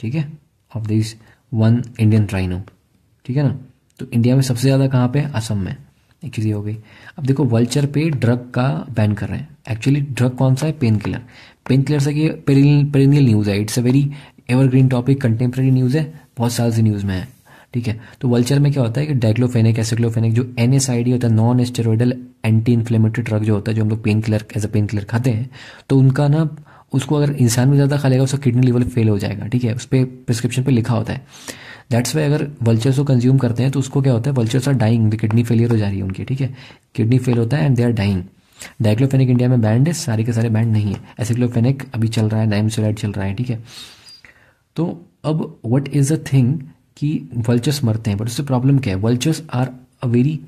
ठीक है of this one Indian rhino ठीक है ना तो इंडिया में सबसे ज़्यादा कहाँ पे असम में एक चीज़ हो गई अब देखो वल्चर पे ड्रग का बैन कर रहे हैं एक्चुअली ड्रग कौन सा है पेन किलर पेन किलर से पेरिनियल न्यूज़ है it's a very evergreen topic contemporary news है बहुत साल से न्यूज़ में है ठीक है तो वल्चर में क्या होता है कि डाइक्लोफेनिक एसिक्लोफेनिक जो N S A I D है non steroidal anti inflammatory drug जो होता है जो हम लोग pain killer as a pain killer खाते हैं तो उनका ना उसको अगर इंसान भी ज़्यादा खा लेगा उसका किडनी लेवल फेल हो जाएगा ठीक है उस पर प्रिस्क्रिप्शन पर लिखा होता है दैट्स वे अगर वल्चर्स को कंज्यूम करते हैं तो उसको क्या होता है vultures are dying kidney failure हो जा रही है उनकी ठीक है किडनी फेल होता है and they are dying diclofenac India में बैंड है सारे के सारे बैंड नहीं है एसिक्लोफेनिक अभी चल रहा है नाइमसोलाइड चल रहा है ठीक है तो अब वट इज़ अ थिंग कि वल्चर्स मरते हैं बट उससे प्रॉब्लम क्या है vultures are a very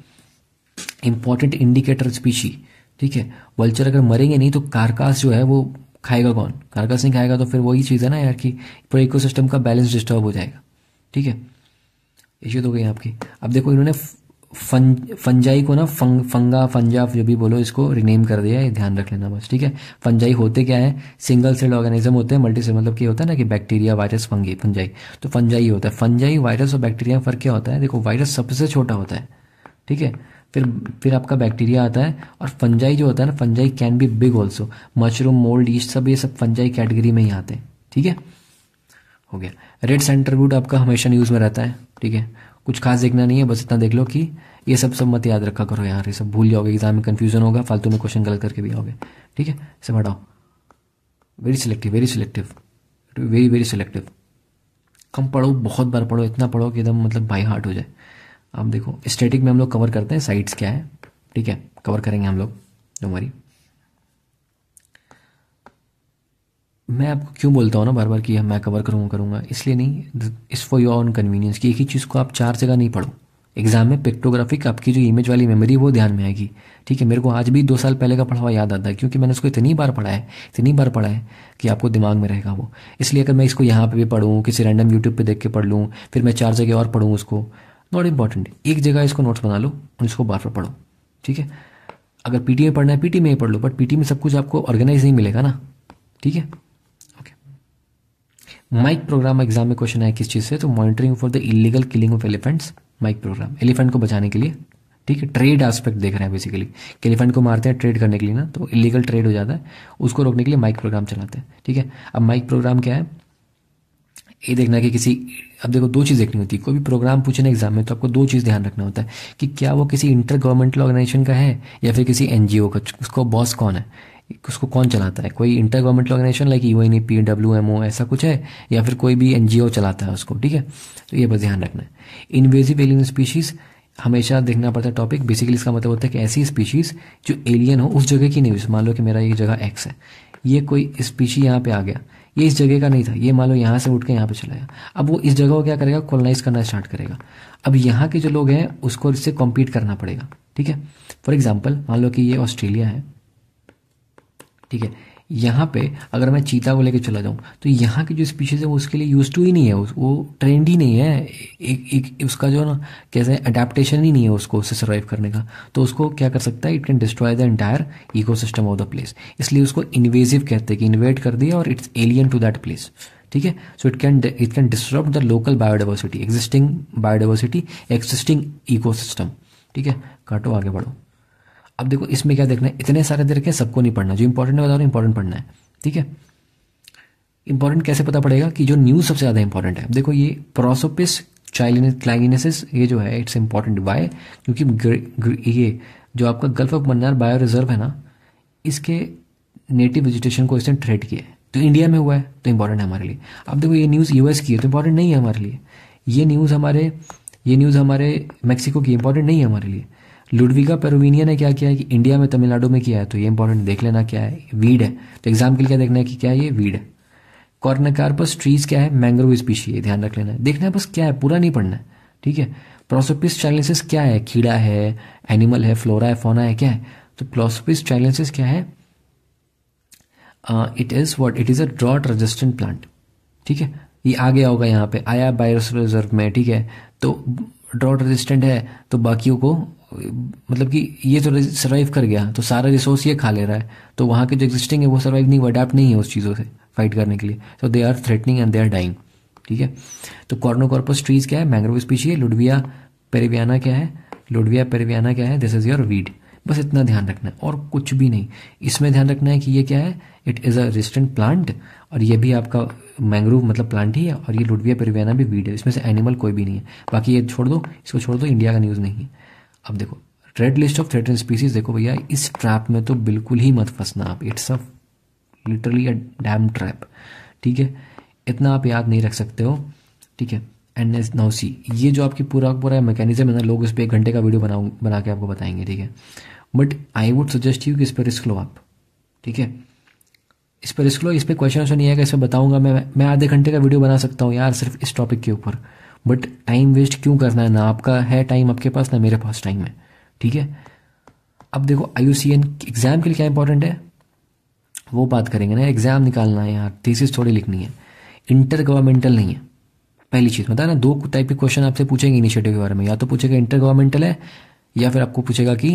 important indicator species ठीक है वल्चर अगर मरेंगे नहीं तो कारकास जो है वो खाएगा कौन कारकस नहीं खाएगा तो फिर वही चीज़ है ना यार कि पूरा इको का बैलेंस डिस्टर्ब हो जाएगा ठीक है इश्यू तो गई आपकी अब देखो इन्होंने फं फंजाई को ना फंग फंगा फंजा जो भी बोलो इसको रिनेम कर दिया है ध्यान रख लेना बस ठीक है फंजाई होते क्या है सिंगल सेल ऑर्गेनिज्म होते हैं मल्टी सेल मतलब क्या होता है ना कि बैक्टीरिया वायरस फंगी फंजाई तो फंजाई होता है फंजाई वायरस और बैक्टीरिया में फर्क क्या होता है देखो वायरस सबसे छोटा होता है ठीक है फिर फिर आपका बैक्टीरिया आता है और फंजाई जो होता है ना fungi can be big also mushroom mould yeast सब ये सब फंजाई कैटेगरी में ही आते हैं ठीक है हो गया रेड सेंटरवुड आपका हमेशा न्यूज़ में रहता है ठीक है कुछ खास देखना नहीं है बस इतना देख लो कि ये सब सब मत याद रखा करो यार ये सब भूल जाओगे एग्जाम में कन्फ्यूजन होगा फालतू में क्वेश्चन गलत करके भी आओगे ठीक है सब हटाओ very selective very selective very very selective कम पढ़ो बहुत बार पढ़ो इतना पढ़ो कि एकदम मतलब बाई हार्ट हो जाए आप देखो स्टैटिक में हम लोग कवर करते हैं साइट्स क्या है ठीक है कवर करेंगे हम लोग हमारी मैं आपको क्यों बोलता हूँ ना बार बार कि मैं कवर करूँगा करूँगा इसलिए नहीं इस फॉर योर ऑन कन्वीनियंस कि एक ही चीज़ को आप चार जगह नहीं पढ़ो एग्जाम में पिक्टोग्राफिक आपकी जो इमेज वाली मेमोरी वो ध्यान में आएगी ठीक है मेरे को आज भी दो साल पहले का पढ़ा हुआ याद आता है क्योंकि मैंने उसको इतनी बार पढ़ा है इतनी बार पढ़ा है कि आपको दिमाग में रहेगा वो इसलिए अगर मैं इसको यहाँ पे भी पढ़ूँ किसी रैंडम यूट्यूब पे देख के पढ़ लूँ फिर मैं चार जगह और पढ़ूँ उसको नॉट इंपॉर्टेंट एक जगह इसको नोट्स बना लो और इसको बार बार पढ़ो ठीक है अगर पीटी में पढ़ना है पीटी में ही पढ़ लो बट पीटी में सब कुछ आपको ऑर्गेनाइज नहीं मिलेगा ना ठीक है ओके माइक प्रोग्राम एग्जाम में क्वेश्चन आया किस चीज़ से तो monitoring for the illegal killing of elephants MIKE programme elephant को बचाने के लिए ठीक है ट्रेड एस्पेक्ट देख रहे हैं बेसिकली एलिफेंट को मारते हैं ट्रेड करने के लिए ना तो इलीगल ट्रेड हो जाता है उसको रोकने के लिए माइक प्रोग्राम चलाते हैं ठीक है अब माइक प्रोग्राम क्या है ये देखना कि किसी अब देखो दो चीज़ देखनी होती है कोई भी प्रोग्राम पूछे ना एग्जाम में तो आपको दो चीज़ ध्यान रखना होता है कि क्या वो किसी इंटर गवर्नमेंटल ऑर्गेनाइजेशन का है या फिर किसी एन का उसको बॉस कौन है उसको कौन चलाता है कोई inter governmental organisation like U N E P W M O ऐसा कुछ है या फिर कोई भी एन चलाता है उसको ठीक है तो ये बस ध्यान रखना है इन्वेजिव एलियन स्पीशीज़ हमेशा देखना पड़ता है टॉपिक बेसिकली इसका मतलब होता है कि ऐसी स्पीशीज़ जो एलियन हो उस जगह की नहीं मान लो कि मेरा ये जगह एक्स है ये कोई स्पीशी यहाँ पे आ गया ये इस जगह का नहीं था ये मान लो यहाँ से उठ के यहाँ पे चला गया अब वो इस जगह को क्या करेगा कॉलोनाइज करना स्टार्ट करेगा अब यहाँ के जो लोग हैं उसको इससे कॉम्पीट करना पड़ेगा ठीक है फॉर एग्जाम्पल मान लो कि ये ऑस्ट्रेलिया है ठीक है यहाँ पे अगर मैं चीता को लेकर चला जाऊँ तो यहाँ की जो स्पीशीज़ है वो उसके लिए यूज टू ही नहीं है वो ट्रेंड ही नहीं है एक एक उसका जो ना कैसे अडेप्टेशन ही नहीं है उसको उससे सर्वाइव करने का तो उसको क्या कर सकता है it can destroy the entire eco system of the place इसलिए उसको इन्वेजिव कहते हैं कि इन्वेट कर दिया और it's alien to that place ठीक है so it can it can disturb the local biodiversity existing biodiversity existing eco system ठीक है काटो आगे बढ़ो अब देखो इसमें क्या देखना है इतने सारे दे रखे हैं सबको नहीं पढ़ना जो इंपॉर्टेंट है बता रहा इंपॉर्टेंट पढ़ना है ठीक है इंपॉर्टेंट कैसे पता पड़ेगा कि जो न्यूज सबसे ज़्यादा इंपॉर्टेंट है देखो ये प्रोसोपिस क्लाइगिनेसिस ये जो है इट्स इंपॉर्टेंट बाय क्योंकि ग्र, ग्र, ये जो आपका gulf of Mannar bio reserve है ना इसके नेटिव वेजिटेशन को इसने ट्रेड किया है तो इंडिया में हुआ है तो इंपॉर्टेंट है हमारे लिए अब देखो ये न्यूज़ यूएस की है तो इंपॉर्टेंट नहीं है हमारे लिए ये न्यूज़ हमारे ये न्यूज़ हमारे मेक्सिको की इंपॉर्टेंट नहीं है हमारे लिए लुडविगा पेरोविनिया ने क्या किया है कि इंडिया में तमिलनाडु में किया है तो ये इंपॉर्टेंट देख लेना क्या है वीड है तो एग्जाम के लिए क्या देखना है कि क्या ये वीड है कॉर्नकार्पस ट्रीज क्या है मैंग्रोव स्पीशी है ध्यान रख लेना है देखना है बस क्या है पूरा नहीं पढ़ना है ठीक है प्रोसोपिस चैलेंसेस क्या है कीड़ा है एनिमल है फ्लोरा है फोना है क्या है तो प्रोसोपिस चैलेंसेस क्या है it is what it is a drought resistant plant ठीक है ये आ गया होगा यहाँ पे आया बायोस रिजर्व में ठीक है तो ड्रॉट रेजिस्टेंट है तो बाकियों को मतलब कि ये तो सर्वाइव कर गया तो सारा रिसोर्स ये खा ले रहा है तो वहाँ के जो एग्जिस्टिंग है वो सर्वाइव नहीं वो अडेप्ट नहीं है उस चीज़ों से फाइट करने के लिए तो they are threatening and they are dying ठीक है तो कॉर्नोकॉर्पस ट्रीज क्या है मैंग्रोव स्पीशी है लुडविया पेरिवियाना क्या है लुडविया पेरिवियाना क्या है दिस इज योर वीड बस इतना ध्यान रखना है और कुछ भी नहीं इसमें ध्यान रखना है कि ये क्या है it is a resistant plant और ये भी आपका मैंग्रोव मतलब प्लांट ही है और ये लुडविया पेरिवियाना भी वीड है इसमें से एनिमल कोई भी नहीं है बाकी ये छोड़ दो इसको छोड़ दो इंडिया का न्यूज़ नहीं है अब देखो red list of threatened species देखो भैया इस ट्रैप में तो बिल्कुल ही मत फंसना आप it's a literally a damn trap ठीक है इतना आप याद नहीं रख सकते हो ठीक है एंड एस नाउ सी ये जो आपकी पूरा पूरा मैकेनिज्म है ना लोग इस पर एक घंटे का वीडियो बनाऊ बना के आपको बताएंगे ठीक है but I would suggest you कि इस पर रिस्क लो आप ठीक है इस पर रिस्क लो इस पर क्वेश्चन नहीं आएगा इस पर बताऊंगा मैं मैं आधे घंटे का वीडियो बना सकता हूँ यार सिर्फ इस टॉपिक के ऊपर बट टाइम वेस्ट क्यों करना है ना आपका है टाइम आपके पास ना मेरे पास टाइम है ठीक है अब देखो आई एग्ज़ाम के लिए क्या इंपॉर्टेंट है वो बात करेंगे ना एग्ज़ाम निकालना है यार थीसिस थोड़ी लिखनी है इंटर गवर्नमेंटल नहीं है पहली चीज़ बताया ना दो टाइप के क्वेश्चन आपसे पूछेंगे इनिशिएटिव के बारे में या तो पूछेगा इंटर गवर्नमेंटल है या फिर आपको पूछेगा कि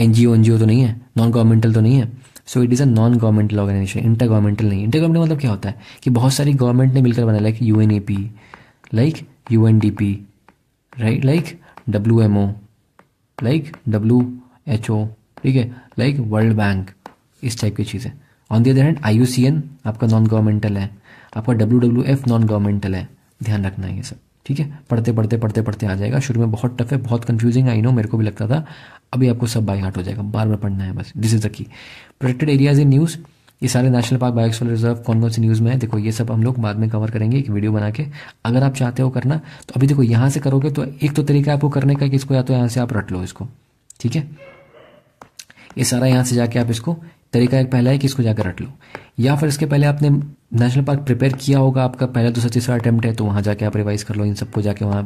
एनजीओ एनजीओ तो नहीं है नॉन गवर्नमेंटल तो नहीं है so it is a non governmental organisation inter governmental नहीं इंटर गवर्नमेंटल मतलब क्या होता है कि बहुत सारी गवर्नमेंट ने मिलकर बनाया like U N A P like D P right like W M O like W H O ठीक है लाइक वर्ल्ड बैंक इस टाइप की चीज़ें on the other hand I आपका नॉन गवर्नमेंटल है आपका W W F non governmental है ध्यान रखना है ये सब ठीक है पढ़ते पढ़ते पढ़ते पढ़ते आ जाएगा शुरू में बहुत टफ है बहुत कंफ्यूजिंग आई नो मेरे को भी लगता था अभी आपको सब बाई हार्ट हो जाएगा बार बार पढ़ना है बस this is the key protected areas in news ये सारे नेशनल पार्क बायोस्फीयर रिजर्व कौन कौन से न्यूज़ में है देखो ये सब हम लोग बाद में कवर करेंगे एक वीडियो बना के अगर आप चाहते हो करना तो अभी देखो यहाँ से करोगे तो एक तो तरीका आपको करने का कि इसको या तो यहाँ से आप रट लो इसको ठीक है ये सारा यहाँ से जाके आप इसको तरीका एक पहला है कि इसको जाकर रट लो या फिर इसके पहले आपने नेशनल पार्क प्रिपेयर किया होगा आपका पहला दूसरा तीसरा अटैम्प्ट है तो वहाँ जाके आप रिवाइज कर लो इन सबको जाके वहाँ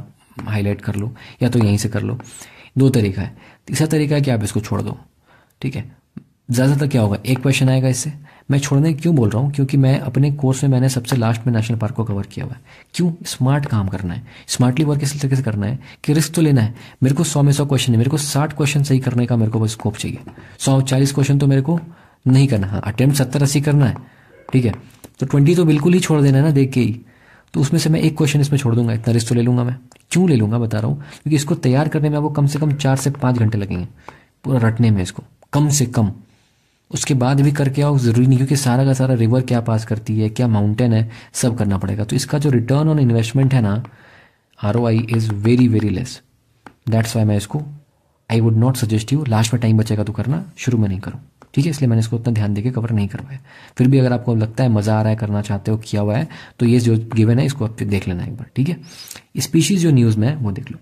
हाईलाइट कर लो या तो यहीं से कर लो दो तरीका है तीसरा तरीका है कि आप इसको छोड़ दो ठीक है ज़्यादातर क्या होगा एक क्वेश्चन आएगा इससे मैं छोड़ने क्यों बोल रहा हूँ क्योंकि मैं अपने कोर्स में मैंने सबसे लास्ट में नेशनल पार्क को कवर किया हुआ है क्यों स्मार्ट काम करना है स्मार्टली वर्क इस तरीके से करना है कि रिस्क तो लेना है मेरे को सौ में सौ क्वेश्चन है मेरे को साठ क्वेश्चन सही करने का मेरे को बस स्कोप चाहिए सौ चालीस क्वेश्चन तो मेरे को नहीं करना है हाँ, अटेम्प्ट सत्तर अस्सी करना है ठीक है तो ट्वेंटी तो बिल्कुल ही छोड़ देना है ना देख के ही तो उसमें से मैं एक क्वेश्चन इसमें छोड़ दूंगा इतना रिस्क तो ले लूंगा मैं क्यों ले लूंगा बता रहा हूँ क्योंकि इसको तैयार करने में आपको कम से कम चार से पाँच घंटे लगेंगे पूरा रटने में इसको कम से कम उसके बाद भी करके आओ ज़रूरी नहीं क्योंकि सारा का सारा रिवर क्या पास करती है क्या माउंटेन है सब करना पड़ेगा तो इसका जो रिटर्न ऑन इन्वेस्टमेंट है ना R O I is very very less that's why मैं इसको I would not suggest you last में टाइम बचेगा तो करना शुरू में नहीं करूँ ठीक है इसलिए मैंने इसको उतना ध्यान देकर कवर नहीं करवाया फिर भी अगर आपको लगता है मज़ा आ रहा है करना चाहते हो किया हुआ है तो ये जो गिवन है इसको आप देख लेना एक बार ठीक है स्पीशीज़ जो न्यूज़ में है वो देख लो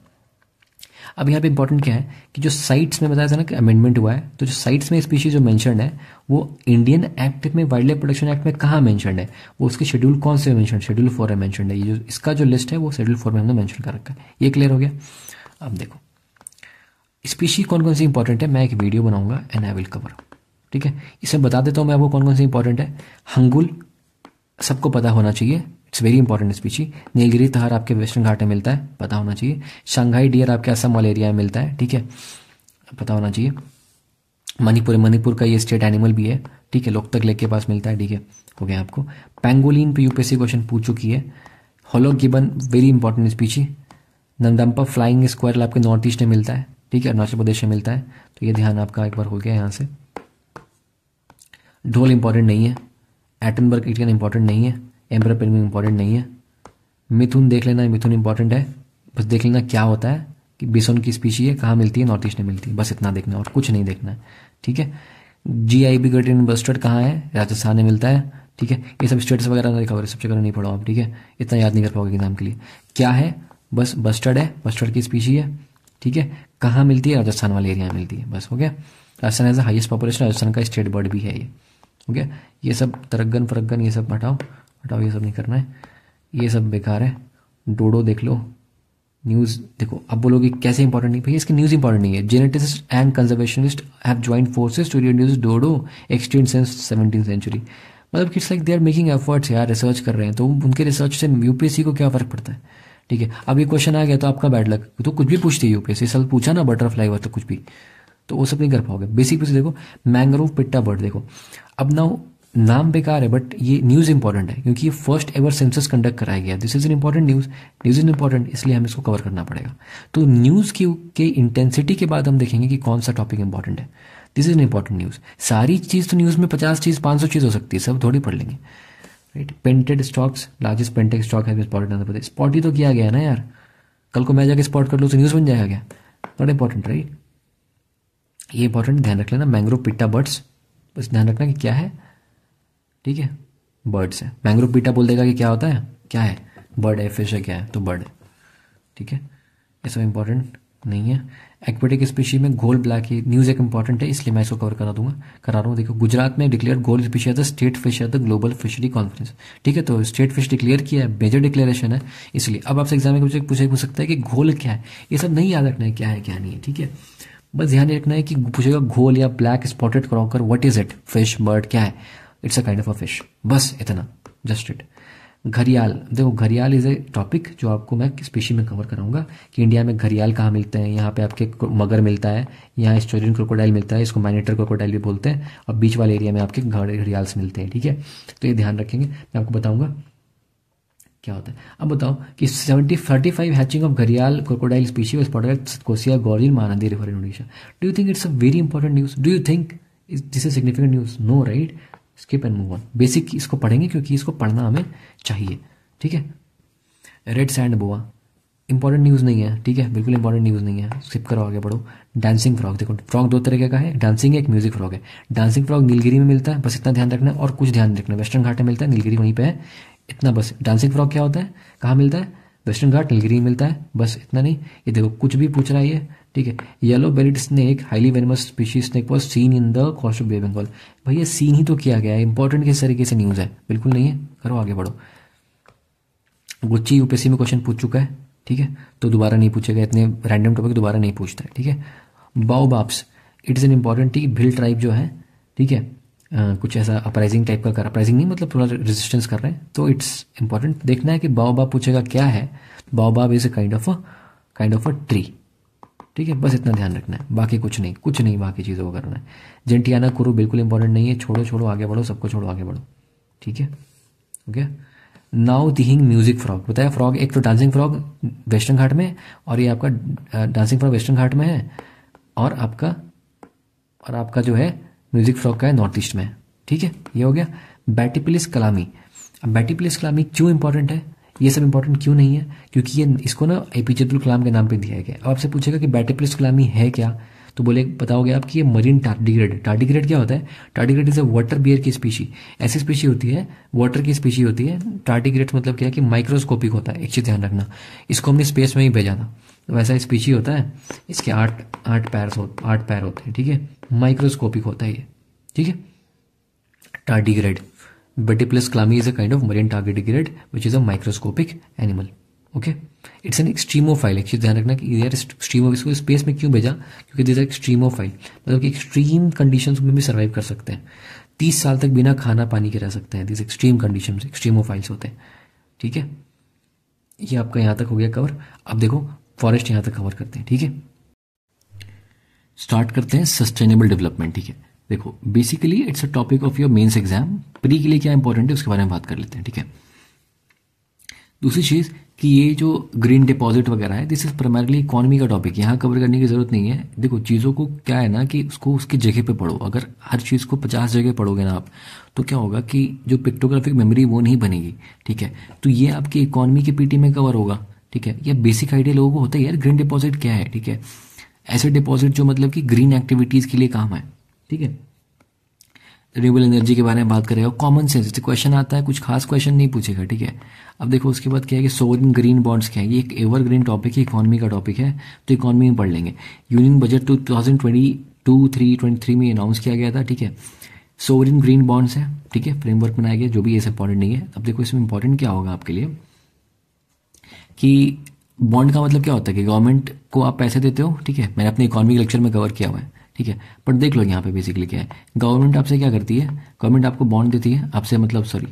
अब यहाँ पे इंपॉर्टेंट क्या है कि जो साइट्स में बताया था ना कि अमेंडमेंट हुआ है तो जो साइट्स में स्पीशीज जो मेंशन है वो इंडियन एक्ट में वाइल्ड लाइफ प्रोटेक्शन एक्ट में कहाँ मेंशन है वो उसके शेड्यूल कौन से मेंशन शेड्यूल फोर है मेंशन है ये जो इसका जो लिस्ट है वो शेड्यूल फोर में हमने मैंशन कर रखा है ये क्लियर हो गया अब देखो स्पीशी कौन कौन सी इंपॉर्टेंट है मैं एक वीडियो बनाऊंगा एंड आई विल कवर ठीक है इसमें बता देता हूँ मैं आपको कौन कौन सी इंपॉर्टेंट है हंगुल सबको पता होना चाहिए it's very important species Nilgiri tahr आपके वेस्टर्न घाट में मिलता है पता होना चाहिए शंघाई डियर आपके असम वाले एरिया में मिलता है ठीक है पता होना चाहिए मणिपुर मणिपुर का ये स्टेट एनिमल भी है ठीक है लोकतक लेक के पास मिलता है ठीक है हो गया आपको पेंगोलिन पे यूपीएससी क्वेश्चन पूछ चुकी है hoolock gibbon very important species Namdapha flying squirrel आपके नॉर्थ ईस्ट में मिलता है ठीक है अरुणाचल प्रदेश में मिलता है तो ये ध्यान आपका एक बार हो गया यहाँ से ढोल इंपॉर्टेंट नहीं है एटनबर्ग इटकन इंपॉर्टेंट नहीं है एम्ब्रा पेन में इंपॉर्टेंट नहीं है मिथुन देख लेना मिथुन इंपॉर्टेंट है बस देख लेना क्या होता है कि बिसोन की स्पीशी है कहाँ मिलती है नॉर्थ ईस्ट में मिलती है बस इतना देखना और कुछ नहीं देखना है ठीक है G I B great Indian bustard कहाँ है राजस्थान में मिलता है ठीक है ये सब स्टेट्स वगैरह ना रिकवर सब पहले नहीं पढ़ाओ आप ठीक है इतना याद नहीं कर पाओगे एग्जाम के लिए क्या है बस बस्टर्ड है बस्टर्ड की स्पीशी है ठीक है कहाँ मिलती है राजस्थान वाले एरिया में मिलती है बस हो गया Rajasthan has the highest population Rajasthan का स्टेट बर्ड भी है ये ओके ये सब तरगन फरगन ये सब हटाओ हटाओ ये सब नहीं करना है ये सब बेकार है डोडो देख लो न्यूज़ देखो अब बोलोगे कैसे इंपॉर्टेंट नहीं भैया इसकी न्यूज़ इंपॉर्टेंट नहीं है geneticists and conservationists have joined forces to reduce dodo extinct since seventeen century मतलब it's like they are making efforts यार रिसर्च कर रहे हैं तो उनके रिसर्च से यूपीएससी को क्या फ़र्क पड़ता है ठीक है अब ये क्वेश्चन आ गया तो आपका बैड लक तो कुछ भी पूछती है यूपीएससी साल पूछा ना बटरफ्लाई तो कुछ भी तो वो सब नहीं कर पाओगे बेसिक बेसिक देखो मैंग्रोव पिट्टा बर्ड देखो अब ना नाम बेकार है बट ये न्यूज़ इंपॉर्टेंट है क्योंकि ये फर्स्ट एवर सेंसस कंडक्ट कराया गया this is an important news news is important इसलिए हम इसको कवर करना पड़ेगा तो न्यूज़ की के इंटेंसिटी के बाद हम देखेंगे कि कौन सा टॉपिक इंपॉर्टेंट है this is an important news सारी चीज़ तो न्यूज़ में पचास चीज़ पांच सौ चीज़ हो सकती है सब थोड़ी पढ़ लेंगे right painted storks largest painted stork है स्पॉट ही तो किया गया ना यार कल को मैं जाकर स्पॉट कर लूँ तो न्यूज़ बन जाएगा क्या नॉट इंपॉर्टेंट राइट ये इंपॉर्टेंट ध्यान रख लेना मैंग्रोव पिट्टा बर्ड्स बस ध्यान रखना कि क्या है ठीक है बर्ड्स है मैंग्रोव पीटा बोल देगा कि क्या होता है क्या है बर्ड है फिश है क्या है तो बर्ड है ठीक है ये सब इंपॉर्टेंट नहीं है एक्वेटिक स्पीशी में गोल ब्लैक ही न्यूज़ एक इंपॉर्टेंट है इसलिए मैं इसको कवर करा दूंगा करा रहा हूँ देखो गुजरात में डिक्लेयर गोल स्पीशी है स्टेट फिश है द ग्लोबल फिशरी कॉन्फ्रेंस ठीक है तो स्टेट फिश डिक्लेयर किया है मेजर डिक्लेरेशन है इसलिए अब आपसे एग्जाम में पूछे पूछ सकता है कि घोल क्या है ये सब नहीं याद रखना है क्या है क्या नहीं है ठीक है बस ध्यान रखना है कि पूछेगा घोल या black spotted croaker what is it fish bird क्या है it's a kind of a fish बस इतना जस्ट इट घरियाल देखो घरियाल इज ए टॉपिक जो आपको मैं स्पेशी में कवर कराऊंगा कि इंडिया में घरियाल कहाँ मिलते हैं यहाँ पे आपके मगर मिलता है यहाँ स्टोरियन क्रोकोडाइल मिलता है इसको माइनेटर क्रोकोडाइल भी बोलते हैं और बीच वाले एरिया में आपके घड़ियाल्स मिलते हैं ठीक है तो ये ध्यान रखेंगे मैं आपको बताऊंगा क्या होता है अब बताओ कि seventy thirty five hatching of gharial crocodile species कोसिया गौरिन Mahanadi river Indonesia do you think it's a very important news do you think this is significant news no right skip and move on basic इसको पढ़ेंगे क्योंकि इसको पढ़ना हमें चाहिए ठीक है red sand boa important news नहीं है ठीक है बिल्कुल इंपॉर्टेंट न्यूज़ नहीं है स्किप करो आगे बढ़ो डांसिंग फ्रॉग देखो फ्रॉग दो तरीके का है डांसिंग है एक म्यूजिक फ्रॉग है डांसिंग फ्रॉग नीलगिरी में मिलता है बस इतना ध्यान रखना और कुछ ध्यान रखना वेस्टर्न घाट में मिलता है नीलगिरी वहीं पर है इतना बस डांसिंग फ्रॉग क्या होता है कहाँ मिलता है वेस्टर्न घाट नीलगिरी मिलता है बस इतना नहीं ये देखो कुछ भी पूछ रहा है ठीक है yellow belt snake highly venomous species snake was seen in the coast of bay Bengal भैया सीन ही तो किया गया है इंपॉर्टेंट किस तरीके से न्यूज़ है बिल्कुल नहीं है करो आगे बढ़ो गुच्ची यूपीएससी में क्वेश्चन पूछ चुका है ठीक है तो दोबारा नहीं पूछेगा इतने रैंडम टॉपिक दोबारा नहीं पूछता है ठीक है बाप्स इट इज़ एन इंपॉर्टेंट ठीक भिल ट्राइब जो है ठीक है Uh, कुछ ऐसा अपराइजिंग टाइप का कर अपराइजिंग नहीं मतलब थोड़ा रेजिस्टेंस कर रहे हैं तो इट्स इंपॉर्टेंट देखना है कि बाओबाब पूछेगा क्या है baobab is a kind of a kind of a tree ठीक है बस इतना ध्यान रखना है बाकी कुछ नहीं कुछ नहीं बाकी चीज़ों को करना है जेंटियाना कुरु बिल्कुल इंपॉर्टेंट नहीं है छोड़ो छोड़ो आगे बढ़ो सबको छोड़ो आगे बढ़ो ठीक है okay now Dihing music frog बताया फ्रॉग एक तो डांसिंग फ्रॉग वेस्टर्न घाट में और ये आपका डांसिंग फ्रॉग वेस्टर्न घाट में है और आपका और आपका जो है म्यूजिक फ्रॉग का है नॉर्थ ईस्ट में ठीक है ये हो गया बैटी प्लेस कलामी अब बैटी प्लेस कलामी क्यों इंपॉर्टेंट है ये सब इंपॉर्टेंट क्यों नहीं है क्योंकि ये इसको ना ए पी जे अब्दुल कलाम के नाम पे दिया गया अब आपसे पूछेगा कि बैटेप्लिस कलामी है क्या तो बोले बताओगे आप कि ये मरीन टार्डिग्रेड टार्डिग्रेड क्या होता है tardigrade is a water bear की स्पीशी ऐसी स्पीशी होती है वाटर की स्पीशी होती है टार्डिग्रेड मतलब क्या है कि माइक्रोस्कोपिक होता है एक चीज़ ध्यान रखना इसको हमने स्पेस में ही भेजा था वैसा स्पीशी होता है इसके आठ आठ पैर आठ पैर होते हैं ठीक है माइक्रोस्कोपिक होता है ये ठीक है tardigrade Betiplex clami is a kind of marine target grid, which is a microscopic animal okay it's an extremophile actually ध्यान रखना कि यार एक्सट्रीमो इसको स्पेस में क्यों भेजा क्योंकि दिस एक्सट्रीमोफाइल मतलब कि एक्सट्रीम कंडीशन में भी सर्वाइव कर सकते हैं तीस साल तक बिना खाना पानी के रह सकते हैं दिस एक्सट्रीम कंडीशन एक्सट्रीमोफाइल्स होते हैं ठीक है ये आपका यहां तक हो गया कवर अब देखो फॉरेस्ट यहां तक कवर करते हैं ठीक है स्टार्ट करते हैं सस्टेनेबल डेवलपमेंट ठीक है देखो basically it's a topic of your mains exam pre के लिए क्या इंपॉर्टेंट है उसके बारे में बात कर लेते हैं ठीक है दूसरी चीज़ कि ये जो ग्रीन डिपॉजिट वगैरह है दिस इज़ प्राइमरली इकोनॉमी का टॉपिक यहाँ कवर करने की ज़रूरत नहीं है देखो चीज़ों को क्या है ना कि उसको उसकी जगह पे पढ़ो अगर हर चीज़ को पचास जगह पढ़ोगे ना आप तो क्या होगा कि जो पिक्टोग्राफिक मेमोरी वो नहीं बनेगी ठीक है तो ये आपकी इकोनॉमी के पीटी में कवर होगा ठीक है या बेसिक आइडिया लोगों को होता है यार ग्रीन डिपॉजिट क्या है ठीक है ऐसे डिपॉजिट जो मतलब कि ग्रीन एक्टिविटीज़ के लिए काम है ठीक है रिन्यूबल एनर्जी के बारे में बात करेगा कॉमन सेंस जैसे क्वेश्चन आता है कुछ खास क्वेश्चन नहीं पूछेगा ठीक है अब देखो उसके बाद क्या है कि सोवरिन ग्रीन बॉन्ड्स क्या है ये एक एवर ग्रीन टॉपिक है इकोनॉमी का टॉपिक है तो इकोनॉमी में पढ़ लेंगे union budget two thousand twenty two three twenty three में अनाउंस किया गया था ठीक है सोवरिन ग्रीन बॉन्ड्स है ठीक है फ्रेमवर्क बनाया गया जो भी ये सब इंपॉर्टेंट नहीं है अब देखो इसमें इंपॉर्टेंट क्या होगा आपके लिए कि बॉन्ड का मतलब क्या होता है कि गवर्नमेंट को आप पैसे देते हो ठीक है मैंने अपने इकोनॉमिक लेक्चर में कवर किया हुआ है ठीक है बट देख लो यहाँ पे बेसिकली क्या है गवर्नमेंट आपसे क्या करती है गवर्नमेंट आपको बॉन्ड देती है आपसे मतलब सॉरी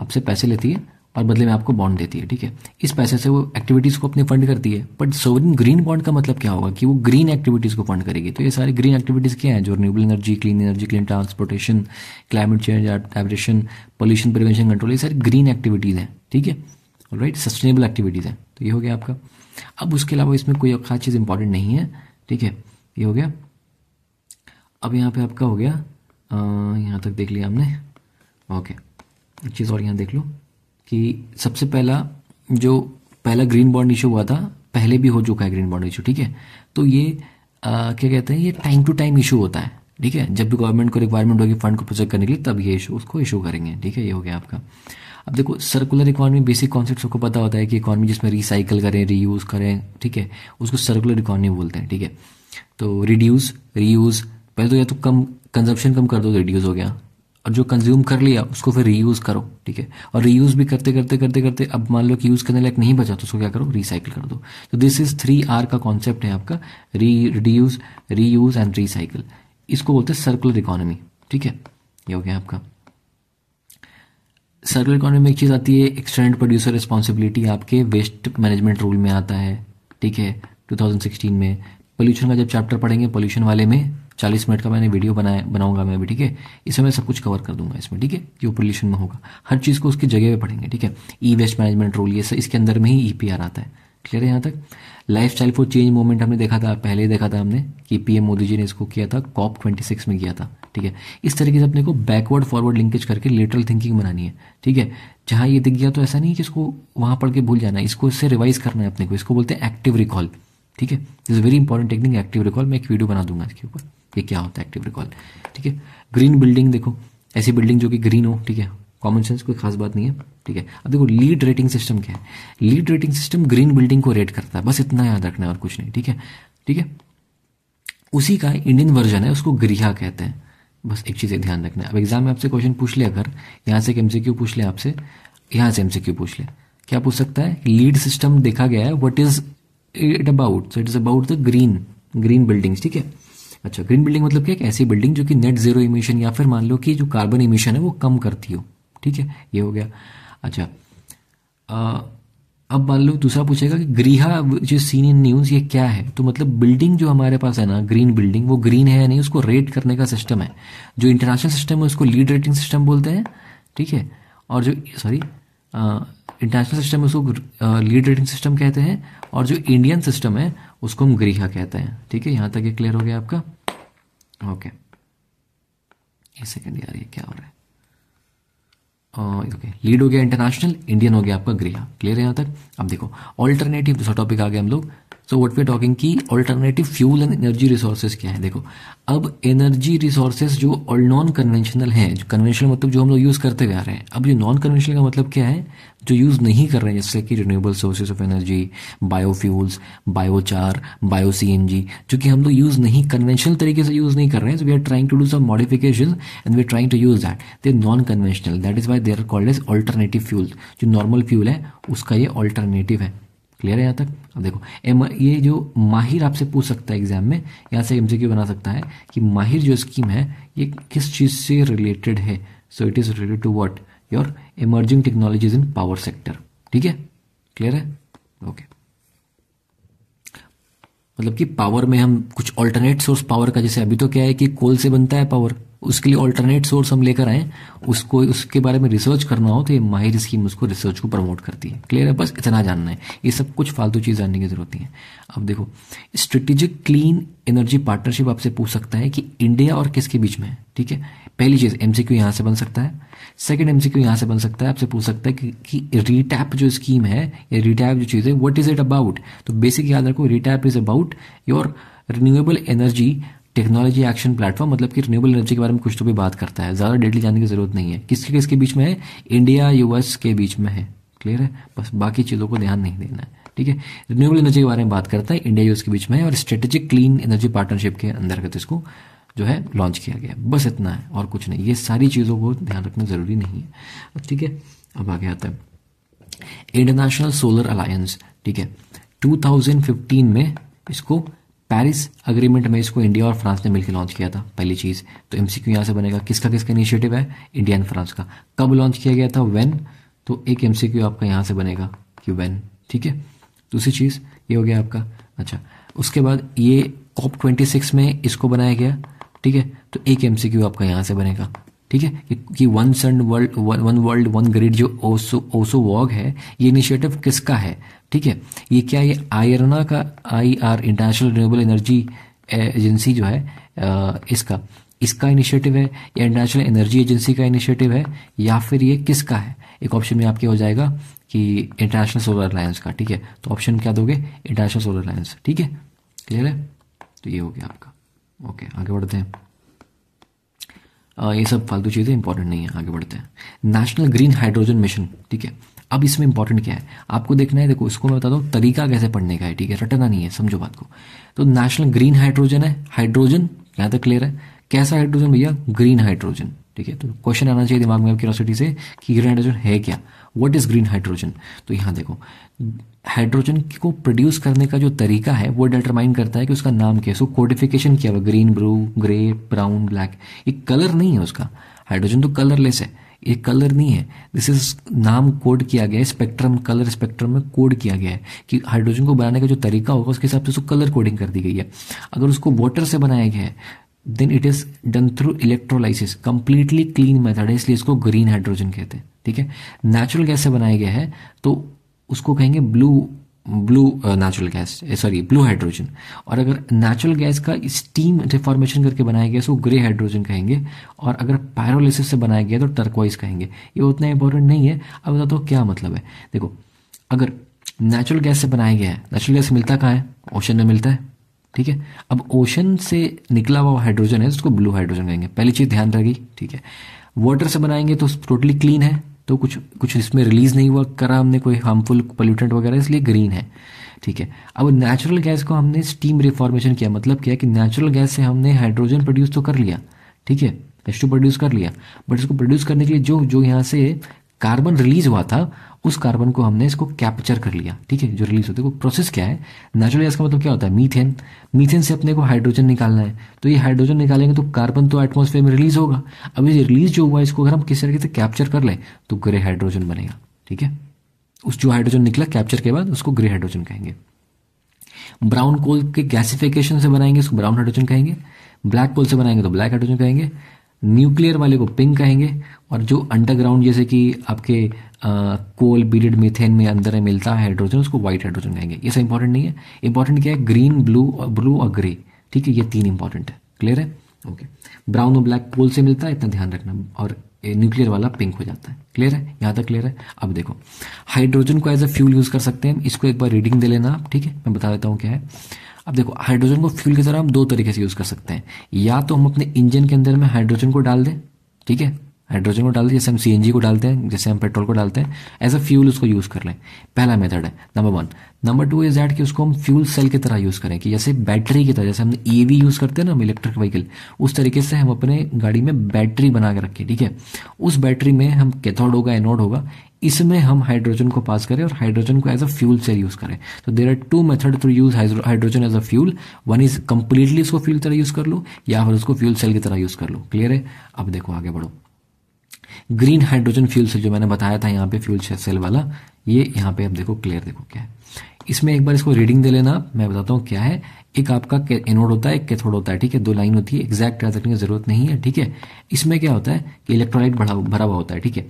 आपसे पैसे लेती है और बदले में आपको बॉन्ड देती है ठीक है इस पैसे से वो एक्टिविटीज़ को अपने फंड करती है बट सोवरिन ग्रीन बॉन्ड का मतलब क्या होगा कि वो ग्रीन एक्टिविटीज़ को फंड करेगी तो ये सारी ग्रीन एक्टिविटीज़ क्या हैं जो renewable energy clean energy clean transportation climate change adaptation pollution prevention control ये सारी ग्रीन एक्टिविटीज़ हैं ठीक है राइट सस्टेनेबल एक्टिविटीज़ हैं तो ये हो गया आपका अब उसके अलावा इसमें कोई खास चीज़ इंपॉर्टेंट नहीं है ठीक है ये हो गया अब यहाँ पे आपका हो गया यहाँ तक देख लिया हमने ओके एक चीज़ और यहाँ देख लो कि सबसे पहला जो पहला ग्रीन बॉन्ड इशू हुआ था पहले भी हो चुका है ग्रीन बॉन्ड इशू ठीक है तो ये आ, क्या कहते हैं ये टाइम टू टाइम इशू होता है ठीक है जब भी गवर्नमेंट को रिक्वायरमेंट होगी फंड को प्रोजेक्ट करने के लिए तब ये इशू उसको इशू करेंगे ठीक है ये हो गया आपका अब देखो सर्कुलर इकोनॉमी बेसिक कॉन्सेप्ट सबको पता होता है कि इकोनॉमी जिसमें रिसाइकिल करें रीयूज़ करें ठीक है उसको सर्कुलर इकॉनमी बोलते हैं ठीक है तो रिड्यूस रीयूज़ पहले तो या तो कम कंजप्शन कम कर दो रिड्यूज तो हो गया और जो कंज्यूम कर लिया उसको फिर रीयूज़ करो ठीक है और रीयूज़ भी करते करते करते करते अब मान लो कि यूज़ करने लायक नहीं बचा तो उसको क्या करो रिसाइकिल कर दो तो दिस इज थ्री आर का कॉन्सेप्ट है आपका री रिड्यूज री एंड रिसाइकिल इसको बोलते हैं सर्कुलर इकोनॉमी ठीक है ये हो गया आपका सर्कुलर इकोनॉमी में एक चीज़ आती है एक्सटेंड प्रोड्यूसर रिस्पॉन्सिबिलिटी आपके वेस्ट मैनेजमेंट रूल में आता है ठीक है 2016 में पोल्यूशन का जब चैप्टर पढ़ेंगे पोल्यूशन वाले में चालीस मिनट का मैंने वीडियो बनाया बनाऊंगा मैं भी ठीक है इसे मैं सब कुछ कवर कर दूंगा इसमें ठीक है जो पोल्यूशन में होगा हर चीज़ को उसकी जगह पे पढ़ेंगे ठीक है ई वेस्ट मैनेजमेंट रोल ये सब इसके अंदर में ही ई e आता है क्लियर है यहाँ तक life style for change movement हमने देखा था पहले देखा था हमने कि पीएम मोदी जी ने इसको किया था कॉप ट्वेंटी सिक्स में किया था ठीक है इस तरीके से अपने को बैकवर्ड फॉरवर्ड लिंकेज करके लिटरल थिंकिंग बनानी है ठीक है जहाँ ये दिख गया तो ऐसा नहीं कि इसको वहाँ पढ़ के भूल जाना है इसको इससे रिवाइज करना है अपने को इसको बोलते हैं एक्टिव रिकॉल ठीक है this very important technique active recall मैं एक वीडियो बना दूंगा इसके ऊपर ये क्या होता है एक्टिव रिकॉल ठीक है ग्रीन बिल्डिंग देखो ऐसी बिल्डिंग जो कि ग्रीन हो ठीक है कॉमन सेंस कोई खास बात नहीं है ठीक है अब देखो लीड रेटिंग सिस्टम क्या है LEED rating system green building को रेट करता है बस इतना याद रखना है और कुछ नहीं ठीक है ठीक है उसी का इंडियन वर्जन है उसको ग्रीहा कहते हैं बस एक चीज़ ध्यान रखना है अब एग्जाम में आपसे क्वेश्चन पूछ ले अगर यहां से एम पूछ ले आपसे यहां से एम पूछ ले क्या पूछ सकता है लीड सिस्टम देखा गया है what is it about so it is about the green green buildings ठीक है अच्छा ग्रीन बिल्डिंग मतलब क्या एक ऐसी बिल्डिंग जो कि नेट जीरो इमिशन या फिर मान लो कि जो कार्बन इमिशन है वो कम करती हो ठीक है ये हो गया अच्छा आ, अब मान लो दूसरा पूछेगा कि गृह जो सीन इन न्यूज ये क्या है तो मतलब बिल्डिंग जो हमारे पास है ना ग्रीन बिल्डिंग वो ग्रीन है या नहीं उसको रेट करने का सिस्टम है जो इंटरनेशनल सिस्टम है उसको लीड रेटिंग सिस्टम बोलते हैं ठीक है और जो सॉरी इंटरनेशनल सिस्टम उसको लीड रेटिंग सिस्टम कहते हैं और जो इंडियन सिस्टम है उसको हम ग्रीहा कहते हैं ठीक है यहां तक ये क्लियर हो गया आपका ओके एक सेकेंड यार ये क्या हो रहा है ओके लीड हो गया इंटरनेशनल इंडियन हो गया आपका गृह क्लियर है यहां तक अब देखो ऑल्टरनेटिव दूसरा टॉपिक आ गया हम लोग सो वट वी टॉकिंग की alternative fuel and energy resources क्या है देखो अब एनर्जी रिसोर्सेज जो नॉन कन्वेंशनल हैं जो कन्वेंशनल मतलब जो हम लोग यूज़ करते हुए आ रहे हैं अब जो नॉन कन्वेंशनल का मतलब क्या है जो यूज़ नहीं कर रहे हैं जैसे कि renewable sources of energy biofuels biochar bio C N G जो कि हम लोग यूज़ नहीं कन्वेंशनल तरीके से यूज़ नहीं कर रहे हैं so we are trying to do some modification and we are trying to use that they non conventional that is why they are called as alternative fuel जो नॉर्मल फ्यूल है उसका ये ऑल्टरनेटिव है clear है यहाँ तक अब देखो एम ये जो माहिर आपसे पूछ सकता है एग्जाम में यहाँ से एमसीक्यू बना सकता है कि माहिर जो स्कीम है ये किस चीज़ से रिलेटेड है so it is related to what your emerging technologies in power sector ठीक है क्लियर है ओके okay. मतलब कि पावर में हम कुछ ऑल्टरनेट सोर्स पावर का जैसे अभी तो क्या है कि कोल से बनता है पावर उसके लिए ऑल्टरनेट सोर्स हम लेकर आए उसको उसके बारे में रिसर्च करना हो तो ये माहिर स्कीम उसको रिसर्च को प्रमोट करती है क्लियर है बस इतना जानना है ये सब कुछ फालतू चीज़ जानने की जरूरत है अब देखो स्ट्रेटेजिक क्लीन एनर्जी पार्टनरशिप आपसे पूछ सकता है कि इंडिया और किसके बीच में है ठीक है पहली चीज़ एमसीक्यू यहां से बन सकता है सेकंड एमसीक्यू यहाँ से बन सकता है आपसे पूछ सकता है कि, रीटैप जो स्कीम है या रीटैप जो चीज़ है वट इज इट अबाउट तो बेसिक याद रखो RETAP is about your renewable energy technology action platform मतलब कि रिन्यूएबल एनर्जी के बारे में कुछ तो भी बात करता है ज़्यादा डेटली जाने की जरूरत नहीं है किसके किसके बीच में है इंडिया यूएस के बीच में है क्लियर है बस बाकी चीज़ों को ध्यान नहीं देना है ठीक है रिन्यूएबल एनर्जी के बारे में बात करता है इंडिया यूएस के बीच में है और स्ट्रेटेजिक क्लीन एनर्जी पार्टनरशिप के अंतर्गत इसको जो है लॉन्च किया गया बस इतना है और कुछ नहीं ये सारी चीज़ों को ध्यान रखना ज़रूरी नहीं है ठीक है अब आगे आता है इंटरनेशनल सोलर अलायंस ठीक है 2015 में इसको पेरिस अग्रीमेंट में इसको इंडिया और फ्रांस ने मिलकर लॉन्च किया था पहली चीज़ तो एम सी से बनेगा किसका किसका इनिशिएटिव है इंडिया एंड फ्रांस का कब लॉन्च किया गया था वेन तो एक एम सी क्यू आपका यहाँ से बनेगा कि वेन ठीक है दूसरी चीज़ ये हो गया आपका अच्छा उसके बाद ये कॉप ट्वेंटी सिक्स में इसको बनाया गया ठीक है तो एक एम आपका यहाँ से बनेगा ठीक है कि, one sun world one world one grid जो ओसो ओसो वॉग है ये इनिशिएटिव किसका है ठीक है ये क्या ये आयरना का I R international renewable energy agency जो है आ, इसका इसका इनिशिएटिव है या इंटरनेशनल एनर्जी एजेंसी का इनिशिएटिव है या फिर ये किसका है एक ऑप्शन में आपके हो जाएगा कि इंटरनेशनल सोलर अलायंस का ठीक है तो ऑप्शन क्या दोगे इंटरनेशनल सोलर अलायंस ठीक है क्लियर है तो ये हो गया आपका ओके आगे बढ़ते हैं ये सब फालतू चीज़ें इंपॉर्टेंट नहीं है आगे बढ़ते हैं नेशनल ग्रीन हाइड्रोजन मिशन ठीक है अब इसमें इंपॉर्टेंट क्या है आपको देखना है देखो इसको मैं बता दूँ तरीका कैसे पढ़ने का है ठीक है रटना नहीं है समझो बात को तो नेशनल ग्रीन हाइड्रोजन है हाइड्रोजन यहाँ तक क्लियर है कैसा हाइड्रोजन भैया ग्रीन हाइड्रोजन ठीक है तो क्वेश्चन आना चाहिए दिमाग में क्यूरोसिटी से कि ग्रीन हाइड्रोजन है क्या व्हाट इज़ ग्रीन हाइड्रोजन तो यहाँ देखो हाइड्रोजन को प्रोड्यूस करने का जो तरीका है वो डिटरमाइन करता है कि उसका नाम क्या है सो कोडिफिकेशन क्या हुआ green blue grey brown black ये कलर नहीं है उसका हाइड्रोजन तो कलरलेस है ये कलर नहीं है दिस इज नाम कोड किया गया है स्पेक्ट्रम कलर स्पेक्ट्रम में कोड किया गया है कि हाइड्रोजन को बनाने का जो तरीका होगा उसके हिसाब से उसको कलर कोडिंग कर दी गई है अगर उसको वाटर से बनाया गया है then it is done through electrolysis completely clean method है इसलिए इसको ग्रीन हाइड्रोजन कहते हैं ठीक है नेचुरल गैस से बनाया गया है तो उसको कहेंगे blue blue natural gas sorry blue hydrogen और अगर नेचुरल गैस का स्टीम रिफॉर्मेशन करके बनाया गया तो ग्रे हाइड्रोजन कहेंगे और अगर पायरोलिसिस से बनाया गया तो टर्कवाइज कहेंगे ये उतना इंपॉर्टेंट नहीं है अब बताओ तो क्या मतलब है देखो अगर नेचुरल गैस से बनाया गया है नेचुरल गैस मिलता कहाँ है ओशन में मिलता है ठीक है अब ओशन से निकला हुआ हाइड्रोजन है उसको ब्लू हाइड्रोजन कहेंगे पहली चीज ध्यान रह ठीक है वाटर से बनाएंगे तो टोटली क्लीन है तो कुछ कुछ इसमें रिलीज़ नहीं हुआ करा हमने कोई हार्मफुल पोल्यूटेंट वगैरह इसलिए ग्रीन है ठीक है अब नेचुरल गैस को हमने स्टीम रिफॉर्मेशन किया मतलब क्या कि नेचुरल गैस से हमने हाइड्रोजन प्रोड्यूस तो कर लिया ठीक है एच प्रोड्यूस कर लिया बट इसको प्रोड्यूस करने के लिए जो जो यहाँ से कार्बन रिलीज हुआ था उस कार्बन को हमने इसको कैप्चर कर लिया ठीक है जो रिलीज होते है वो प्रोसेस क्या है नेचुरल गैस का मतलब क्या होता है मीथेन मीथेन से अपने को हाइड्रोजन निकालना है तो ये हाइड्रोजन निकालेंगे तो कार्बन तो एटमोसफेयर में रिलीज होगा अब ये रिलीज जो हुआ इसको अगर हम किस तरीके से कैप्चर कर लें तो ग्रे हाइड्रोजन बनेगा ठीक है उस जो हाइड्रोजन निकला कैप्चर के बाद उसको ग्रे हाइड्रोजन कहेंगे ब्राउन कोल के गैसिफिकेशन से बनाएंगे उसको ब्राउन हाइड्रोजन कहेंगे ब्लैक कोल से बनाएंगे तो ब्लैक हाइड्रोजन कहेंगे न्यूक्लियर वाले को पिंक कहेंगे और जो अंडरग्राउंड जैसे कि आपके कोल बीडेड मीथेन में अंदर मिलता है हाइड्रोजन उसको व्हाइट हाइड्रोजन कहेंगे ये सब इंपॉर्टेंट नहीं है इंपॉर्टेंट क्या है ग्रीन ब्लू और ब्लू और ग्रे ठीक है ये तीन इंपॉर्टेंट है क्लियर है ओके ब्राउन और ब्लैक पोल से मिलता है इतना ध्यान रखना और न्यूक्लियर वाला पिंक हो जाता है क्लियर है यहाँ तक क्लियर है अब देखो हाइड्रोजन को एज अ फ्यूल यूज कर सकते हैं इसको एक बार रीडिंग दे लेना आप ठीक है मैं बता देता हूँ क्या है अब देखो हाइड्रोजन को फ्यूल की तरह हम दो तरीके से यूज़ कर सकते हैं या तो हम अपने इंजन के अंदर में हाइड्रोजन को डाल दें ठीक है हाइड्रोजन को डाल दें जैसे हम सी को डालते हैं जैसे हम पेट्रोल को डालते हैं एज अ फ्यूल उसको यूज़ कर लें पहला मेथड है number one number two is that कि उसको हम फ्यूल सेल की तरह यूज़ करें कि जैसे बैटरी की तरह जैसे हमने ई वी यूज़ करते हैं ना हम इलेक्ट्रिक व्हीकल उस तरीके से हम अपने गाड़ी में बैटरी बना के रखें ठीक है उस बैटरी में हम कैथोड होगा एनोड होगा इसमें हम हाइड्रोजन को पास करें और हाइड्रोजन को एज अ फ्यूल से यूज़ करें तो there are two method to use hydrogen as a fuel one is completely उसको फ्यूल तरह यूज़ कर लो या फिर उसको फ्यूल सेल की तरह यूज़ कर लो क्लियर है अब देखो आगे बढ़ो ग्रीन हाइड्रोजन फ्यूल सेल जो मैंने बताया था यहाँ पे फ्यूल सेल वाला ये यहाँ पे अब देखो क्लियर देखो क्या है इसमें एक बार इसको रीडिंग दे लेना मैं बताता हूँ क्या है एक आपका एनोड होता है एक कैथोड होता है ठीक है दो लाइन होती है एग्जैक्ट याद रखने की जरूरत नहीं है ठीक है इसमें क्या होता है कि इलेक्ट्रोलाइट भरा हुआ होता है ठीक है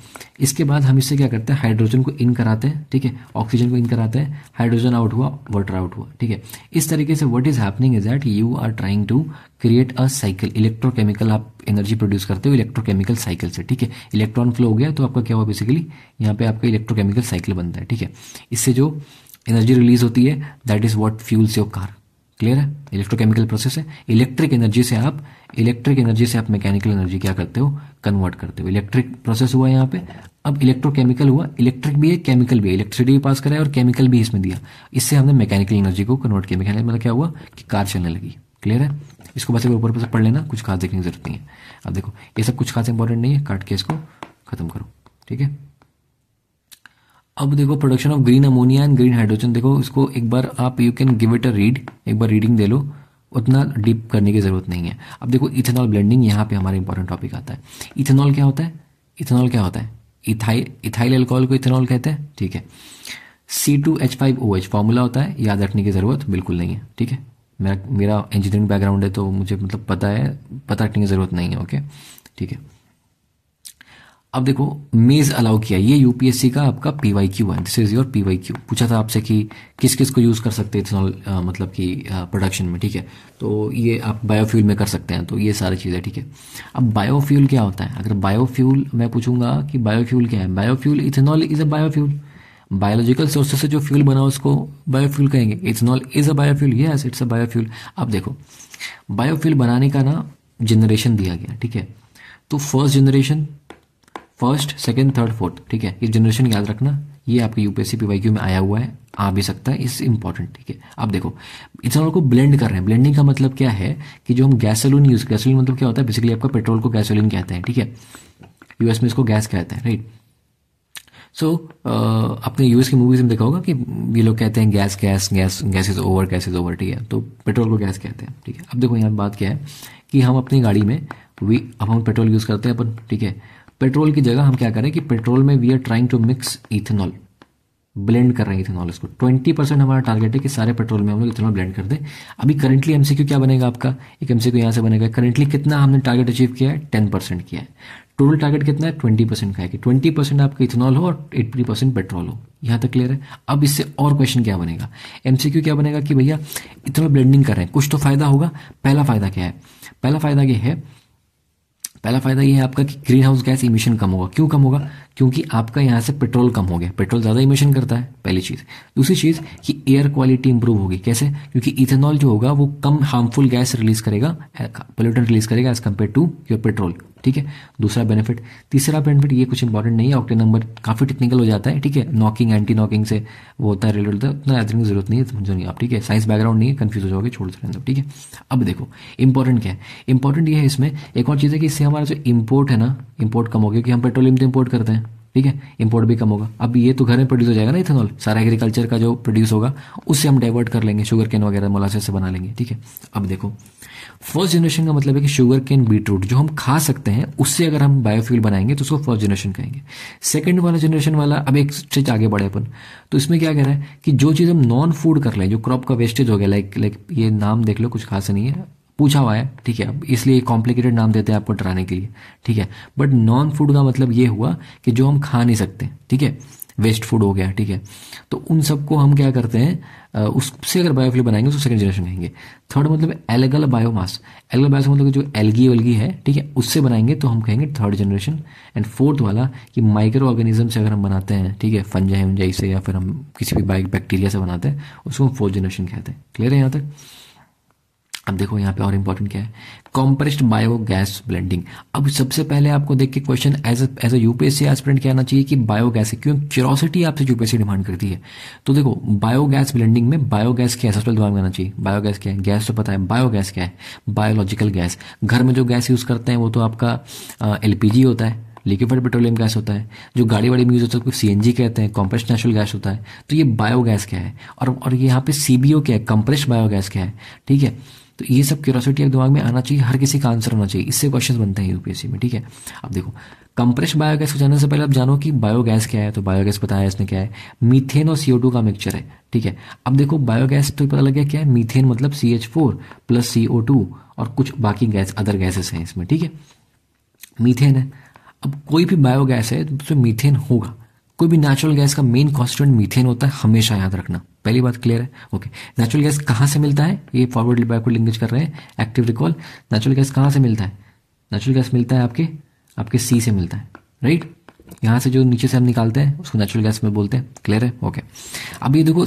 इसके बाद हम इससे क्या करते हैं हाइड्रोजन को इन कराते हैं ठीक है ऑक्सीजन को इन कराते हैं हाइड्रोजन आउट हुआ वाटर आउट हुआ ठीक है इस तरीके से what is happening is that you are trying to create a cycle electrochemical आप एनर्जी प्रोड्यूस करते हो इलेक्ट्रोकेमिकल साइकिल से ठीक है इलेक्ट्रॉन फ्लो हो गया तो आपका क्या हुआ बेसिकली यहाँ पे आपका इलेक्ट्रोकेमिकल साइकिल बनता है ठीक है इससे जो एनर्जी रिलीज होती है that is what fuels your car clear है इलेक्ट्रोकेमिकल प्रोसेस है इलेक्ट्रिक एनर्जी से आप इलेक्ट्रिक एनर्जी से आप मैकेनिकल एनर्जी क्या करते हो कन्वर्ट करते हो इलेक्ट्रिक प्रोसेस हुआ यहाँ पे अब इलेक्ट्रोकेमिकल हुआ इलेक्ट्रिक भी है केमिकल भी है इलेक्ट्रिसिटी भी पास कराया और केमिकल भी इसमें दिया इससे हमने मैकेनिकल एनर्जी को कन्वर्ट किया मैकेनिकल मतलब क्या हुआ कि कार चलने लगी क्लियर है इसको बस एक ऊपर से पढ़ लेना कुछ खास देखने की जरूरत नहीं है अब देखो ये सब कुछ खास इंपॉर्टेंट नहीं है काट के इसको खत्म करो ठीक है अब देखो production of green ammonia and green hydrogen देखो इसको एक बार आप you can give it a read एक बार रीडिंग दे लो उतना डीप करने की ज़रूरत नहीं है अब देखो इथेनॉल ब्लेंडिंग यहाँ पे हमारा इंपॉर्टेंट टॉपिक आता है इथेनॉल क्या होता है इथेनॉल क्या होता है इथाइल इथाइल एल्कोहल को इथेनॉल कहते हैं ठीक है C two H five O H formula होता है याद रखने की ज़रूरत बिल्कुल नहीं है ठीक है मेरा मेरा इंजीनियरिंग बैकग्राउंड है तो मुझे मतलब पता है पता रखने की ज़रूरत नहीं है ओके ठीक है अब देखो मेज अलाउ किया ये यूपीएससी का आपका पीवाई क्यू है this is your PY Q पूछा था आपसे कि किस किस को यूज़ कर सकते हैं इथेनॉल मतलब कि प्रोडक्शन में ठीक है तो ये आप बायोफ्यूल में कर सकते हैं तो ये सारी चीज़ें ठीक है अब बायोफ्यूल क्या होता है अगर बायोफ्यूल मैं पूछूंगा कि बायोफ्यूल क्या है biofuel ethanol is a biofuel biological sources से जो फ्यूल बना उसको बायोफ्यूल कहेंगे इथेनॉल इज अ बायोफ्यूल ये इट्स अ बायोफ्यूल अब देखो बायोफ्यूल बनाने का ना जनरेशन दिया गया ठीक है तो first generation first second third fourth ठीक है ये जनरेशन याद रखना ये आपके यूपीएससी पीवाईक्यू में आया हुआ है आ भी सकता है इस इंपॉर्टेंट ठीक है अब देखो इथेनॉल को ब्लेंड कर रहे हैं ब्लेंडिंग का मतलब क्या है कि जो हम गैसोलिन यूज गैसोलिन मतलब क्या होता है बेसिकली आपका पेट्रोल को गैसोलिन कहते हैं ठीक है यूएस में इसको गैस कहते हैं right so so, uh, US की मूवीज में देखा होगा कि ये लोग कहते हैं gas gas gas gas is over gas is over ठीक है तो पेट्रोल को गैस कहते हैं ठीक है अब देखो यहाँ बात क्या है कि हम अपनी गाड़ी में वी अब हम पेट्रोल यूज करते हैं अपन ठीक है पेट्रोल की जगह हम क्या करें कि पेट्रोल में we are trying to mix ethanol blend कर रहे हैं इथेनॉल इसको 20 परसेंट हमारा टारगेट है कि सारे पेट्रोल में हम लोग इथेनॉल ब्लेंड कर दें अभी करंटली एमसीक्यू क्या बनेगा आपका एक एमसीक्यू यहां से बनेगा करंटली कितना हमने टारगेट अचीव किया है टेन परसेंट किया है टोटल टारगेट कितना है ट्वेंटी परसेंट का है कि ट्वेंटी परसेंट आपका इथेनॉल हो और एट्टी परसेंट पेट्रोल हो यहाँ तक क्लियर है अब इससे और क्वेश्चन क्या बनेगा एमसीक्यू क्या बनेगा कि भैया इथेनॉल ब्लेंडिंग कर रहे हैं कुछ तो फायदा होगा पहला फायदा क्या है पहला फायदा यह है पहला फ़ायदा यह है आपका कि ग्रीन हाउस गैस इमिशन कम होगा क्यों कम होगा क्योंकि आपका यहाँ से पेट्रोल कम हो गया पेट्रोल ज़्यादा इमिशन करता है पहली चीज़ दूसरी चीज़ कि एयर क्वालिटी इंप्रूव होगी कैसे क्योंकि इथेनॉल जो होगा वो कम हार्मफुल गैस रिलीज करेगा पोल्यूटन रिलीज करेगा as compare to your petrol ठीक है दूसरा बेनिफिट तीसरा बेनिफिट ये कुछ इंपॉर्टेंट नहीं है ऑक्टेन नंबर काफ़ी टेक्निकल हो जाता है ठीक है नॉकिंग एंटी नॉकिंग से वो होता है रिलेटेड होता है उतना एथिंग की जरूरत नहीं है समझो नहीं आप ठीक है साइंस बैकग्राउंड नहीं है कन्फ्यूज हो जाओगे छोड़ देते ठीक है अब देखो इंपॉर्टेंट क्या है इंपॉर्टेंट ये है इसमें एक और चीज़ है कि इससे हमारा जो इम्पोर्ट है ना इम्पोर्ट कम हो गया क्योंकि हम पेट्रोलियम तो इम्पोर्ट करते हैं ठीक है इंपोर्ट भी कम होगा अब ये तो घर में प्रोड्यूस हो जाएगा ना इथेनॉल सारा एग्रीकल्चर का जो प्रोड्यूस होगा उससे हम डाइवर्ट कर लेंगे शुगर केन वगैरह मोलासे से बना लेंगे ठीक है अब देखो फर्स्ट जनरेशन का मतलब है कि शुगर केन बीट रूट जो हम खा सकते हैं उससे अगर हम बायोफ्यूल बनाएंगे तो उसको फर्स्ट जनरेशन कहेंगे सेकेंड वाला जनरेशन वाला अब एक स्टेज आगे बढ़े अपन तो इसमें क्या कह रहा है कि जो चीज़ हम नॉन फूड कर लें जो क्रॉप का वेस्टेज हो गया लाइक लाइक ये नाम देख लो कुछ खास नहीं है पूछा हुआ है ठीक है अब इसलिए कॉम्प्लिकेटेड नाम देते हैं आपको डराने के लिए ठीक है बट नॉन फूड का मतलब ये हुआ कि जो हम खा नहीं सकते ठीक है वेस्ट फूड हो गया ठीक है तो उन सबको हम क्या करते हैं उससे अगर बायोफ्यूल बनाएंगे तो सेकंड जनरेशन कहेंगे थर्ड मतलब एलगल बायोमास एलगल बायोमास मतलब जो एलगी वलगी है ठीक है उससे बनाएंगे तो हम कहेंगे थर्ड जनरेशन एंड फोर्थ वाला कि माइक्रो ऑर्गेनिज्म से अगर हम बनाते हैं ठीक है फंजाई उंजाई से या फिर हम किसी भी बैक्टीरिया से बनाते हैं उसको हम फोर्थ जनरेशन कहते हैं क्लियर है यहाँ तक अब देखो यहाँ पे और इम्पोर्टेंट क्या है कॉम्प्रेस्ड बायोगैस ब्लेंडिंग अब सबसे पहले आपको देख के question as as a UPSC aspirant क्या आना चाहिए कि बायोगैस है क्यों क्यूरोसिटी आपसे यूपीएससी डिमांड करती है तो देखो बायोगैस ब्लेंडिंग में बायोगैस के है दिमाग में आना चाहिए बायोगैस क्या है गैस तो पता है बायोगैस क्या है बायोलॉजिकल गैस घर में जो गैस यूज़ करते हैं वो तो आपका एल होता है लिक्विफाइड पेट्रोलियम गैस होता है जो गाड़ी वाड़ी में यूज होता है उसको सी कहते हैं कॉम्प्रेस्ड नेचुरल गैस होता है तो ये बायोगैस क्या है और और यहाँ पे सी क्या है कंप्रेस्ड बायोगैस क्या है ठीक है तो ये सब क्यूरोसिटी दिमाग में आना चाहिए हर किसी का आंसर होना चाहिए इससे क्वेश्चन बनते हैं यूपीएससी में ठीक है अब देखो कंप्रेस्ड बायोगैस को जानने से पहले आप जानो कि बायोगैस क्या है तो बायोगैस बताया इसने क्या है मीथेन और सीओ का मिक्सचर है ठीक है अब देखो बायोगैस तो पता लग गया क्या है मीथेन मतलब C H four plus CO two और कुछ बाकी गैस अदर गैसेस हैं इसमें ठीक है मीथेन है अब कोई भी बायोगैस है तो मीथेन होगा कोई भी नेचुरल गैस का मेन कॉन्स्टेंट मीथेन होता है हमेशा याद रखना पहली बात क्लियर है ओके नेचुरल गैस कहाँ से मिलता है ये फॉरवर्ड बैकवर्ड लिंकेज कर रहे हैं एक्टिव रिकॉल नेचुरल गैस कहाँ से मिलता है नेचुरल गैस मिलता है आपके आपके सी से मिलता है राइट यहाँ से जो नीचे से हम निकालते हैं उसको नेचुरल गैस में बोलते हैं क्लियर है ओके अब ये देखो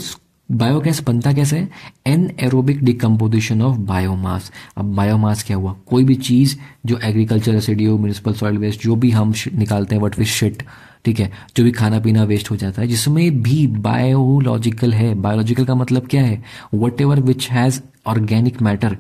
बायोगैस बनता कैसे है an aerobic decomposition of biomass अब बायोमास क्या हुआ कोई भी चीज़ जो agriculture residue municipal soil waste जो भी हम निकालते हैं वट वी शिट ठीक है जो भी खाना पीना वेस्ट हो जाता है जिसमें भी बायोलॉजिकल है बायोलॉजिकल का मतलब क्या है whatever which has organic matter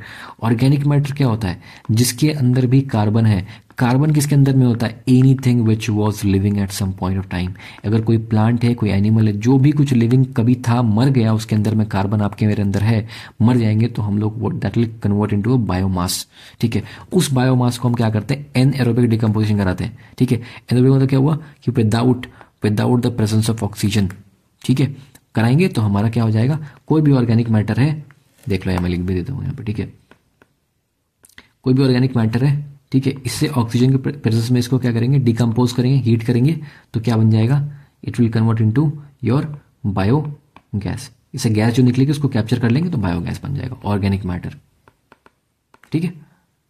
organic matter क्या होता है जिसके अंदर भी कार्बन है कार्बन किसके अंदर में होता है anything which was living at some point of time अगर कोई प्लांट है कोई एनिमल है जो भी कुछ लिविंग कभी था मर गया उसके अंदर में कार्बन आपके मेरे अंदर है मर जाएंगे तो हम लोग that will convert into biomass ठीक है उस बायोमास को हम क्या करते हैं एन एरोबिक डिकम्पोजिशन कराते हैं ठीक है एनोबिक मतलब क्या हुआ कि without without the presence of oxygen ठीक है कराएंगे तो हमारा क्या हो जाएगा कोई भी ऑर्गेनिक मैटर है देख लो मैं लिख भी देता हूँ यहाँ पर ठीक है कोई भी ऑर्गेनिक मैटर है ठीक है इससे ऑक्सीजन के प्रेजेंस में इसको क्या करेंगे डिकम्पोज करेंगे हीट करेंगे तो क्या बन जाएगा it will convert into your bio gas इसे गैस जो निकलेगी उसको कैप्चर कर लेंगे तो बायोगैस बन जाएगा ऑर्गेनिक मैटर ठीक है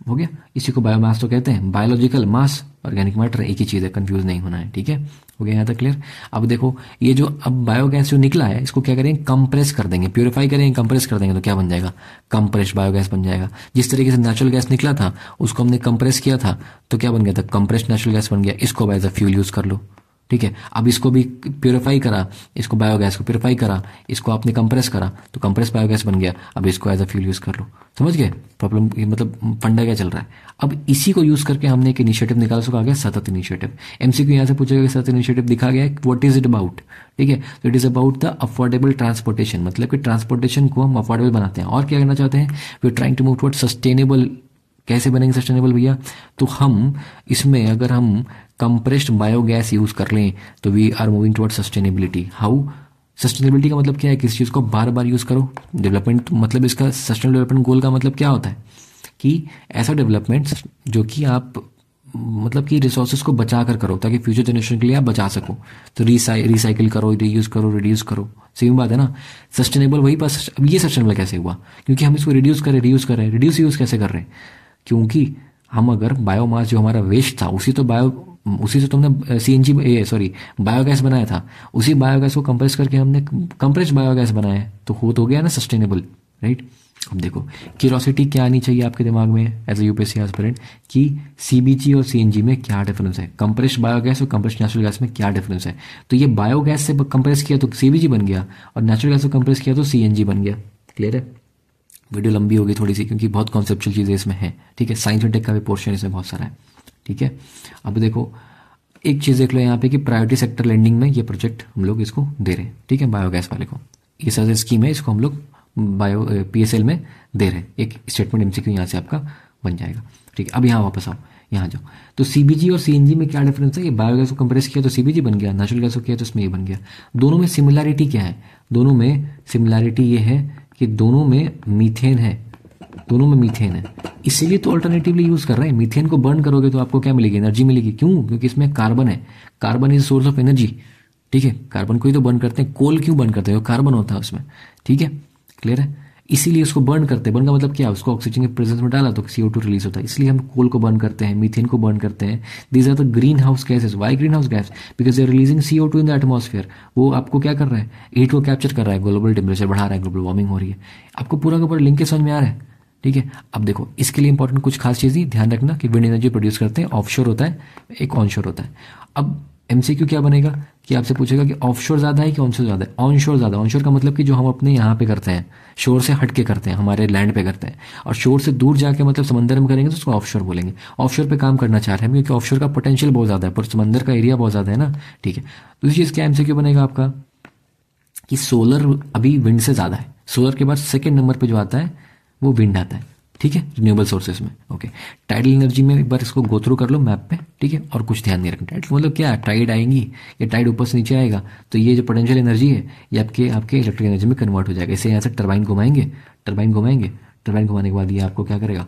हो गया इसी को बायोमास तो कहते हैं बायोलॉजिकल मास ऑर्गेनिक मैटर एक ही चीज़ है कंफ्यूज नहीं होना है ठीक है हो गया यहाँ तक क्लियर अब देखो ये जो अब बायोगैस जो निकला है इसको क्या करेंगे कंप्रेस कर देंगे प्योरीफाई करेंगे कंप्रेस कर देंगे तो क्या बन जाएगा कंप्रेस बायोगैस बन जाएगा जिस तरीके से नेचुरल गैस निकला था उसको हमने कंप्रेस किया था तो क्या बन गया था कंप्रेस नेचुरल गैस बन गया इसको एज अ फ्यूल यूज कर लो ठीक है अब इसको भी प्योरीफाई करा इसको बायोगैस को प्योरीफाई करा इसको आपने कंप्रेस करा तो कंप्रेस बायोगैस बन गया अब इसको एज अ फ्यूल यूज़ कर लो समझ गए प्रॉब्लम मतलब फंडा क्या चल रहा है अब इसी को यूज़ करके हमने एक इनिशिएटिव निकाल सको आ गया सतत इनिशिएटिव एमसीक्यू यहाँ से पूछा गया सतत इनिशिएटिव दिखा गया वट इज इट अबाउट ठीक है तो it is about the affordable transportation मतलब कि ट्रांसपोर्टेशन को हम अफोर्डेबल बनाते हैं और क्या करना चाहते हैं we trying to move toward sustainable कैसे बनेंगे सस्टेनेबल भैया तो हम इसमें अगर हम कंप्रेस्ड बायोगैस यूज कर लें तो we are moving toward sustainability how sustainability का मतलब क्या है किस चीज़ को बार बार यूज़ करो डेवलपमेंट मतलब इसका सस्टेन डेवलपमेंट गोल का मतलब क्या होता है कि ऐसा डेवलपमेंट जो कि आप मतलब कि रिसोर्सेज को बचा कर करो ताकि फ्यूचर जनरेशन के लिए आप बचा सको तो रिसाइ रिसाइकिल करो रीयूज़ करो रिड्यूस करो सेम बात है ना सस्टेनेबल वही पास अब ये सस्टेनेबल कैसे हुआ क्योंकि हम इसको रिड्यूस करें रीयूज़ कर रहे हैं रिड्यूस यूज़ कैसे कर रहे हैं क्योंकि हम अगर बायोमास जो हमारा वेस्ट था उसी तो बायो उसी से तुमने C N G sorry biogas बनाया था उसी बायोगैस को कंप्रेस करके हमने कंप्रेस बायोगैस बनाया तो हो तो गया ना सस्टेनेबल राइट अब देखो क्यूरोसिटी क्या आनी चाहिए आपके दिमाग में एज ए यूपीएससी एस्पिरेंट कि सीबीजी और सीएनजी में क्या डिफरेंस है कंप्रेस बायोगैस और कंप्रेस नेचुरल गैस में क्या डिफरेंस है तो ये बायोगैस से कंप्रेस किया तो सीबीजी बन गया और नेचुरल गैस से कंप्रेस किया तो सीएनजी बन गया क्लियर है वीडियो लंबी होगी थोड़ी सी क्योंकि बहुत कॉन्सेप्चुअल चीज़ें इसमें है ठीक है साइंस एंड टेक का भी पोर्शन इसमें बहुत सारा है ठीक है अब देखो एक चीज़ देख लो यहाँ पे कि प्रायोरिटी सेक्टर लैंडिंग में ये प्रोजेक्ट हम लोग इसको दे रहे हैं ठीक है बायोगैस वाले को ये सारे स्कीम है इसको हम लोग बायो पीएसएल में दे रहे हैं एक स्टेटमेंट एमसीक्यू यहाँ से आपका बन जाएगा ठीक है अब यहाँ वापस आओ यहाँ जाओ तो सीबीजी और सीएनजी में क्या डिफरेंस है ये बायोगैस को कंप्रेस किया तो सीबीजी बन गया नेचुरल गैस को किया तो इसमें ये बन गया दोनों में सिमिलैरिटी क्या है दोनों में सिमिलैरिटी ये है कि दोनों में मीथेन है दोनों में मीथेन है इसीलिए तो अल्टरनेटिवली यूज कर रहे हैं मीथेन को बर्न करोगे तो आपको क्या मिलेगी एनर्जी मिलेगी क्यों क्योंकि इसमें कार्बन है carbon is source of energy ठीक है कार्बन को ही तो बर्न करते हैं कोल क्यों बर्न करते हैं कार्बन होता है उसमें ठीक है क्लियर है इसीलिए उसको बर्न करते हैं बर्न का मतलब क्या उसको ऑक्सीजन के प्रेजेंस में डाला तो सीओ टू रिलीज होता है इसलिए हम कोल को बर्न करते हैं मीथेन को बर्न करते हैं these are the green house gases why green house gas because are releasing CO two in the atmosphere वो आपको क्या कर रहा है हीट को कैप्चर कर रहा है ग्लोबल टेम्परेचर बढ़ा रहा है ग्लोबल वार्मिंग हो रही है आपको पूरा का पूरा के समझ में आ रहा है ठीक है अब देखो इसके लिए इंपॉर्टेंट कुछ खास चीज़ ही ध्यान रखना कि विंड एनर्जी प्रोड्यूस करते हैं ऑफशोर होता है एक ऑनशोर होता है अब एम क्या बनेगा कि आपसे पूछेगा कि ऑफशोर ज़्यादा है कि ऑनशोर ज़्यादा है ऑनशोर ज़्यादा ऑनशोर का मतलब कि जो हम अपने यहाँ पे करते हैं शोर से हटके करते हैं हमारे लैंड पे करते हैं और शोर से दूर जाके मतलब समंदर में करेंगे तो उसको ऑफशोर बोलेंगे ऑफशोर पे काम करना चाह रहे हैं क्योंकि ऑफशोर का पोटेंशियल बहुत ज़्यादा है पर समंदर का एरिया बहुत ज़्यादा है ना ठीक है दूसरी चीज़ क्या एम बनेगा आपका कि सोलर अभी विंड से ज़्यादा है सोलर के बाद सेकेंड नंबर पर जो आता है वो विंड आता है ठीक है रिन्यूएबल सोर्सेज में ओके टाइडल एनर्जी में एक बार इसको गो थ्रू कर लो मैप पे ठीक है और कुछ ध्यान नहीं रखना टाइडल मतलब क्या टाइड आएंगी या टाइड ऊपर से नीचे आएगा तो ये जो पोटेंशियल एनर्जी है ये आपके आपके इलेक्ट्रिक एनर्जी में कन्वर्ट हो जाएगा इसे यहाँ से टर्बाइन घुमाएंगे टर्बाइन घुमाएंगे टर्बाइन घुमाने के बाद ये आपको क्या करेगा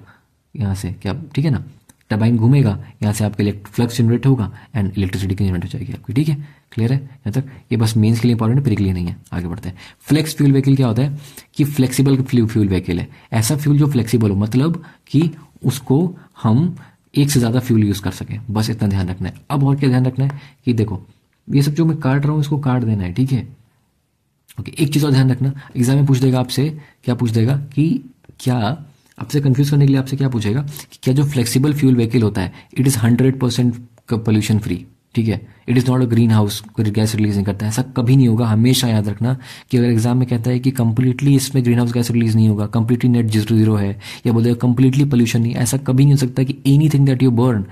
यहाँ से क्या ठीक है ना टर्बाइन घूमेगा यहाँ से आपके इलेक्ट्रिक फ्लक्स जनरेट होगा एंड इलेक्ट्रिसिटी की जनरेट हो जाएगी आपकी ठीक है क्लियर है यहाँ तक ये बस मेंस के लिए इंपॉर्टेंट है के लिए नहीं है आगे बढ़ते हैं फ्लेक्स फ्यूल व्हीकल क्या होता है कि फ्लेक्सिबल फ्यूल व्हीकल है ऐसा फ्यूल जो फ्लेक्सिबल हो मतलब कि उसको हम एक से ज़्यादा फ्यूल यूज़ कर सकें बस इतना ध्यान रखना है अब और क्या ध्यान रखना है कि देखो ये सब जो मैं काट रहा हूँ इसको काट देना है ठीक है ओके एक चीज़ और ध्यान रखना एग्जाम में पूछ देगा आपसे क्या पूछ देगा कि क्या आपसे कंफ्यूज करने के लिए आपसे क्या पूछेगा कि क्या जो फ्लेक्सिबल फ्यूल व्हीकल होता है it is hundred percent pollution free ठीक है it is not a green house gas release नहीं करता है ऐसा कभी नहीं होगा हमेशा याद रखना कि अगर एग्जाम में कहता है कि कंप्लीटली इसमें ग्रीन हाउस गैस रिलीज नहीं होगा कंप्लीटली नेट जीरो जीरो है या बोलते कंप्लीटली पोल्यूशन नहीं ऐसा कभी नहीं हो सकता कि anything that you burn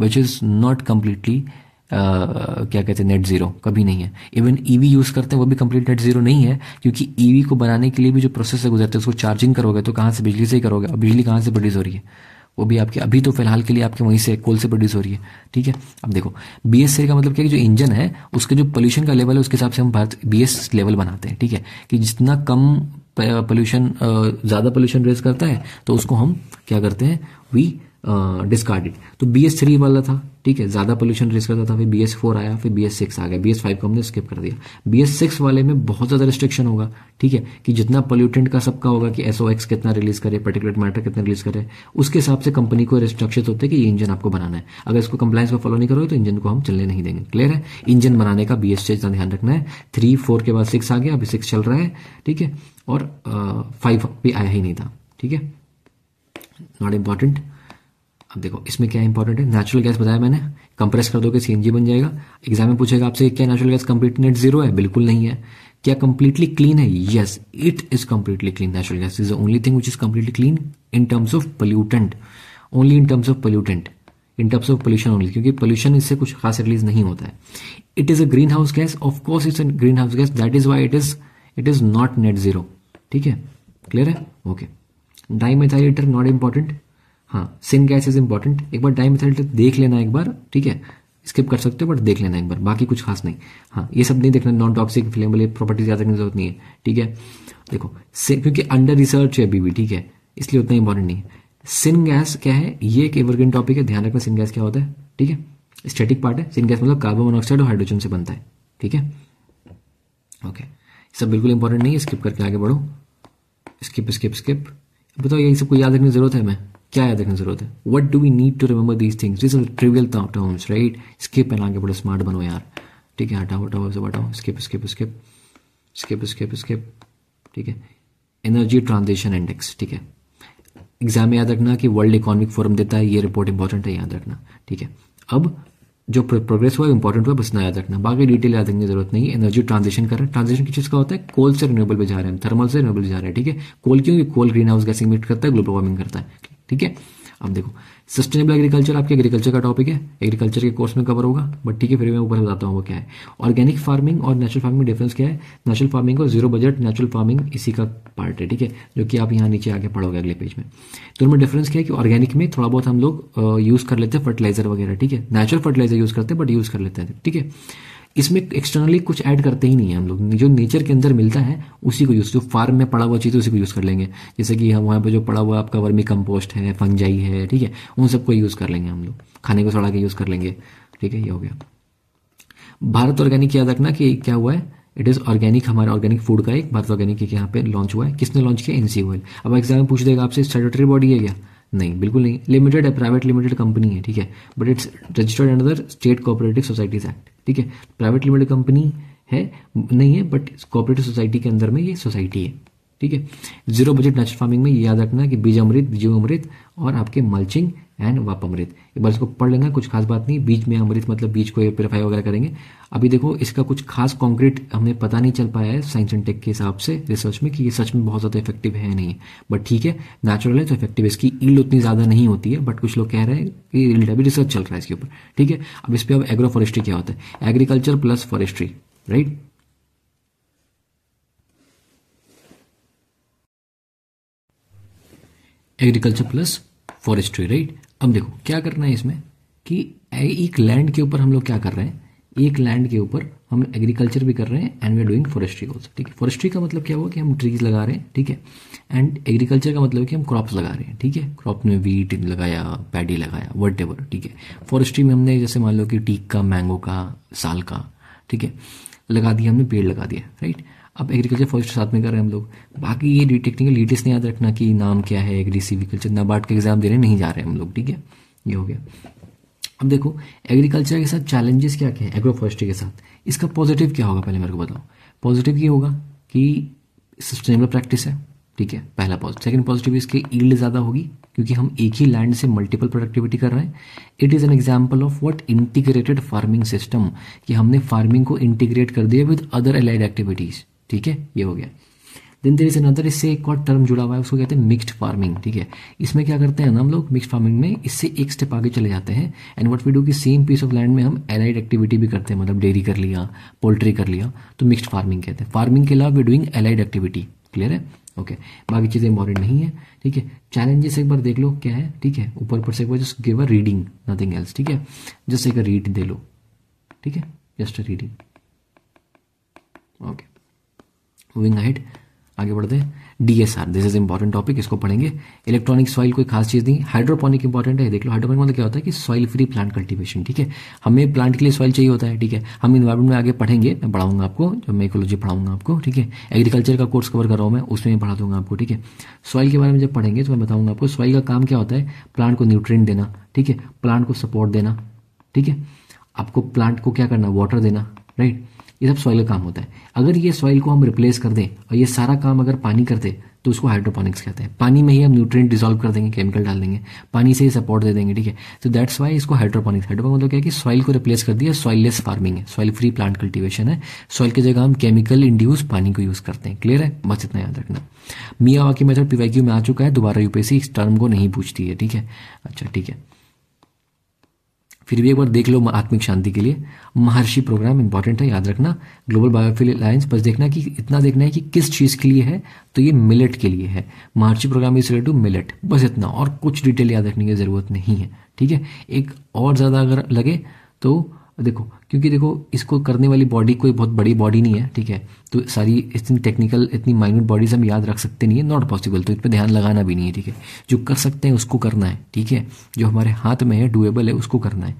which is not completely क्या कहते हैं नेट ज़ीरो कभी नहीं है इवन ईवी यूज़ करते हैं वो भी कंप्लीट नेट ज़ीरो नहीं है क्योंकि ईवी e को बनाने के लिए भी जो प्रोसेस है गुजरते हैं उसको चार्जिंग करोगे तो कहाँ से बिजली से ही करोगे और बिजली कहाँ से प्रोड्यूस हो रही है वो भी आपके अभी तो फिलहाल के लिए आपके वहीं से कोल से प्रोड्यूस हो रही है ठीक है अब देखो बी एस का मतलब क्या है कि जो इंजन है उसके जो पोल्यूशन का लेवल है उसके हिसाब से हम भारत बी एस लेवल बनाते हैं ठीक है कि जितना कम पोल्यूशन ज़्यादा पोल्यूशन रेस करता है तो उसको हम क्या करते हैं वी डिस्कार्डेड तो बी एस थ्री वाला था ठीक है ज़्यादा पोल्यूशन रिस्क करता था फिर बी एस फोर आया फिर बी एस सिक्स आ गया बी एस फाइव को हमने स्किप कर दिया बी एस सिक्स वाले में बहुत ज़्यादा रिस्ट्रिक्शन होगा ठीक है कि जितना पोल्यूटेंट का सबका होगा कि एसओ एक्स कितना रिलीज करे पर्टिकुलर मैटर कितना रिलीज करे उसके हिसाब से कंपनी को रिस्ट्रक्शित होते हैं कि ये इंजन आपको बनाना है अगर इसको कंप्लाइंस को फॉलो नहीं करोगे तो इंजन को हम चलने नहीं देंगे क्लियर है इंजन बनाने का बी एस से ध्यान रखना है थ्री फोर के बाद सिक्स आ गया अभी सिक्स चल रहा है ठीक है और फाइव भी आया ही नहीं था ठीक है नॉट इम्पॉर्टेंट अब देखो इसमें क्या इंपॉर्टेंट है नेचुरल गैस बताया मैंने कंप्रेस कर कि सीएनजी बन जाएगा एग्जाम में पूछेगा आपसे क्या natural gas complete net zero है बिल्कुल नहीं है क्या कंप्लीटली क्लीन है yes it is completely clean natural gas is only thing which is completely clean in terms of pollutant only in terms of pollutant in terms of pollution only क्योंकि pollution इससे कुछ खास release नहीं होता है it is a green house gas of course it's a green house gas that is why it is it is not net zero ठीक है clear है okay di methyl ether not important हाँ सिन गैस इज इंपॉर्टेंट एक बार die method तो देख लेना एक बार ठीक है स्किप कर सकते हो बट देख लेना एक बार बाकी कुछ खास नहीं हाँ ये सब नहीं देखना नॉन टॉक्सिक फ्लेमेबल प्रॉपर्टी ज़्यादा की जरूरत नहीं है ठीक है देखो क्योंकि अंडर रिसर्च है अभी भी ठीक है इसलिए उतना इंपॉर्टेंट नहीं है सिन गैस क्या है ये एक एवरग्रीन टॉपिक है ध्यान रखना सिन गैस क्या होता है ठीक है स्टैटिक पार्ट है सिन गैस मतलब कार्बन मोनऑक्साइड और हाइड्रोजन से बनता है ठीक है ओके सब बिल्कुल इंपॉर्टेंट नहीं है स्किप करके आगे बढ़ो स्किप स्किप स्किप बताओ यही सबको याद रखने की जरूरत है हमें क्या याद रखने की जरूरत है what do we need to remember these things this trivial terms right skip and आगे बड़े स्मार्ट बनो यार ठीक है हटाओ हटाओ सब हटाओ skip skip skip skip skip skip ठीक है एनर्जी ट्रांजिशन इंडेक्स ठीक है एग्जाम में याद रखना कि वर्ल्ड इकोनॉमिक फोरम देता है ये रिपोर्ट इंपॉर्टेंट है याद रखना ठीक है अब जो प्रोग्रेस हुआ इंपॉर्टेंट हुआ बस ना याद रखना बाकी डिटेल याद रखने की जरूरत नहीं है एनर्जी ट्रांजिशन कर रहे हैं ट्रांजिशन किस चीज़ का होता है कोल से रिन्यूएबल पे जा रहे हैं थर्मल से रिन्यूएबल जा रहे हैं ठीक है कोल क्योंकि coal green house gas emit करता है ग्लोबल वार्मिंग करता है ठीक है अब देखो सस्टेनेबल एग्रीकल्चर आपके एग्रीकल्चर का टॉपिक है एग्रीकल्चर के कोर्स में कवर होगा बट ठीक है फिर मैं ऊपर बताता हूँ वो क्या है ऑर्गेनिक फार्मिंग और नेचुरल फार्मिंग डिफरेंस क्या है नेचुरल फार्मिंग और जीरो बजट नेचुरल फार्मिंग इसी का पार्ट है ठीक है जो कि आप यहाँ नीचे आगे पढ़ोगे अगले पेज में तो उनमें डिफरेंस क्या है कि ऑर्गेनिक में थोड़ा बहुत हम लोग यूज़ कर लेते हैं फर्टिलाइजर वगैरह ठीक है नेचुरल फर्टिलाइजर यूज़ करते हैं बट यूज़ कर लेते हैं ठीक है इसमें एक्सटर्नली कुछ ऐड करते ही नहीं है हम लोग जो नेचर के अंदर मिलता है उसी को यूज़ जो फार्म में पड़ा हुआ चीज़ उसी को यूज़ कर लेंगे जैसे कि हम वहां पर जो पड़ा हुआ आपका वर्मी कंपोस्ट है फंजाई है ठीक है उन सबको यूज़ कर लेंगे हम लोग खाने को सड़ा के यूज़ कर लेंगे ठीक है ये हो गया भारत ऑर्गेनिक याद रखना कि क्या हुआ है इट इज़ ऑर्गेनिक हमारे ऑर्गेनिक फूड का एक भारत ऑर्गेनिक यहाँ पे लॉन्च हुआ है किसने लॉन्च किया एनसी ऑयल अब एग्जाम में पूछ देगा आपसे स्टेटरी बॉडी है क्या नहीं बिल्कुल नहीं लिमिटेड है प्राइवेट लिमिटेड कंपनी है ठीक है but it's registered under state cooperative societies act ठीक है प्राइवेट लिमिटेड कंपनी है नहीं है बट कॉपरेटिव सोसाइटी के अंदर में ये सोसाइटी है ठीक है जीरो बजट नेचुरल फार्मिंग में याद रखना कि बीज अमृत जीव अमृत और आपके मल्चिंग एंड वाप अमृत एक बार इसको पढ़ लेना कुछ खास बात नहीं बीज में अमृत मतलब बीज को प्योरीफाई वगैरह करेंगे अभी देखो इसका कुछ खास कॉन्क्रीट हमें पता नहीं चल पाया है साइंस एंड टेक के हिसाब से रिसर्च में कि ये सच में बहुत ज़्यादा इफेक्टिव है नहीं बट ठीक है नेचुरल है तो इफेक्टिव इसकी ईल्ड उतनी ज़्यादा नहीं होती है बट कुछ लोग कह रहे हैं कि ईल्ड अभी रिसर्च चल रहा है इसके ऊपर ठीक है अब इस पर अब एग्रो फॉरेस्ट्री क्या होता है agriculture plus forestry right agriculture plus forestry right अब देखो क्या करना है इसमें कि एक लैंड के ऊपर हम लोग क्या कर रहे हैं एक लैंड के ऊपर हम एग्रीकल्चर भी कर रहे हैं and we are doing forestry also ठीक है फॉरेस्ट्री का मतलब क्या हुआ कि हम ट्रीज लगा रहे हैं ठीक है एंड एग्रीकल्चर का मतलब कि हम क्रॉप्स लगा रहे हैं ठीक है क्रॉप में वीट लगाया पैडी लगाया वट एवर ठीक है फॉरेस्ट्री में हमने जैसे मान लो कि टीक का मैंगो का साल का ठीक है लगा दिया हमने पेड़ लगा दिया राइट अब एग्रीकल्चर फॉरेस्ट साथ में कर रहे हैं हम लोग बाकी ये टेक्निकल डिटेल्स नहीं याद रखना कि नाम क्या है एग्री सीविकल्चर नबार्ड का एग्जाम देने नहीं जा रहे हम लोग ठीक है ये हो गया अब देखो एग्रीकल्चर के साथ चैलेंजेस क्या क्या है एग्रो फॉरेस्ट्री के साथ इसका पॉजिटिव क्या होगा पहले मेरे को बताओ पॉजिटिव ये होगा कि सस्टेनेबल प्रैक्टिस है ठीक है पहला पॉजिटिव सेकंड पॉजिटिव इसके ईल्ड ज़्यादा होगी क्योंकि हम एक ही लैंड से मल्टीपल प्रोडक्टिविटी कर रहे हैं it is an example of what integrated farming system कि हमने फार्मिंग को इंटीग्रेट कर दिया विद अदर अलाइड एक्टिविटीज़ ठीक है ये हो गया देन देर इज अनदर इससे एक और टर्म जुड़ा हुआ है उसको कहते हैं मिक्सड फार्मिंग ठीक है इसमें क्या करते हैं हम लोग मिक्स्ड फार्मिंग में इससे एक स्टेप आगे चले जाते हैं एंड व्हाट वी डू की सेम पीस ऑफ लैंड में हम एलाइड एक्टिविटी भी करते हैं मतलब डेयरी कर लिया पोल्ट्री कर लिया तो मिक्सड फार्मिंग कहते हैं फार्मिंग के अलावा we doing allied activity clear है ओके okay. बाकी चीज़ें इंपॉर्टेंट नहीं है ठीक है चैलेंजेस एक बार देख लो क्या है ठीक है ऊपर ऊपर से एक बार just give a reading nothing else ठीक है जस्ट एक रीड दे लो ठीक है just a reading okay moving ahead आगे बढ़ते हैं D S R this is important topic इसको पढ़ेंगे इलेक्ट्रॉनिक सॉइल कोई खास चीज़ नहीं हाइड्रोपोनिक इंपॉर्टेंट है देख लो हाइड्रोपोनिक मतलब क्या होता है कि सॉइल फ्री प्लांट कल्टीवेशन ठीक है हमें प्लांट के लिए सॉइल चाहिए होता है ठीक है हम इन्वायरमेंट में आगे पढ़ेंगे मैं पढ़ाऊंगा आपको जब मैं इकोलॉजी पढ़ाऊंगा आपको ठीक है एग्रीकल्चर का कोर्स कवर कर रहा हूँ मैं उसमें पढ़ा दूंगा आपको ठीक है सॉइल के बारे में जब पढ़ेंगे तो मैं बताऊंगा आपको सॉइल का काम क्या होता है प्लांट को न्यूट्रिएंट देना ठीक है प्लांट को सपोर्ट देना ठीक है आपको प्लांट को क्या करना वाटर देना राइट ये सब सॉइल का काम होता है अगर ये सॉइल को हम रिप्लेस कर दें और ये सारा काम अगर पानी कर दे तो उसको हाइड्रोपोनिक्स कहते हैं पानी में ही हम न्यूट्रिएंट डिजोल्व कर देंगे केमिकल डाल देंगे पानी से ही सपोर्ट दे देंगे ठीक है तो दैट्स वाई इसको हाइड्रोपोनिक्स हाइड्रोपोनिक मतलब क्या है कि सॉइल को रिप्लेस कर दिया सॉइललेस फार्मिंग है सॉइल फ्री प्लांट कल्टिवेशन है सॉइल की जगह हम केमिकल इंड्यूस पानी को यूज़ करते हैं क्लियर है बस इतना याद रखना मियावा की मेथड पीवाई में आ चुका है दोबारा यूपीएससी इस टर्म को नहीं पूछती है ठीक है अच्छा ठीक है फिर भी एक बार देख लो आत्मिक शांति के लिए महर्षि प्रोग्राम इंपॉर्टेंट है याद रखना ग्लोबल बायोफिल अलायंस बस देखना कि इतना देखना है कि किस चीज़ के लिए है तो ये मिलेट के लिए है Maharishi program is related to millet बस इतना और कुछ डिटेल याद रखने की ज़रूरत नहीं है ठीक है एक और ज़्यादा अगर लगे तो देखो क्योंकि देखो इसको करने वाली बॉडी कोई बहुत बड़ी बॉडी नहीं है ठीक है तो सारी इतनी टेक्निकल इतनी माइन्यूट बॉडीज हम याद रख सकते नहीं है नॉट पॉसिबल तो इस पर ध्यान लगाना भी नहीं है ठीक है जो कर सकते हैं उसको करना है ठीक है जो हमारे हाथ में है डुएबल है उसको करना है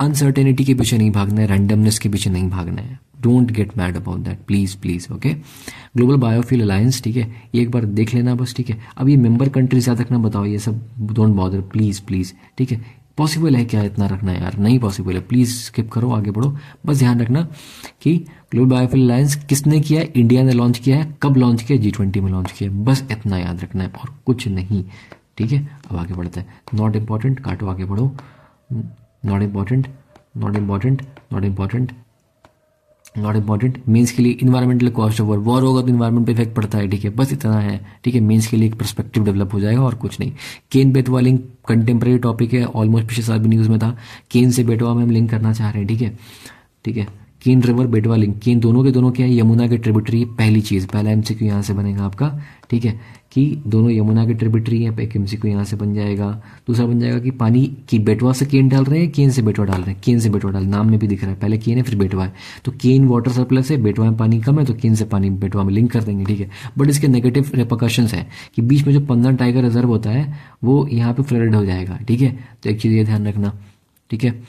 अनसर्टेनिटी के पीछे नहीं भागना है रैंडमनेस के पीछे नहीं भागना है don't get mad about that please please okay global biofuel alliance ठीक है ये एक बार देख लेना बस ठीक है अब ये मेंबर कंट्रीज याद रखना बताओ ये सब डोंट बॉदर प्लीज प्लीज ठीक है पॉसिबल है क्या इतना रखना यार नहीं पॉसिबल है प्लीज़ स्किप करो आगे बढ़ो बस ध्यान रखना कि ग्लोबल बायोफिल अलायंस किसने किया है इंडिया ने लॉन्च किया है कब लॉन्च किया जी ट्वेंटी में लॉन्च किया है बस इतना याद रखना है और कुछ नहीं ठीक है अब आगे बढ़ते हैं नॉट इम्पॉर्टेंट काटो आगे बढ़ो not important not important not important not important means के लिए इन्वायरमेंटल कॉस्ट ओवर वॉर होगा तो इन्वायरमेंट पे इफेक्ट पड़ता है ठीक है बस इतना है ठीक है मीन्स के लिए एक परस्पेक्टिव डेवलप हो जाएगा और कुछ नहीं Ken Betwa link contemporary topic है ऑलमोस्ट पिछले साल भी न्यूज़ में था केन से बेटवा में हम लिंक करना चाह रहे हैं ठीक है ठीक है केन रिवर बेटवा लिंक केन दोनों के दोनों क्या है यमुना के ट्रिब्यूटरी पहली चीज़ पहला एम यहाँ से बनेगा आपका ठीक है कि दोनों यमुना के ट्रिब्यूटरी हैं एक को यहाँ से बन जाएगा दूसरा बन जाएगा कि पानी की बेटवा से केन डाल रहे हैं केन से बेटवा डाल रहे हैं केन से बेटवा डाल नाम में भी दिख रहा है पहले केन है फिर बेटवा है तो केन वाटर सरप्लस है बेटवा में पानी कम है तो केन से पानी बेटवा में लिंक कर देंगे ठीक है बट इसके नेगेटिव रेपोकशन है कि बीच में जो पंद्रह टाइगर रिजर्व होता है वो यहाँ पर फ्लडेड हो जाएगा ठीक है तो एक चीज़ ये ध्यान रखना ठीक है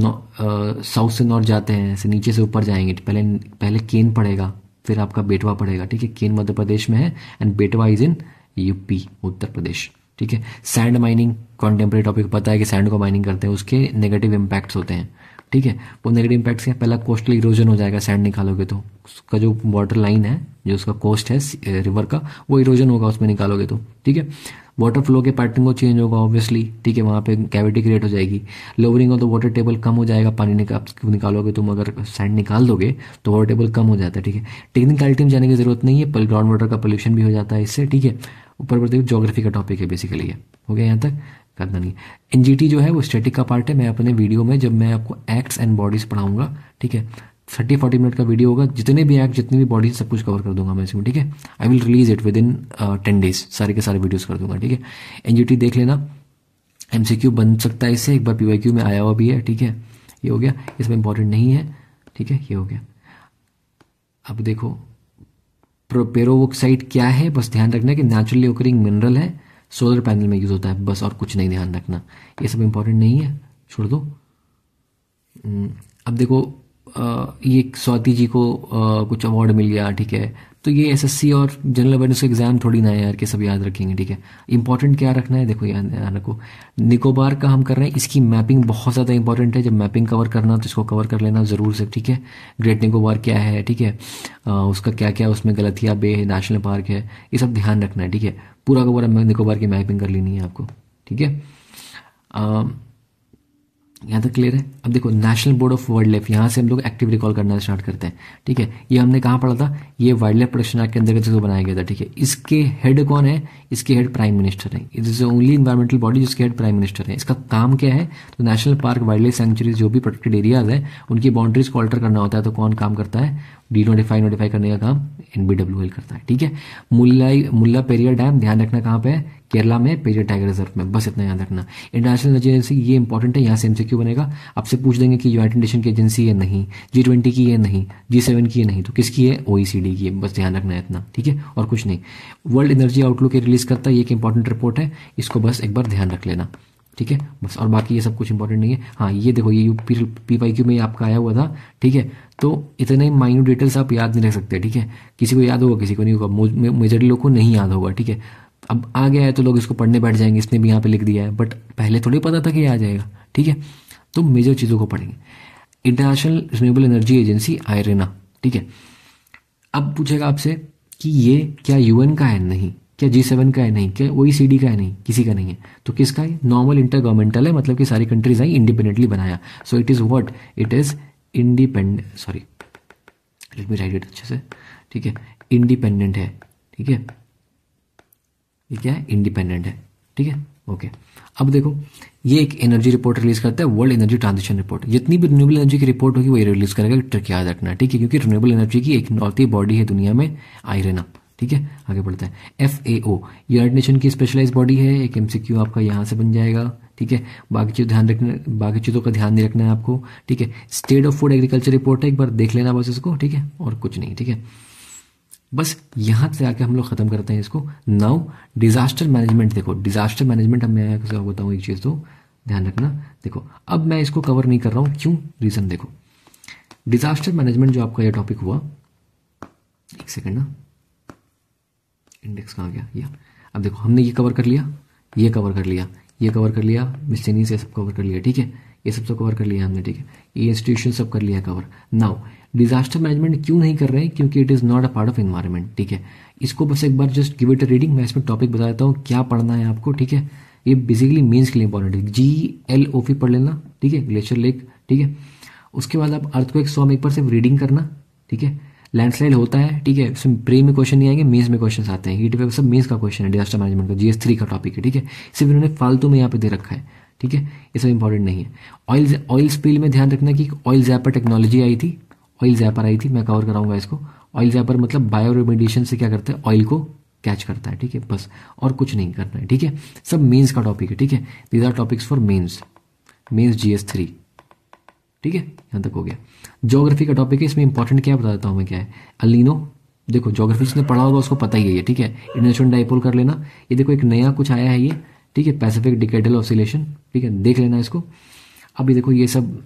साउथ से नॉर्थ जाते हैं नीचे से ऊपर जाएंगे पहले पहले केन पड़ेगा फिर आपका बेटवा पड़ेगा ठीक है केन मध्य प्रदेश में है एंड बेटवा इज इन यूपी उत्तर प्रदेश ठीक है सैंड माइनिंग कॉन्टेम्प्रेरी टॉपिक पता है कि सैंड को माइनिंग करते हैं उसके नेगेटिव इम्पैक्ट्स होते हैं ठीक है वो नेगेटिव इम्पैक्ट्स क्या पहला कोस्टल इरोजन हो जाएगा सैंड निकालोगे तो उसका जो वाटर लाइन है जो उसका कोस्ट है रिवर का वो इरोजन होगा उसमें निकालोगे तो ठीक है वाटर फ्लो के पैटर्न को चेंज होगा ऑब्वियसली ठीक है वहाँ पे कैविटी क्रिएट हो जाएगी लोवरिंग हो तो वाटर टेबल कम हो जाएगा पानी निकाल निकालोगे तुम अगर सैंड निकाल दोगे तो वाटर टेबल कम हो जाता है ठीक है टेक्निकलिटी में जाने की जरूरत नहीं है ग्राउंड वाटर का पोल्यूशन भी हो जाता है इससे ठीक है ऊपर पर देखो जोग्राफी का टॉपिक है बेसिकली ये हो गया यहाँ तक करना नहीं एनजीटी जो है वो स्टेटिक का पार्ट है मैं अपने वीडियो में जब मैं आपको एक्ट्स एंड बॉडीज पढ़ाऊंगा ठीक है थर्टी फोर्टी मिनट का वीडियो होगा जितने भी एक्ट जितनी भी बॉडी सब कुछ कवर कर दूंगा मैं इसमें ठीक है I will release it within ten days सारे के सारे वीडियोज कर दूंगा ठीक है एन देख लेना एम बन सकता है इससे एक बार पी में आया हुआ भी है ठीक है ये हो गया इसमें इंपॉर्टेंट नहीं है ठीक है ये हो गया अब देखो प्रोपेरोक्साइड क्या है बस ध्यान रखना कि नेचुरली ओकरिंग मिनरल है सोलर पैनल में यूज होता है बस और कुछ नहीं ध्यान रखना ये सब इंपॉर्टेंट नहीं है छोड़ दो हम्म, अब देखो ये स्वाति जी को कुछ अवार्ड मिल गया ठीक है तो ये एसएससी और जनरल अवेयरनेस एग्जाम थोड़ी ना है यार के सब याद रखेंगे ठीक है इंपॉर्टेंट क्या रखना है देखो याद याद रखो निकोबार का हम कर रहे हैं इसकी मैपिंग बहुत ज़्यादा इंपॉर्टेंट है जब मैपिंग कवर करना तो इसको कवर कर लेना ज़रूर से ठीक है ग्रेट निकोबार क्या है ठीक है उसका क्या क्या उसमें गलतिया बे है नेशनल पार्क है ये सब ध्यान रखना है ठीक है पूरा का पूरा निकोबार की मैपिंग कर लेनी है आपको ठीक है यहाँ तक क्लियर है अब देखो national board of wild wildlife यहाँ से हम लोग एक्टिव रिकॉल करना स्टार्ट करते हैं ठीक है ये हमने कहाँ पढ़ा था ये वाइल्ड लाइफ प्रोटेक्शन एक्ट के अंदर जो बनाया गया था ठीक है इसके हेड कौन है इसके हेड प्राइम मिनिस्टर है it is only environmental body जिसके हेड प्राइम मिनिस्टर है इसका काम क्या है तो national park wildlife sanctuary जो भी प्रोटेक्टेड एरियाज है उनकी बाउंड्रीज को अल्टर करना होता है तो कौन काम करता है डी नोटिफाई नोटिफाई करने का काम एन बी डब्ल्यू एल करता है ठीक है मुल्लाई मुल्ला पेरियर डैम ध्यान रखना कहाँ पे है केरला में पेरियर टाइगर रिजर्व में बस इतना याद रखना इंटरनेशनल एनर्जी एजेंसी ये इंपॉर्टेंट है यहाँ से एमसीक्यू बनेगा आपसे पूछ देंगे कि यूनाइटेड नेशन की एजेंसी है नहीं जी ट्वेंटी की है नहीं जी सेवन की है नहीं तो किसकी है ओ e की है बस ध्यान रखना है इतना ठीक है और कुछ नहीं वर्ल्ड एनर्जी आउटलुक ये रिलीज करता है ये एक इंपॉर्टेंट रिपोर्ट है इसको बस एक बार ध्यान रख लेना ठीक है बस और बाकी ये सब कुछ इंपॉर्टेंट नहीं है हाँ ये देखो ये यू पी वाई क्यू में आपका आया हुआ था ठीक है तो इतने माइन्यूट डिटेल्स आप याद नहीं रख सकते ठीक है किसी को याद होगा किसी को नहीं होगा मेजरली लोग को नहीं याद होगा ठीक है अब आ गया है तो लोग इसको पढ़ने बैठ जाएंगे इसने भी यहाँ पे लिख दिया है बट पहले थोड़ी पता था कि आ जाएगा ठीक है तो मेजर चीज़ों को पढ़ेंगे international renewable energy agency IRENA ठीक है अब पूछेगा आपसे कि ये क्या यूएन का है नहीं क्या जी सेवन का है नहीं क्या ओ सी का है नहीं किसी का नहीं है तो किसका है नॉर्मल इंटर गवर्नमेंटल है मतलब कि सारी कंट्रीज आई इंडिपेंडेंटली बनाया so it is what it is independ sorry let me write it अच्छे से ठीक है इंडिपेंडेंट है ठीक है ये क्या है इंडिपेंडेंट है ठीक है ओके अब देखो ये एक एनर्जी रिपोर्ट रिलीज करता है वर्ल्ड एनर्जी ट्रांजिशन रिपोर्ट जितनी भी रिन्यूएबल एनर्जी की रिपोर्ट होगी वही रिलीज करेगा ट्रिक याद रखना ठीक है क्योंकि रिन्यूएबल एनर्जी की एक नौती बॉडी है दुनिया में आयरना ठीक है आगे बढ़ते हैं F A O United Nation की स्पेशलाइज बॉडी है एक एम आपका यहाँ से बन जाएगा ठीक है बाकी चीज़ ध्यान रखना बाकी चीज़ों का ध्यान नहीं रखना है आपको ठीक है state of food agriculture report है एक बार देख लेना बस इसको ठीक है और कुछ नहीं ठीक है बस यहाँ से आके हम लोग ख़त्म करते हैं इसको नाउ डिजास्टर मैनेजमेंट देखो डिजास्टर मैनेजमेंट हम मैं बताऊँ एक चीज़ तो ध्यान रखना देखो अब मैं इसको कवर नहीं कर रहा हूँ क्यों रीज़न देखो डिजास्टर मैनेजमेंट जो आपका यह टॉपिक हुआ एक सेकेंड ना इंडेक्स कहाँ गया या अब देखो हमने ये कवर कर लिया ये कवर कर लिया ये कवर कर लिया मिसलेनियस ये सब कवर कर लिया ठीक है ये सब तो कवर कर लिया हमने ठीक है ये इंस्टीट्यूशन सब कर लिया कवर नाउ डिजास्टर मैनेजमेंट क्यों नहीं कर रहे हैं क्योंकि it is not a part of environment ठीक है इसको बस एक बार जस्ट गिव इट रीडिंग मैं इसमें टॉपिक बता देता हूँ क्या पढ़ना है आपको ठीक है ये बेसिकली मीन्स के लिए इंपॉर्टेंट है जी एल ओ पी पढ़ लेना ठीक है ग्लेशियर लेक ठीक है उसके बाद आप अर्थ को एक एक बार सिर्फ रीडिंग करना ठीक है लैंडस्लाइड होता है ठीक है इसमें प्री में क्वेश्चन नहीं आएंगे मेन्स में क्वेश्चन आते हैं ईटी सब मेन्स का क्वेश्चन है डिजास्टर मैनेजमेंट का जीएस थ्री का टॉपिक है ठीक है सिर्फ इन्होंने फालतू में यहाँ पे दे रखा है ठीक है ये सब इंपॉर्टेंट नहीं है ऑयल ऑयल स्पील में ध्यान रखना कि ऑयल जैपर टेक्नोलॉजी आई थी ऑयल जैपर आई थी मैं कवर कराऊंगा इसको ऑयल जैपर मतलब बायो रेमिडिएशन से क्या करता है ऑयल को कैच करता है ठीक है बस और कुछ नहीं करना है ठीक है सब मेंस का टॉपिक है ठीक है these are topics for mains mains GS three ठीक है यहाँ तक हो गया जोग्राफी का टॉपिक है इसमें इंपॉर्टेंट क्या बता देता हूँ मैं क्या है अलिनो देखो जोग्राफी जिसने पढ़ा होगा उसको पता ही है ठीक है इंडोनेशियन डाइपोल कर लेना ये देखो एक नया कुछ आया है ये ठीक है पैसिफिक डिकेटल ऑसिलेशन ठीक है देख लेना इसको अब ये देखो ये सब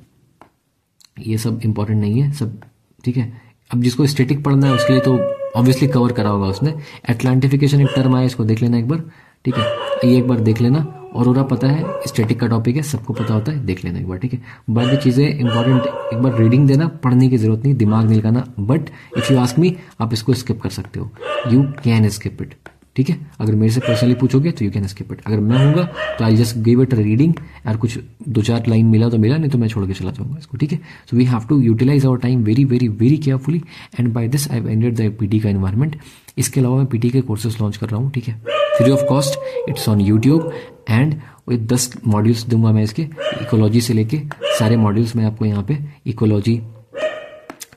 ये सब इंपॉर्टेंट नहीं है सब ठीक है अब जिसको स्टेटिक पढ़ना है उसके लिए तो ऑब्वियसली कवर करा होगा उसने एटलांटिफिकेशन एक टर्म आया इसको देख लेना एक बार ठीक है ये एक बार देख लेना और ओरा पता है स्टैटिक का टॉपिक है सबको पता होता है देख लेना एक बार ठीक है बाकी चीज़ें इंपॉर्टेंट एक बार रीडिंग देना पढ़ने की जरूरत नहीं दिमाग नहीं लगाना but if you ask me आप इसको स्किप कर सकते हो यू कैन स्किप इट ठीक है अगर मेरे से पर्सनली पूछोगे तो यू कैन स्किप इट अगर मैं हूँगा तो I just give it reading यार कुछ दो चार लाइन मिला तो मिला नहीं तो मैं छोड़ के चला जाऊंगा इसको ठीक है so we have to utilise our time very very very carefully and by this I ended the P D का इन्वायरमेंट इसके अलावा मैं पीटी के कोर्सेज लॉन्च कर रहा हूँ ठीक है free of cost it's on YouTube and ये दस मॉड्यूल्स दूंगा मैं इसके इकोलॉजी से लेके सारे मॉड्यूल्स मैं आपको यहाँ पे इकोलॉजी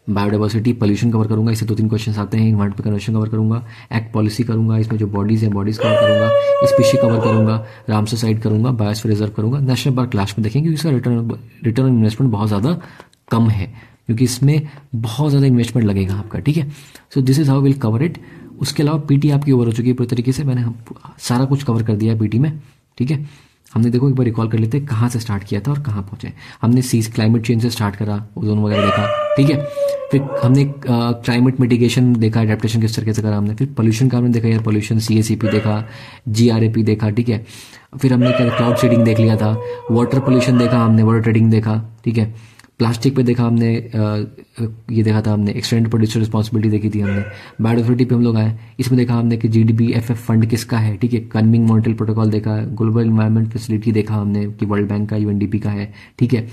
बायोडाइवर्सिटी पोल्यूशन कवर करूंगा इससे दो तीन क्वेश्चन आते हैं इन्वायरमेंट पे कवर करूंगा एक्ट पॉलिसी करूंगा इसमें जो बॉडीज है बॉडीज कवर करूंगा स्पीशी कवर करूंगा से साइड करूंगा बायोस रिजर्व करूंगा नेशनल पार्क लास्ट में देखेंगे इसका रिटर्न रिटर्न इन्वेस्टमेंट बहुत ज़्यादा कम है क्योंकि इसमें बहुत ज़्यादा इन्वेस्टमेंट लगेगा आपका ठीक है so this is how will cover it उसके अलावा पीटी आपकी ओवर हो चुकी है पूरे तरीके से मैंने सारा कुछ कवर कर दिया है पीटी में ठीक है हमने देखो एक बार रिकॉल कर लेते हैं कहाँ से स्टार्ट किया था और कहाँ पहुंचे हमने सीज क्लाइमेट चेंज से स्टार्ट करा ओजोन वगैरह देखा ठीक है फिर हमने क्लाइमेट मिटिगेशन देखा एडेप्टेशन किस तरीके से करा हमने फिर पोल्यूशन का देखा यार पोल्यूशन सी एस देखा जी आर ए पी देखा ठीक है फिर हमने क्या क्लाउड शेडिंग देख लिया था वाटर पोल्यूशन देखा हमने वाटर ट्रेडिंग देखा ठीक है प्लास्टिक पे देखा हमने ये देखा था हमने एक्सटेंड प्रोड्यूसर रिस्पॉन्सिबिलिटी देखी थी हमने बायोडाइवर्सिटी पे हम लोग आए इसमें देखा हमने कि G D B F F fund किसका है ठीक है कन्विंग मॉन्टल प्रोटोकॉल देखा ग्लोबल इन्वायरमेंट फैसिलिटी देखा हमने कि वर्ल्ड बैंक का यू का है ठीक है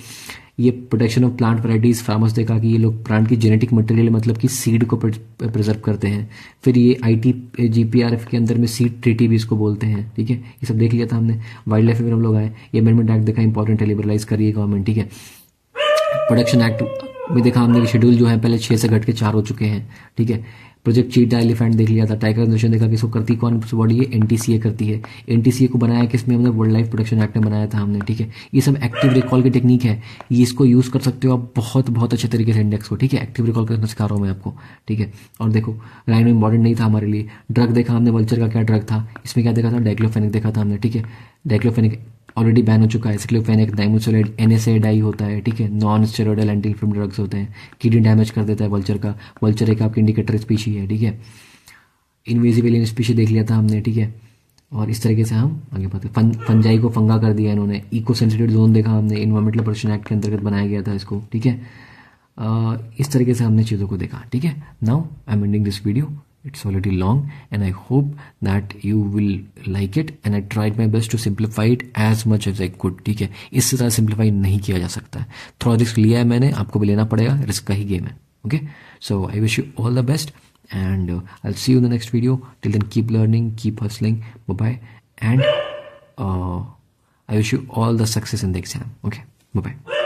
ये protection of plant varieties farmers देखा कि ये लोग प्लांट की जेनेटिक मटेरियल मतलब कि सीड को प्रिजर्व करते हैं फिर ये I T G P R F के अंदर में सीड ट्रीटी भी इसको बोलते हैं ठीक है ये सब देख लिया था हमने वाइल्ड लाइफ में हम लोग आए ये अमेंडमेंट एक्ट देखा इंपॉर्टेंट है लिबरलाइज करिए गवर्नमेंट ठीक है प्रोडक्शन एक्ट में देखा हमने कि शेड्यूल जो है पहले छह से घट के चार हो चुके हैं ठीक है प्रोजेक्ट चीट डा एलिफेंट देख लिया था टाइगर रिजर्वेशन देखा कि इसको करती कौन बॉडी है एनटीसीए करती है एनटीसीए को बनाया किसमें हमने वर्ल्ड लाइफ प्रोडक्शन एक्ट में बनाया था हमने ठीक है ये सब एक्टिव रिकॉल की टेक्निक है ये इसको यूज़ कर सकते हो आप बहुत बहुत अच्छे तरीके से इंडेक्स को ठीक है एक्टिव रिकॉल करना सिखा रहा हूँ मैं आपको ठीक है और देखो लाइन में इंपॉर्टेंट नहीं था हमारे लिए ड्रग देखा हमने वल्चर का क्या ड्रग था इसमें क्या देखा था डाइक्लोफेनिक देखा था हमने ठीक है डाइक्लोफेनिक ऑलरेडी बैन हो चुका है सिक्लोफेनिक डाइमोसोलाइड एन एस होता है ठीक है non steroidal anti inflammatory drugs होते हैं किडनी डैमेज कर देता है वल्चर का वल्चर एक आपकी इंडिकेटर स्पीशी है ठीक है इनविजिबल स्पीशी देख लिया था हमने ठीक है और इस तरीके से हम आगे बढ़ते फन फंजाई को फंगा कर दिया इन्होंने इको सेंसिटिव जोन देखा हमने इन्वायरमेंटल प्रोटेक्शन एक्ट के अंतर्गत बनाया गया था इसको ठीक है इस तरीके से हमने चीज़ों को देखा ठीक है now I am ending this video it's already long and i hope that you will like it and i tried my best to simplify it as much as i could ठीक है इससे ज़्यादा सिंप्लीफाई नहीं किया जा सकता है थोड़ा रिस्क लिया है मैंने आपको भी लेना पड़ेगा रिस्क का ही गेम है okay so I wish you all the best and I see you the next video till then keep learning keep hustling bye and I wish you all the success in the exam okay bye